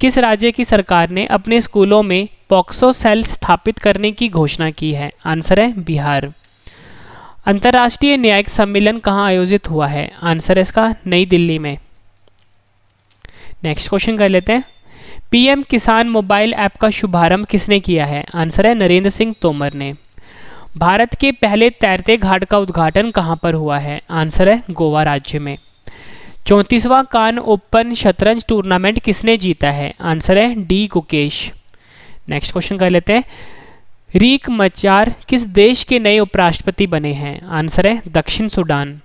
किस राज्य की सरकार ने अपने स्कूलों में पॉक्सो सेल स्थापित करने की घोषणा की है आंसर है बिहार अंतर्राष्ट्रीय न्यायिक सम्मेलन कहाँ आयोजित हुआ है आंसर है इसका नई दिल्ली में नेक्स्ट क्वेश्चन कर लेते हैं पीएम किसान मोबाइल ऐप का शुभारंभ किसने किया है आंसर है नरेंद्र सिंह तोमर ने भारत के पहले तैरते घाट का उद्घाटन कहाँ पर हुआ है आंसर है गोवा राज्य में चौंतीसवां कान ओपन शतरंज टूर्नामेंट किसने जीता है आंसर है डी गुकेश नेक्स्ट क्वेश्चन कर लेते हैं रीक मचार किस देश के नए उपराष्ट्रपति बने हैं आंसर है दक्षिण सुडान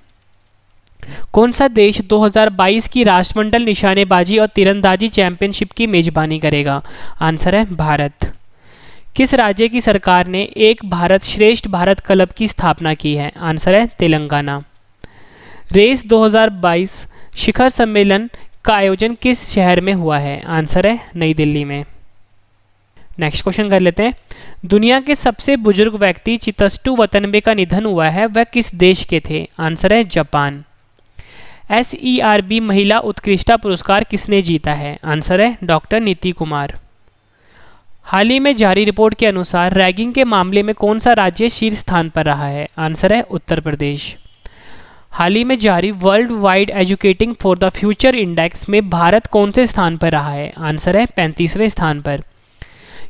कौन सा देश 2022 की राष्ट्रमंडल निशानेबाजी और तीरंदाजी चैंपियनशिप की मेजबानी करेगा आंसर है भारत किस राज्य की सरकार ने एक भारत श्रेष्ठ भारत क्लब की स्थापना की है आंसर है तेलंगाना रेस 2022 शिखर सम्मेलन का आयोजन किस शहर में हुआ है आंसर है नई दिल्ली में नेक्स्ट क्वेश्चन कर लेते हैं दुनिया के सबसे बुजुर्ग व्यक्ति चितस्टू वतनबे का निधन हुआ है वह किस देश के थे आंसर है Japan S E R B महिला उत्कृष्टा पुरस्कार किसने जीता है आंसर है डॉक्टर नीति कुमार हाल ही में जारी रिपोर्ट के अनुसार रैगिंग के मामले में कौन सा राज्य शीर्ष स्थान पर रहा है आंसर है उत्तर प्रदेश हाल ही में जारी world wide educating for the future index में भारत कौन से स्थान पर रहा है आंसर है पैंतीसवें स्थान पर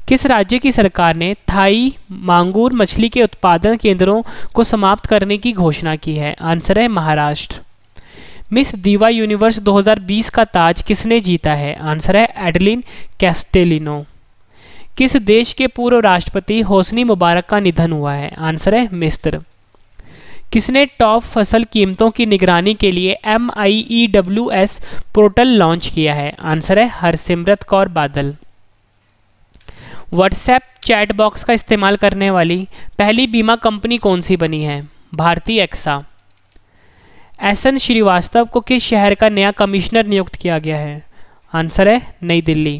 किस राज्य की सरकार ने थाई मांगूर मछली के उत्पादन केंद्रों को समाप्त करने की घोषणा की है आंसर है महाराष्ट्र मिस दीवा यूनिवर्स 2020 का ताज किसने जीता है आंसर है एडलिन कैस्टेलिनो किस देश के पूर्व राष्ट्रपति होसनी मुबारक का निधन हुआ है आंसर है मिस्र किसने टॉप फसल कीमतों की निगरानी के लिए M I E W S portal launch किया है आंसर है हरसिमरत कौर बादल व्हाट्सएप चैट बॉक्स का इस्तेमाल करने वाली पहली बीमा कंपनी कौन सी बनी है भारतीय एक्सा एस एन श्रीवास्तव को किस शहर का नया कमिश्नर नियुक्त किया गया है आंसर है नई दिल्ली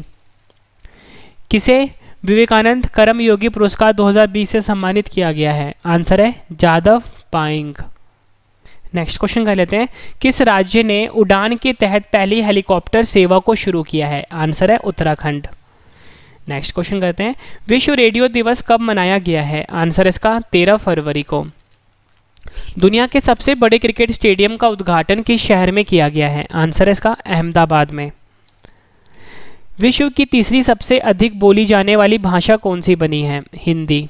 किसे विवेकानंद कर्मयोगी पुरस्कार 2020 से सम्मानित किया गया है आंसर है जादव पाइंग नेक्स्ट क्वेश्चन कर लेते हैं किस राज्य ने उड़ान के तहत पहली हेलीकॉप्टर सेवा को शुरू किया है आंसर है उत्तराखंड नेक्स्ट क्वेश्चन करते हैं विश्व रेडियो दिवस कब मनाया गया है आंसर इसका तेरह फरवरी को दुनिया के सबसे बड़े क्रिकेट स्टेडियम का उद्घाटन किस शहर में किया गया है आंसर है इसका अहमदाबाद में विश्व की तीसरी सबसे अधिक बोली जाने वाली भाषा कौन सी बनी है हिंदी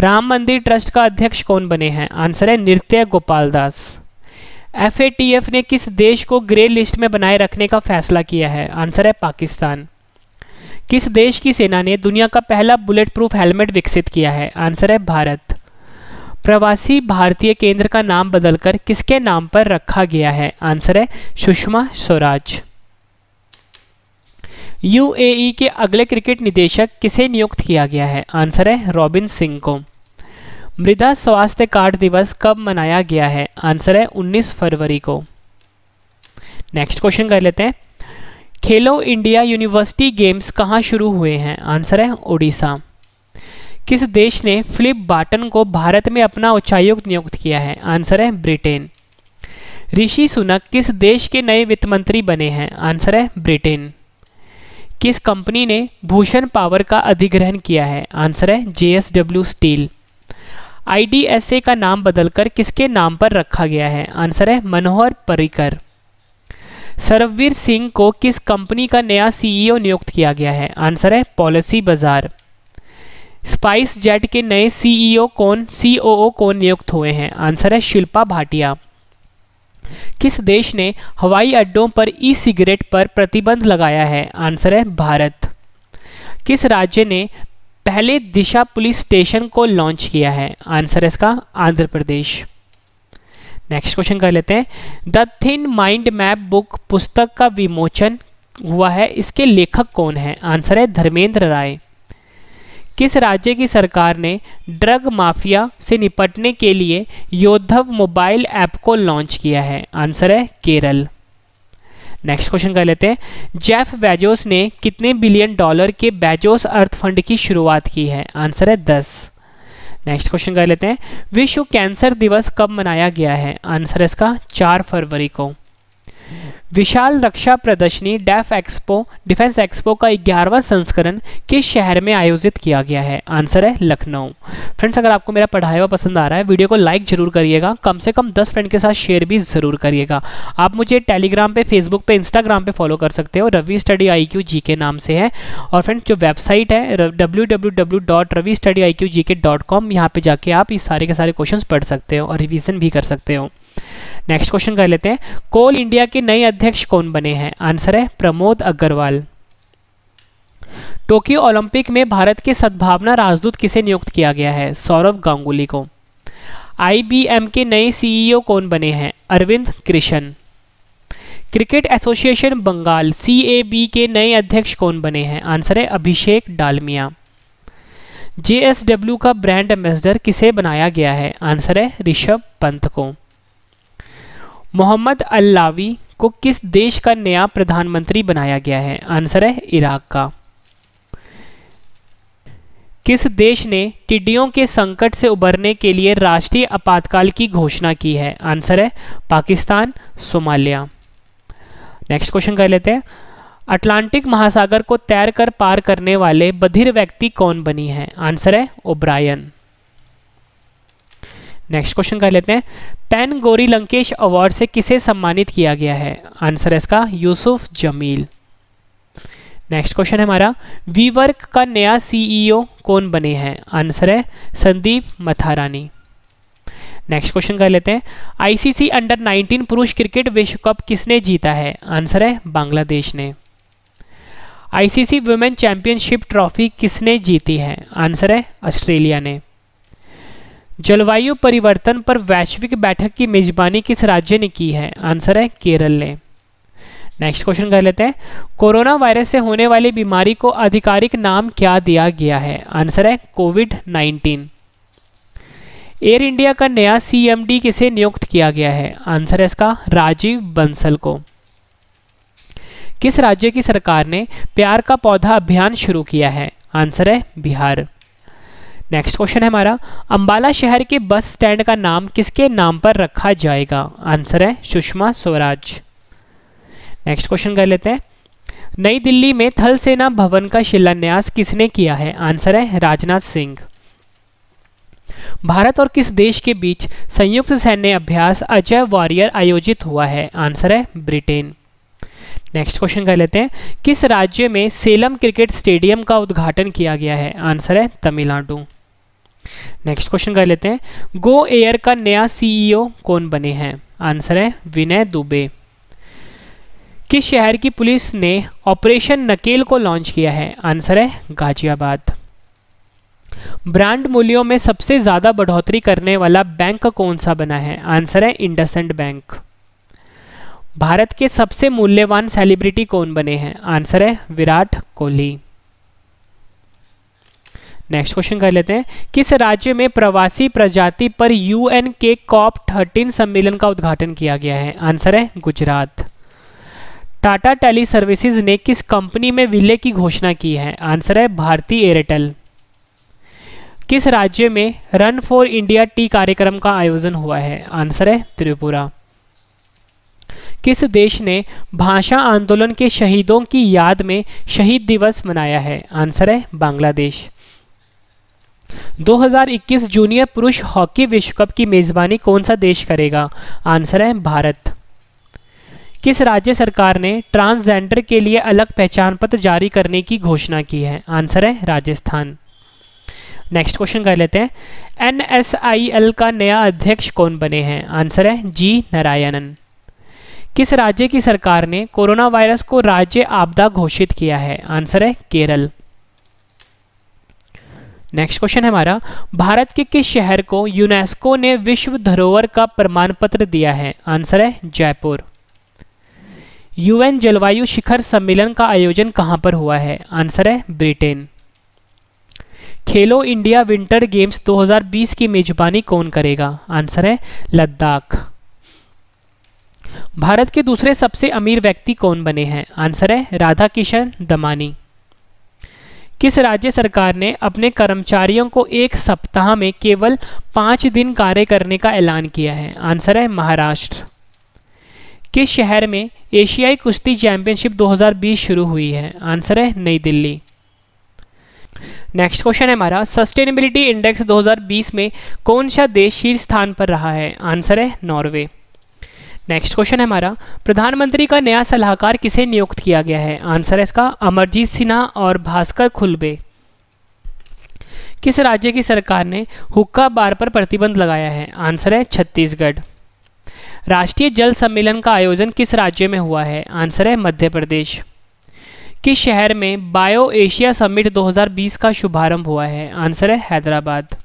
राम मंदिर ट्रस्ट का अध्यक्ष कौन बने हैं आंसर है नृत्य गोपाल दास एफ ने किस देश को ग्रे लिस्ट में बनाए रखने का फैसला किया है आंसर है पाकिस्तान किस देश की सेना ने दुनिया का पहला बुलेट प्रूफ हेलमेट विकसित किया है आंसर है भारत प्रवासी भारतीय केंद्र का नाम बदलकर किसके नाम पर रखा गया है आंसर है सुषमा स्वराज यूएई के अगले क्रिकेट निदेशक किसे नियुक्त किया गया है आंसर है रॉबिन सिंह को मृदा स्वास्थ्य कार्ड दिवस कब मनाया गया है आंसर है 19 फरवरी को नेक्स्ट क्वेश्चन कर लेते हैं खेलो इंडिया यूनिवर्सिटी गेम्स कहाँ शुरू हुए हैं आंसर है ओडिशा किस देश ने फिलिप बाटन को भारत में अपना उच्चायुक्त नियुक्त किया है आंसर है ब्रिटेन ऋषि सुनक किस देश के नए वित्त मंत्री बने हैं आंसर है ब्रिटेन किस कंपनी ने भूषण पावर का अधिग्रहण किया है आंसर है जेएसडब्ल्यू स्टील आईडीएसए का नाम बदलकर किसके नाम पर रखा गया है आंसर है मनोहर पर्रिकर सरवीर सिंह को किस कंपनी का नया सीईओ नियुक्त किया गया है आंसर है पॉलिसी बाजार स्पाइस जेट के नए सीईओ e कौन सीओओ कौन नियुक्त हुए हैं आंसर है शिल्पा भाटिया किस देश ने हवाई अड्डों पर ई सिगरेट पर प्रतिबंध लगाया है आंसर है भारत किस राज्य ने पहले दिशा पुलिस स्टेशन को लॉन्च किया है आंसर है इसका आंध्र प्रदेश नेक्स्ट क्वेश्चन कर लेते हैं the thin mind map book पुस्तक का विमोचन हुआ है इसके लेखक कौन है आंसर है धर्मेंद्र राय किस राज्य की सरकार ने ड्रग माफिया से निपटने के लिए योद्धव मोबाइल ऐप को लॉन्च किया है आंसर है केरल नेक्स्ट क्वेश्चन कर लेते हैं जेफ बेजोस ने कितने बिलियन डॉलर के बेजोस अर्थ फंड की शुरुआत की है आंसर है दस नेक्स्ट क्वेश्चन कर लेते हैं विश्व कैंसर दिवस कब मनाया गया है आंसर इसका चार फरवरी को विशाल रक्षा प्रदर्शनी डेफ एक्सपो डिफेंस एक्सपो का ग्यारहवा संस्करण किस शहर में आयोजित किया गया है आंसर है लखनऊ फ्रेंड्स अगर आपको मेरा पढ़ाया हुआ पसंद आ रहा है वीडियो को लाइक जरूर करिएगा कम से कम दस फ्रेंड के साथ शेयर भी जरूर करिएगा आप मुझे टेलीग्राम पे फेसबुक पे इंस्टाग्राम पे फॉलो कर सकते हो Ravi study I Q G K नाम से है और फ्रेंड्स जो वेबसाइट है W W W dot Ravi study I Q G K dot com यहाँ पर जाके आप इस सारे के सारे क्वेश्चन पढ़ सकते हो और रिविजन भी कर सकते हो नेक्स्ट क्वेश्चन कर लेते हैं कोल इंडिया के नए अध्यक्ष कौन बने हैं आंसर है प्रमोद अग्रवाल टोक्यो ओलंपिक में भारत के सद्भावना राजदूत किसे नियुक्त किया गया है सौरभ गांगुली को आईबीएम के नए सीईओ e कौन बने हैं Arvind Krishna cricket association Bengal CAB के नए अध्यक्ष कौन बने हैं आंसर है अभिषेक डालमिया जेएसडब्ल्यू का ब्रांड एम्बेसडर किसे बनाया गया है आंसर है ऋषभ पंत को मोहम्मद अल्लावी को किस देश का नया प्रधानमंत्री बनाया गया है आंसर है इराक का किस देश ने टिड्डियों के संकट से उबरने के लिए राष्ट्रीय आपातकाल की घोषणा की है आंसर है पाकिस्तान सोमालिया नेक्स्ट क्वेश्चन कर लेते हैं अटलांटिक महासागर को तैर कर पार करने वाले बधिर व्यक्ति कौन बनी है आंसर है ओब्रायन नेक्स्ट क्वेश्चन कर लेते हैं पेन गोरी लंकेश अवार्ड से किसे सम्मानित किया गया है आंसर है इसका यूसुफ जमील नेक्स्ट क्वेश्चन है हमारा वीवर्क का नया सीईओ e कौन बने हैं आंसर है संदीप मथारानी नेक्स्ट क्वेश्चन कर लेते हैं आईसीसी अंडर 19 पुरुष क्रिकेट विश्व कप किसने जीता है आंसर है बांग्लादेश ने आईसीसी वुमेन चैंपियनशिप ट्रॉफी किसने जीती है आंसर है ऑस्ट्रेलिया ने जलवायु परिवर्तन पर वैश्विक बैठक की मेजबानी किस राज्य ने की है आंसर है केरल ने नेक्स्ट क्वेश्चन कर लेते हैं कोरोना वायरस से होने वाली बीमारी को आधिकारिक नाम क्या दिया गया है आंसर है कोविड 19 एयर इंडिया का नया सीएमडी किसे नियुक्त किया गया है आंसर है इसका राजीव बंसल को किस राज्य की सरकार ने प्यार का पौधा अभियान शुरू किया है आंसर है बिहार नेक्स्ट क्वेश्चन है हमारा अंबाला शहर के बस स्टैंड का नाम किसके नाम पर रखा जाएगा आंसर है सुषमा स्वराज नेक्स्ट क्वेश्चन कर लेते हैं नई दिल्ली में थल सेना भवन का शिलान्यास किसने किया है आंसर है राजनाथ सिंह भारत और किस देश के बीच संयुक्त सैन्य अभ्यास अजय वॉरियर आयोजित हुआ है आंसर है ब्रिटेन नेक्स्ट क्वेश्चन कर लेते हैं किस राज्य में सेलम क्रिकेट स्टेडियम का उद्घाटन किया गया है आंसर है तमिलनाडु नेक्स्ट क्वेश्चन कर लेते हैं गो एयर का नया सीईओ e कौन बने हैं आंसर है विनय दुबे किस शहर की पुलिस ने ऑपरेशन नकेल को लॉन्च किया है आंसर है गाजियाबाद ब्रांड मूल्यों में सबसे ज़्यादा बढ़ोतरी करने वाला बैंक कौन सा बना है आंसर है इंडसेंड बैंक भारत के सबसे मूल्यवान सेलिब्रिटी कौन बने हैं आंसर है विराट कोहली नेक्स्ट क्वेश्चन कर लेते हैं किस राज्य में प्रवासी प्रजाति पर यूएन के कॉप थर्टीन सम्मेलन का उद्घाटन किया गया है आंसर है गुजरात टाटा टेली सर्विसेज ने किस कंपनी में विलय की घोषणा की है आंसर है भारतीय एयरटेल किस राज्य में रन फॉर इंडिया टी कार्यक्रम का आयोजन हुआ है आंसर है त्रिपुरा किस देश ने भाषा आंदोलन के शहीदों की याद में शहीद दिवस मनाया है आंसर है बांग्लादेश 2021 जूनियर पुरुष हॉकी विश्व कप की मेजबानी कौन सा देश करेगा आंसर है भारत किस राज्य सरकार ने ट्रांसजेंडर के लिए अलग पहचान पत्र जारी करने की घोषणा की है आंसर है राजस्थान नेक्स्ट क्वेश्चन कर लेते हैं एन का नया अध्यक्ष कौन बने हैं आंसर है जी नारायणन किस राज्य की सरकार ने कोरोना वायरस को राज्य आपदा घोषित किया है आंसर है केरल नेक्स्ट क्वेश्चन है हमारा भारत के किस शहर को यूनेस्को ने विश्व धरोहर का प्रमाण पत्र दिया है आंसर है जयपुर यूएन जलवायु शिखर सम्मेलन का आयोजन कहां पर हुआ है आंसर है ब्रिटेन खेलो इंडिया विंटर गेम्स 2020 की मेजबानी कौन करेगा आंसर है लद्दाख भारत के दूसरे सबसे अमीर व्यक्ति कौन बने हैं आंसर है राधा किशन दमानी किस राज्य सरकार ने अपने कर्मचारियों को एक सप्ताह में केवल पाँच दिन कार्य करने का ऐलान किया है आंसर है महाराष्ट्र किस शहर में एशियाई कुश्ती चैंपियनशिप 2020 शुरू हुई है आंसर है नई दिल्ली नेक्स्ट क्वेश्चन है हमारा सस्टेनेबिलिटी इंडेक्स 2020 में कौन सा देश शीर्ष स्थान पर रहा है आंसर है नॉर्वे नेक्स्ट क्वेश्चन है हमारा प्रधानमंत्री का नया सलाहकार किसे नियुक्त किया गया है आंसर है इसका अमरजीत सिन्हा और भास्कर खुलबे किस राज्य की सरकार ने हुक्का बार पर प्रतिबंध लगाया है आंसर है छत्तीसगढ़ राष्ट्रीय जल सम्मेलन का आयोजन किस राज्य में हुआ है आंसर है मध्य प्रदेश किस शहर में बायो एशिया समिट 2020 का शुभारंभ हुआ है आंसर है हैदराबाद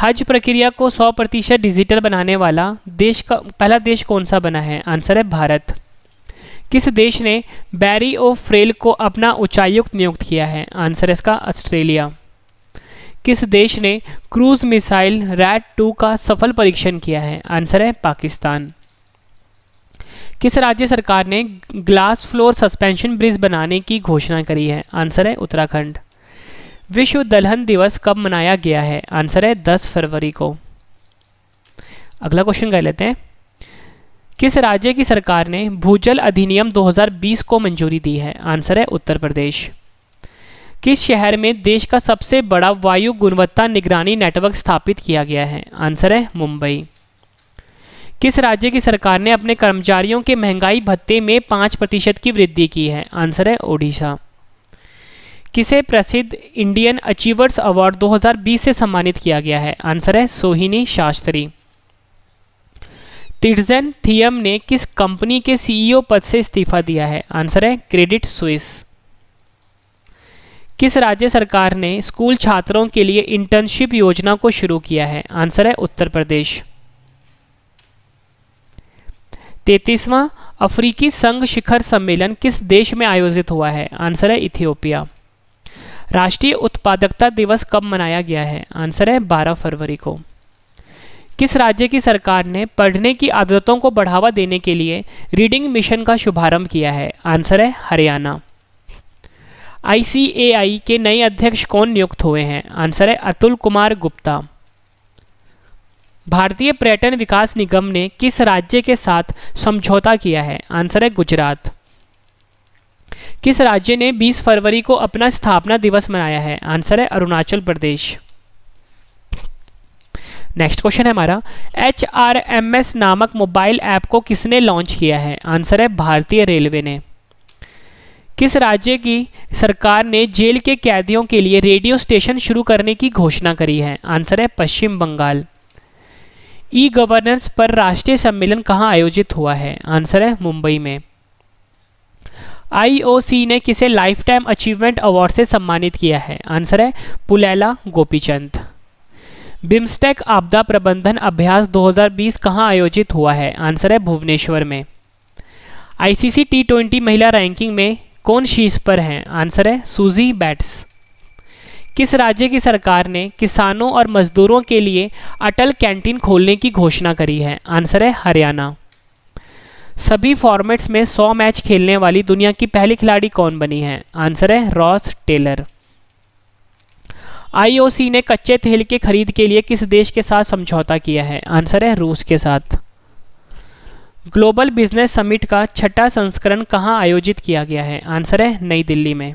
हज प्रक्रिया को 100 प्रतिशत डिजिटल बनाने वाला देश का पहला देश कौन सा बना है आंसर है भारत किस देश ने बैरी ओ फ्रेल को अपना उच्चायुक्त नियुक्त किया है आंसर इसका ऑस्ट्रेलिया किस देश ने क्रूज मिसाइल रैट टू का सफल परीक्षण किया है आंसर है पाकिस्तान किस राज्य सरकार ने ग्लास फ्लोर सस्पेंशन ब्रिज बनाने की घोषणा करी है आंसर है उत्तराखंड विश्व दलहन दिवस कब मनाया गया है आंसर है 10 फरवरी को अगला क्वेश्चन कह लेते हैं किस राज्य की सरकार ने भूजल अधिनियम 2020 को मंजूरी दी है आंसर है उत्तर प्रदेश किस शहर में देश का सबसे बड़ा वायु गुणवत्ता निगरानी नेटवर्क स्थापित किया गया है आंसर है मुंबई किस राज्य की सरकार ने अपने कर्मचारियों के महंगाई भत्ते में पाँच प्रतिशत की वृद्धि की है आंसर है ओडिशा किसे प्रसिद्ध इंडियन अचीवर्स अवार्ड 2020 से सम्मानित किया गया है आंसर है सोहिनी शास्त्री तिर्जन थियम ने किस कंपनी के सीईओ e पद से इस्तीफा दिया है आंसर है क्रेडिट स्विस किस राज्य सरकार ने स्कूल छात्रों के लिए इंटर्नशिप योजना को शुरू किया है आंसर है उत्तर प्रदेश तैतीसवां अफ्रीकी संघ शिखर सम्मेलन किस देश में आयोजित हुआ है आंसर है इथियोपिया राष्ट्रीय उत्पादकता दिवस कब मनाया गया है आंसर है 12 फरवरी को किस राज्य की सरकार ने पढ़ने की आदतों को बढ़ावा देने के लिए रीडिंग मिशन का शुभारंभ किया है आंसर है हरियाणा आईसीएआई के नए अध्यक्ष कौन नियुक्त हुए हैं आंसर है अतुल कुमार गुप्ता भारतीय पर्यटन विकास निगम ने किस राज्य के साथ समझौता किया है आंसर है गुजरात किस राज्य ने 20 फरवरी को अपना स्थापना दिवस मनाया है आंसर है अरुणाचल प्रदेश नेक्स्ट क्वेश्चन है हमारा एच आर एम एस नामक मोबाइल ऐप को किसने लॉन्च किया है आंसर है भारतीय रेलवे ने किस राज्य की सरकार ने जेल के कैदियों के लिए रेडियो स्टेशन शुरू करने की घोषणा करी है आंसर है पश्चिम बंगाल ई गवर्नेंस पर राष्ट्रीय सम्मेलन कहाँ आयोजित हुआ है आंसर है मुंबई में आईओसी ने किसे लाइफ टाइम अचीवमेंट अवार्ड से सम्मानित किया है आंसर है पुलैला गोपीचंद बिम्स्टेक आपदा प्रबंधन अभ्यास 2020 कहाँ आयोजित हुआ है आंसर है भुवनेश्वर में आईसीसी टी ट्वेंटी महिला रैंकिंग में कौन शीर्ष पर हैं आंसर है सूजी बैट्स किस राज्य की सरकार ने किसानों और मजदूरों के लिए अटल कैंटीन खोलने की घोषणा करी है आंसर है हरियाणा सभी फॉर्मेट्स में 100 मैच खेलने वाली दुनिया की पहली खिलाड़ी कौन बनी है आंसर है रॉस टेलर आईओसी ने कच्चे तेल के खरीद के लिए किस देश के साथ समझौता किया है आंसर है रूस के साथ ग्लोबल बिजनेस समिट का छठा संस्करण कहाँ आयोजित किया गया है आंसर है नई दिल्ली में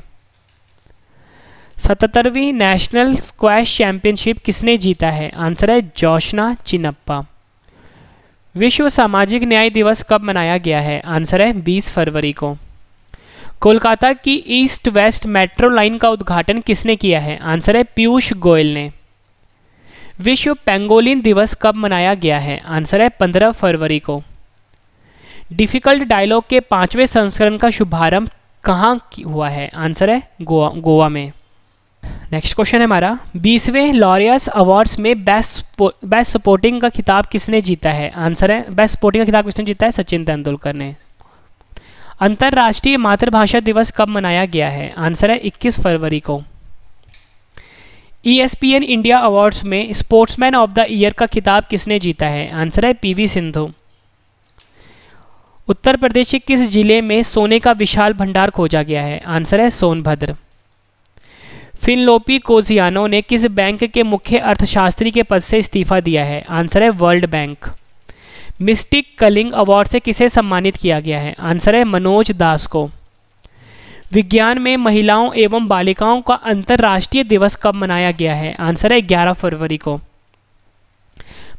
सतहत्तरवीं नेशनल स्क्वैश चैंपियनशिप किसने जीता है आंसर है जोशना चिनप्पा विश्व सामाजिक न्याय दिवस कब मनाया गया है आंसर है 20 फरवरी को कोलकाता की ईस्ट वेस्ट मेट्रो लाइन का उद्घाटन किसने किया है आंसर है पीयूष गोयल ने विश्व पेंगोलिन दिवस कब मनाया गया है आंसर है 15 फरवरी को डिफिकल्ट डायलॉग के पांचवें संस्करण का शुभारंभ कहाँ हुआ है आंसर है गोवा गोवा में नेक्स्ट क्वेश्चन है हमारा बीसवें लॉरियस अवार्ड्स में बेस्ट बेस्ट सपोर्टिंग का खिताब किसने जीता है आंसर है बेस्ट सपोर्टिंग का खिताब किसने जीता है सचिन तेंदुलकर ने अंतर्राष्ट्रीय मातृभाषा दिवस कब मनाया गया है आंसर है 21 फरवरी को एन इंडिया अवार्ड्स में स्पोर्ट्समैन ऑफ द ईयर का खिताब किसने जीता है आंसर है पीवी सिंधु उत्तर प्रदेश के किस जिले में सोने का विशाल भंडार खोजा गया है आंसर है सोनभद्र फिनलोपी कोजियानो ने किस बैंक के मुख्य अर्थशास्त्री के पद से इस्तीफा दिया है आंसर है world bank mystic Kalinga award से किसे सम्मानित किया गया है आंसर है मनोज दास को विज्ञान में महिलाओं एवं बालिकाओं का अंतर्राष्ट्रीय दिवस कब मनाया गया है आंसर है 11 फरवरी को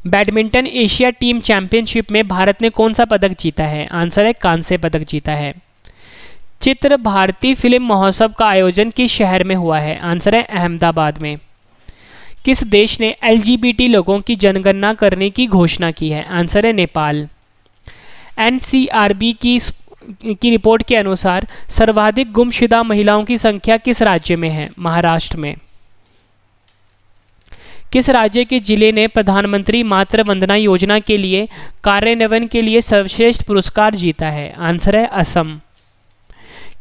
बैडमिंटन एशिया टीम चैंपियनशिप में भारत ने कौन सा पदक जीता है आंसर है कांस्य पदक जीता है चित्र भारतीय फिल्म महोत्सव का आयोजन किस शहर में हुआ है आंसर है अहमदाबाद में किस देश ने एल लोगों की जनगणना करने की घोषणा की है आंसर है नेपाल एन की की रिपोर्ट के अनुसार सर्वाधिक गुमशुदा महिलाओं की संख्या किस राज्य में है महाराष्ट्र में किस राज्य के जिले ने प्रधानमंत्री मातृ वंदना योजना के लिए कार्यान्वयन के लिए सर्वश्रेष्ठ पुरस्कार जीता है आंसर है असम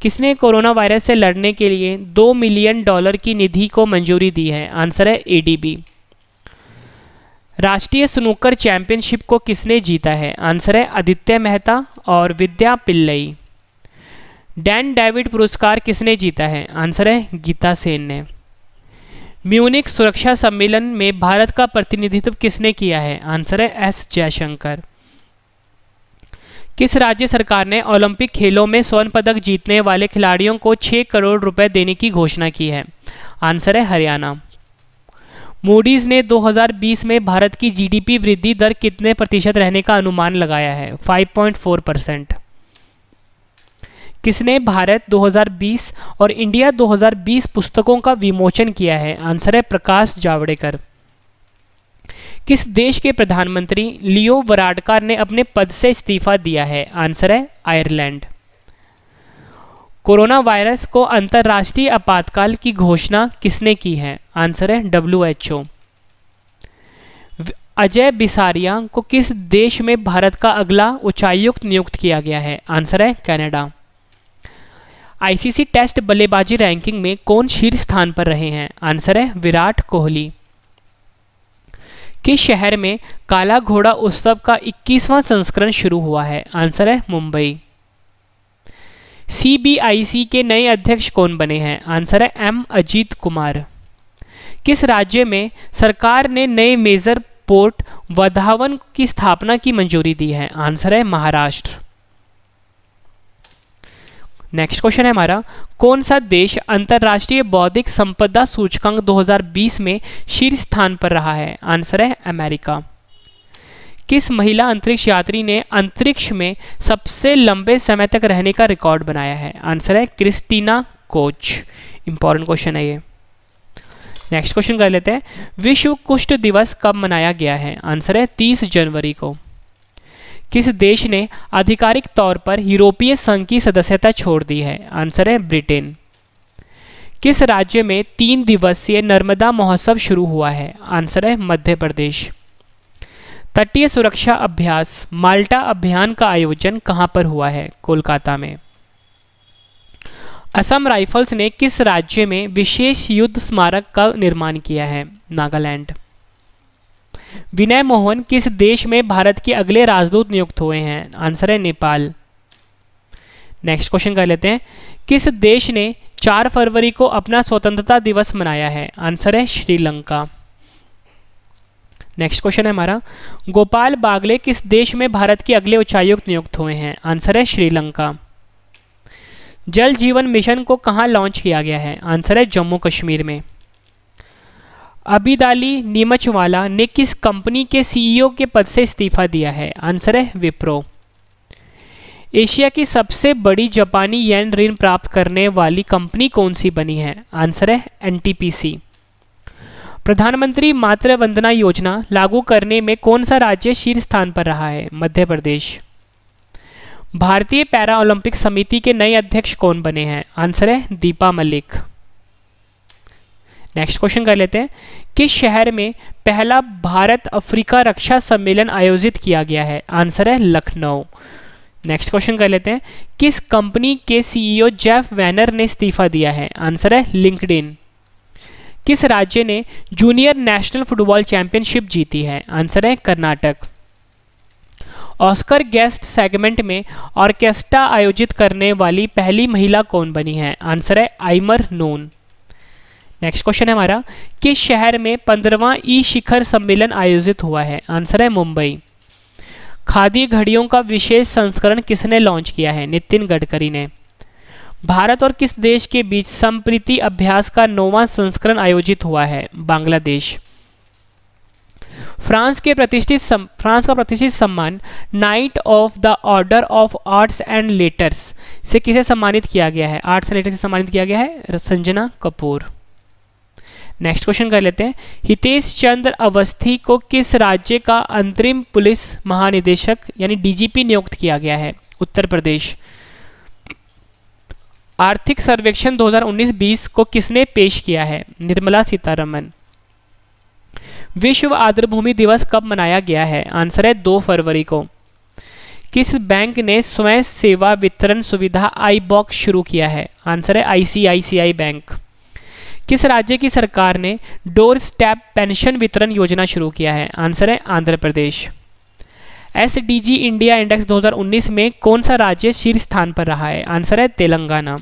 किसने कोरोना वायरस से लड़ने के लिए दो मिलियन डॉलर की निधि को मंजूरी दी है आंसर है एडीबी राष्ट्रीय स्नूकर चैंपियनशिप को किसने जीता है आंसर है आदित्य मेहता और विद्या पिल्लई डैन डेविड पुरस्कार किसने जीता है आंसर है गीता सेन ने म्यूनिक सुरक्षा सम्मेलन में भारत का प्रतिनिधित्व किसने किया है आंसर है एस जयशंकर किस राज्य सरकार ने ओलंपिक खेलों में स्वर्ण पदक जीतने वाले खिलाड़ियों को 6 करोड़ रुपए देने की घोषणा की है आंसर है हरियाणा मूडीज ने 2020 में भारत की जीडीपी वृद्धि दर कितने प्रतिशत रहने का अनुमान लगाया है 5.4 परसेंट किसने भारत 2020 और इंडिया 2020 पुस्तकों का विमोचन किया है आंसर है प्रकाश जावड़ेकर किस देश के प्रधानमंत्री लियो वराडकार ने अपने पद से इस्तीफा दिया है आंसर है आयरलैंड कोरोना वायरस को अंतर्राष्ट्रीय आपातकाल की घोषणा किसने की है आंसर है W H O Ajay Bisaria को किस देश में भारत का अगला उच्चायुक्त नियुक्त किया गया है आंसर है कनाडा आईसीसी टेस्ट बल्लेबाजी रैंकिंग में कौन शीर्ष स्थान पर रहे हैं आंसर है विराट कोहली किस शहर में काला घोड़ा उत्सव का 21वां संस्करण शुरू हुआ है आंसर है मुंबई सीबीआईसी के नए अध्यक्ष कौन बने हैं आंसर है एम अजीत कुमार किस राज्य में सरकार ने नए मेजर पोर्ट वधावन की स्थापना की मंजूरी दी है आंसर है महाराष्ट्र नेक्स्ट क्वेश्चन है हमारा कौन सा देश अंतर्राष्ट्रीय बौद्धिक संपदा सूचकांक 2020 में शीर्ष स्थान पर रहा है आंसर है अमेरिका किस महिला अंतरिक्ष यात्री ने अंतरिक्ष में सबसे लंबे समय तक रहने का रिकॉर्ड बनाया है आंसर है क्रिस्टीना कोच इंपॉर्टेंट क्वेश्चन है ये नेक्स्ट क्वेश्चन कर लेते हैं विश्व कुष्ठ दिवस कब मनाया गया है आंसर है 30 जनवरी को किस देश ने आधिकारिक तौर पर यूरोपीय संघ की सदस्यता छोड़ दी है आंसर है ब्रिटेन किस राज्य में तीन दिवसीय नर्मदा महोत्सव शुरू हुआ है आंसर है मध्य प्रदेश तटीय सुरक्षा अभ्यास माल्टा अभियान का आयोजन कहां पर हुआ है कोलकाता में असम राइफल्स ने किस राज्य में विशेष युद्ध स्मारक का निर्माण किया है नागालैंड विनय मोहन किस देश में भारत के अगले राजदूत नियुक्त हुए हैं आंसर है नेपाल नेक्स्ट क्वेश्चन कर लेते हैं किस देश ने 4 फरवरी को अपना स्वतंत्रता दिवस मनाया है आंसर है श्रीलंका नेक्स्ट क्वेश्चन है हमारा गोपाल बागले किस देश में भारत के अगले उच्चायुक्त नियुक्त हुए हैं आंसर है श्रीलंका जल जीवन मिशन को कहाँ लॉन्च किया गया है आंसर है जम्मू कश्मीर में अबिदाली नीमचवाला ने किस कंपनी के सीईओ e के पद से इस्तीफा दिया है आंसर है विप्रो एशिया की सबसे बड़ी जापानी येन ऋण प्राप्त करने वाली कंपनी कौन सी बनी है आंसर है एनटीपीसी प्रधानमंत्री मातृ वंदना योजना लागू करने में कौन सा राज्य शीर्ष स्थान पर रहा है मध्य प्रदेश भारतीय पैरा ओलंपिक समिति के नए अध्यक्ष कौन बने हैं आंसर है दीपा मलिक नेक्स्ट क्वेश्चन कर लेते हैं किस शहर में पहला भारत अफ्रीका रक्षा सम्मेलन आयोजित किया गया है आंसर है लखनऊ नेक्स्ट क्वेश्चन कर लेते हैं किस कंपनी के सीईओ जेफ वैनर ने इस्तीफा दिया है आंसर है लिंकड किस राज्य ने जूनियर नेशनल फुटबॉल चैंपियनशिप जीती है आंसर है कर्नाटक ऑस्कर गेस्ट सेगमेंट में ऑर्केस्ट्रा आयोजित करने वाली पहली महिला कौन बनी है आंसर है आइमर नोन नेक्स्ट क्वेश्चन है हमारा किस शहर में पंद्रवा ई शिखर सम्मेलन आयोजित हुआ है आंसर है मुंबई खादी घड़ियों का विशेष संस्करण किसने लॉन्च किया है नितिन गडकरी ने भारत और किस देश के बीच संप्रीति अभ्यास का नौवां संस्करण आयोजित हुआ है बांग्लादेश फ्रांस के प्रतिष्ठित फ्रांस का प्रतिष्ठित सम्मान knight of the order of arts and letters से किसे सम्मानित किया गया है आर्ट्स एंड लेटर्स से सम्मानित किया गया है संजना कपूर नेक्स्ट क्वेश्चन कर लेते हैं हितेश चंद्र अवस्थी को किस राज्य का अंतरिम पुलिस महानिदेशक यानी डीजीपी नियुक्त किया गया है उत्तर प्रदेश आर्थिक सर्वेक्षण 2019-20 को किसने पेश किया है निर्मला सीतारमन विश्व आर्द्रभूमि दिवस कब मनाया गया है आंसर है दो फरवरी को किस बैंक ने स्वयं सेवा वितरण सुविधा आई बॉक्स शुरू किया है आंसर है आईसीआईसीआई बैंक किस राज्य की सरकार ने डोर स्टेप पेंशन वितरण योजना शुरू किया है आंसर है Andhra Pradesh S India index 2019 में कौन सा राज्य शीर्ष स्थान पर रहा है आंसर है तेलंगाना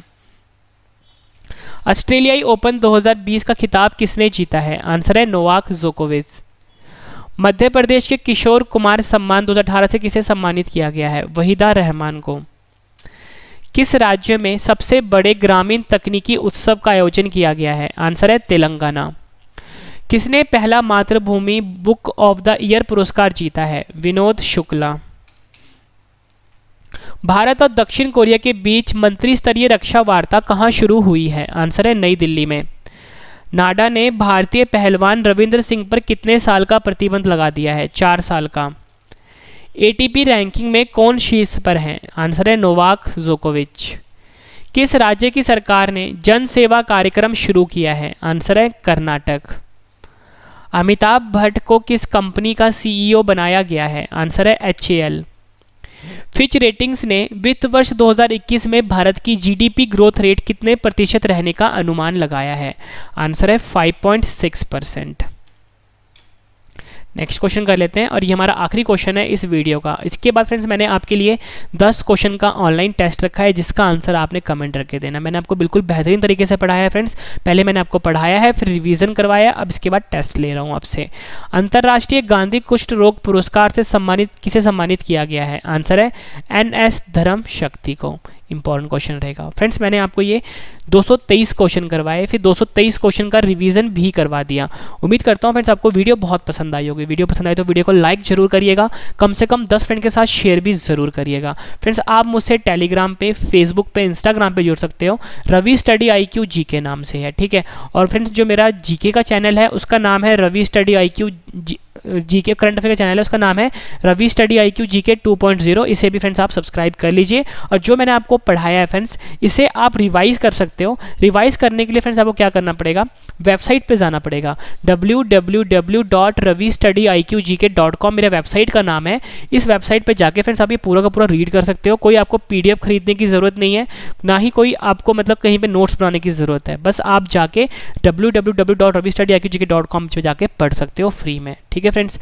ऑस्ट्रेलियाई ओपन 2020 का खिताब किसने जीता है आंसर है नोवाक जोकोविज मध्य प्रदेश के किशोर कुमार सम्मान 2018 से किसे सम्मानित किया गया है वहीदा रहमान को किस राज्य में सबसे बड़े ग्रामीण तकनीकी उत्सव का आयोजन किया गया है आंसर है तेलंगाना किसने पहला मातृभूमि बुक ऑफ द ईयर पुरस्कार जीता है विनोद शुक्ला भारत और दक्षिण कोरिया के बीच मंत्री स्तरीय रक्षा वार्ता कहाँ शुरू हुई है आंसर है नई दिल्ली में नाडा ने भारतीय पहलवान रविंद्र सिंह पर कितने साल का प्रतिबंध लगा दिया है चार साल का एटीपी रैंकिंग में कौन शीर्ष पर है आंसर है नोवाक जोकोविच किस राज्य की सरकार ने जन सेवा कार्यक्रम शुरू किया है आंसर है कर्नाटक अमिताभ भट्ट को किस कंपनी का सीईओ e बनाया गया है आंसर है एच फिच रेटिंग्स ने वित्त वर्ष 2021 में भारत की जीडीपी ग्रोथ रेट कितने प्रतिशत रहने का अनुमान लगाया है आंसर है 5.6 परसेंट नेक्स्ट क्वेश्चन कर लेते हैं और ये हमारा आखिरी क्वेश्चन है इस वीडियो का इसके बाद फ्रेंड्स मैंने आपके लिए 10 क्वेश्चन का ऑनलाइन टेस्ट रखा है जिसका आंसर आपने कमेंट करके देना मैंने आपको बिल्कुल बेहतरीन तरीके से पढ़ाया है फ्रेंड्स पहले मैंने आपको पढ़ाया है फिर रिविजन करवाया अब इसके बाद टेस्ट ले रहा हूँ आपसे अंतर्राष्ट्रीय गांधी कुष्ठ रोग पुरस्कार से सम्मानित किसे सम्मानित किया गया है आंसर है एन एस धर्म शक्ति को इंपॉर्टेंट क्वेश्चन रहेगा फ्रेंड्स मैंने आपको ये 223 क्वेश्चन करवाए फिर 223 क्वेश्चन का रिवीजन भी करवा दिया उम्मीद करता हूँ फ्रेंड्स आपको वीडियो बहुत पसंद आई होगी वीडियो पसंद आई तो वीडियो को लाइक जरूर करिएगा कम से कम 10 फ्रेंड के साथ शेयर भी जरूर करिएगा फ्रेंड्स आप मुझसे टेलीग्राम पे फेसबुक पे इंस्टाग्राम पे जुड़ सकते हो Ravi study I Q G K नाम से है ठीक है और फ्रेंड्स जो मेरा जी के का चैनल है उसका नाम है Ravi study I Q G K current affair channel है उसका नाम है Ravi study I Q G K two इसे भी फ्रेंड्स आप सब्सक्राइब कर लीजिए और जो मैंने आपको पढ़ाया है फ्रेंड्स इसे आप रिवाइज कर सकते हो रिवाइज करने के लिए फ्रेंड्स आपको क्या करना पड़ेगा वेबसाइट पर जाना पड़ेगा W W W dot Ravi study I Q G K dot com मेरे वेबसाइट का नाम है इस वेबसाइट पर जाके फ्रेंड्स आप ये पूरा का पूरा रीड कर सकते हो कोई आपको एफ खरीदने की ज़रूरत नहीं है ना ही कोई आपको मतलब कहीं पर नोट्स बनाने की ज़रूरत है बस आप जाके W W W dot Ravi study I Q G K dot com पर जाके पढ़ सकते हो फ्री में ठीक है okay friends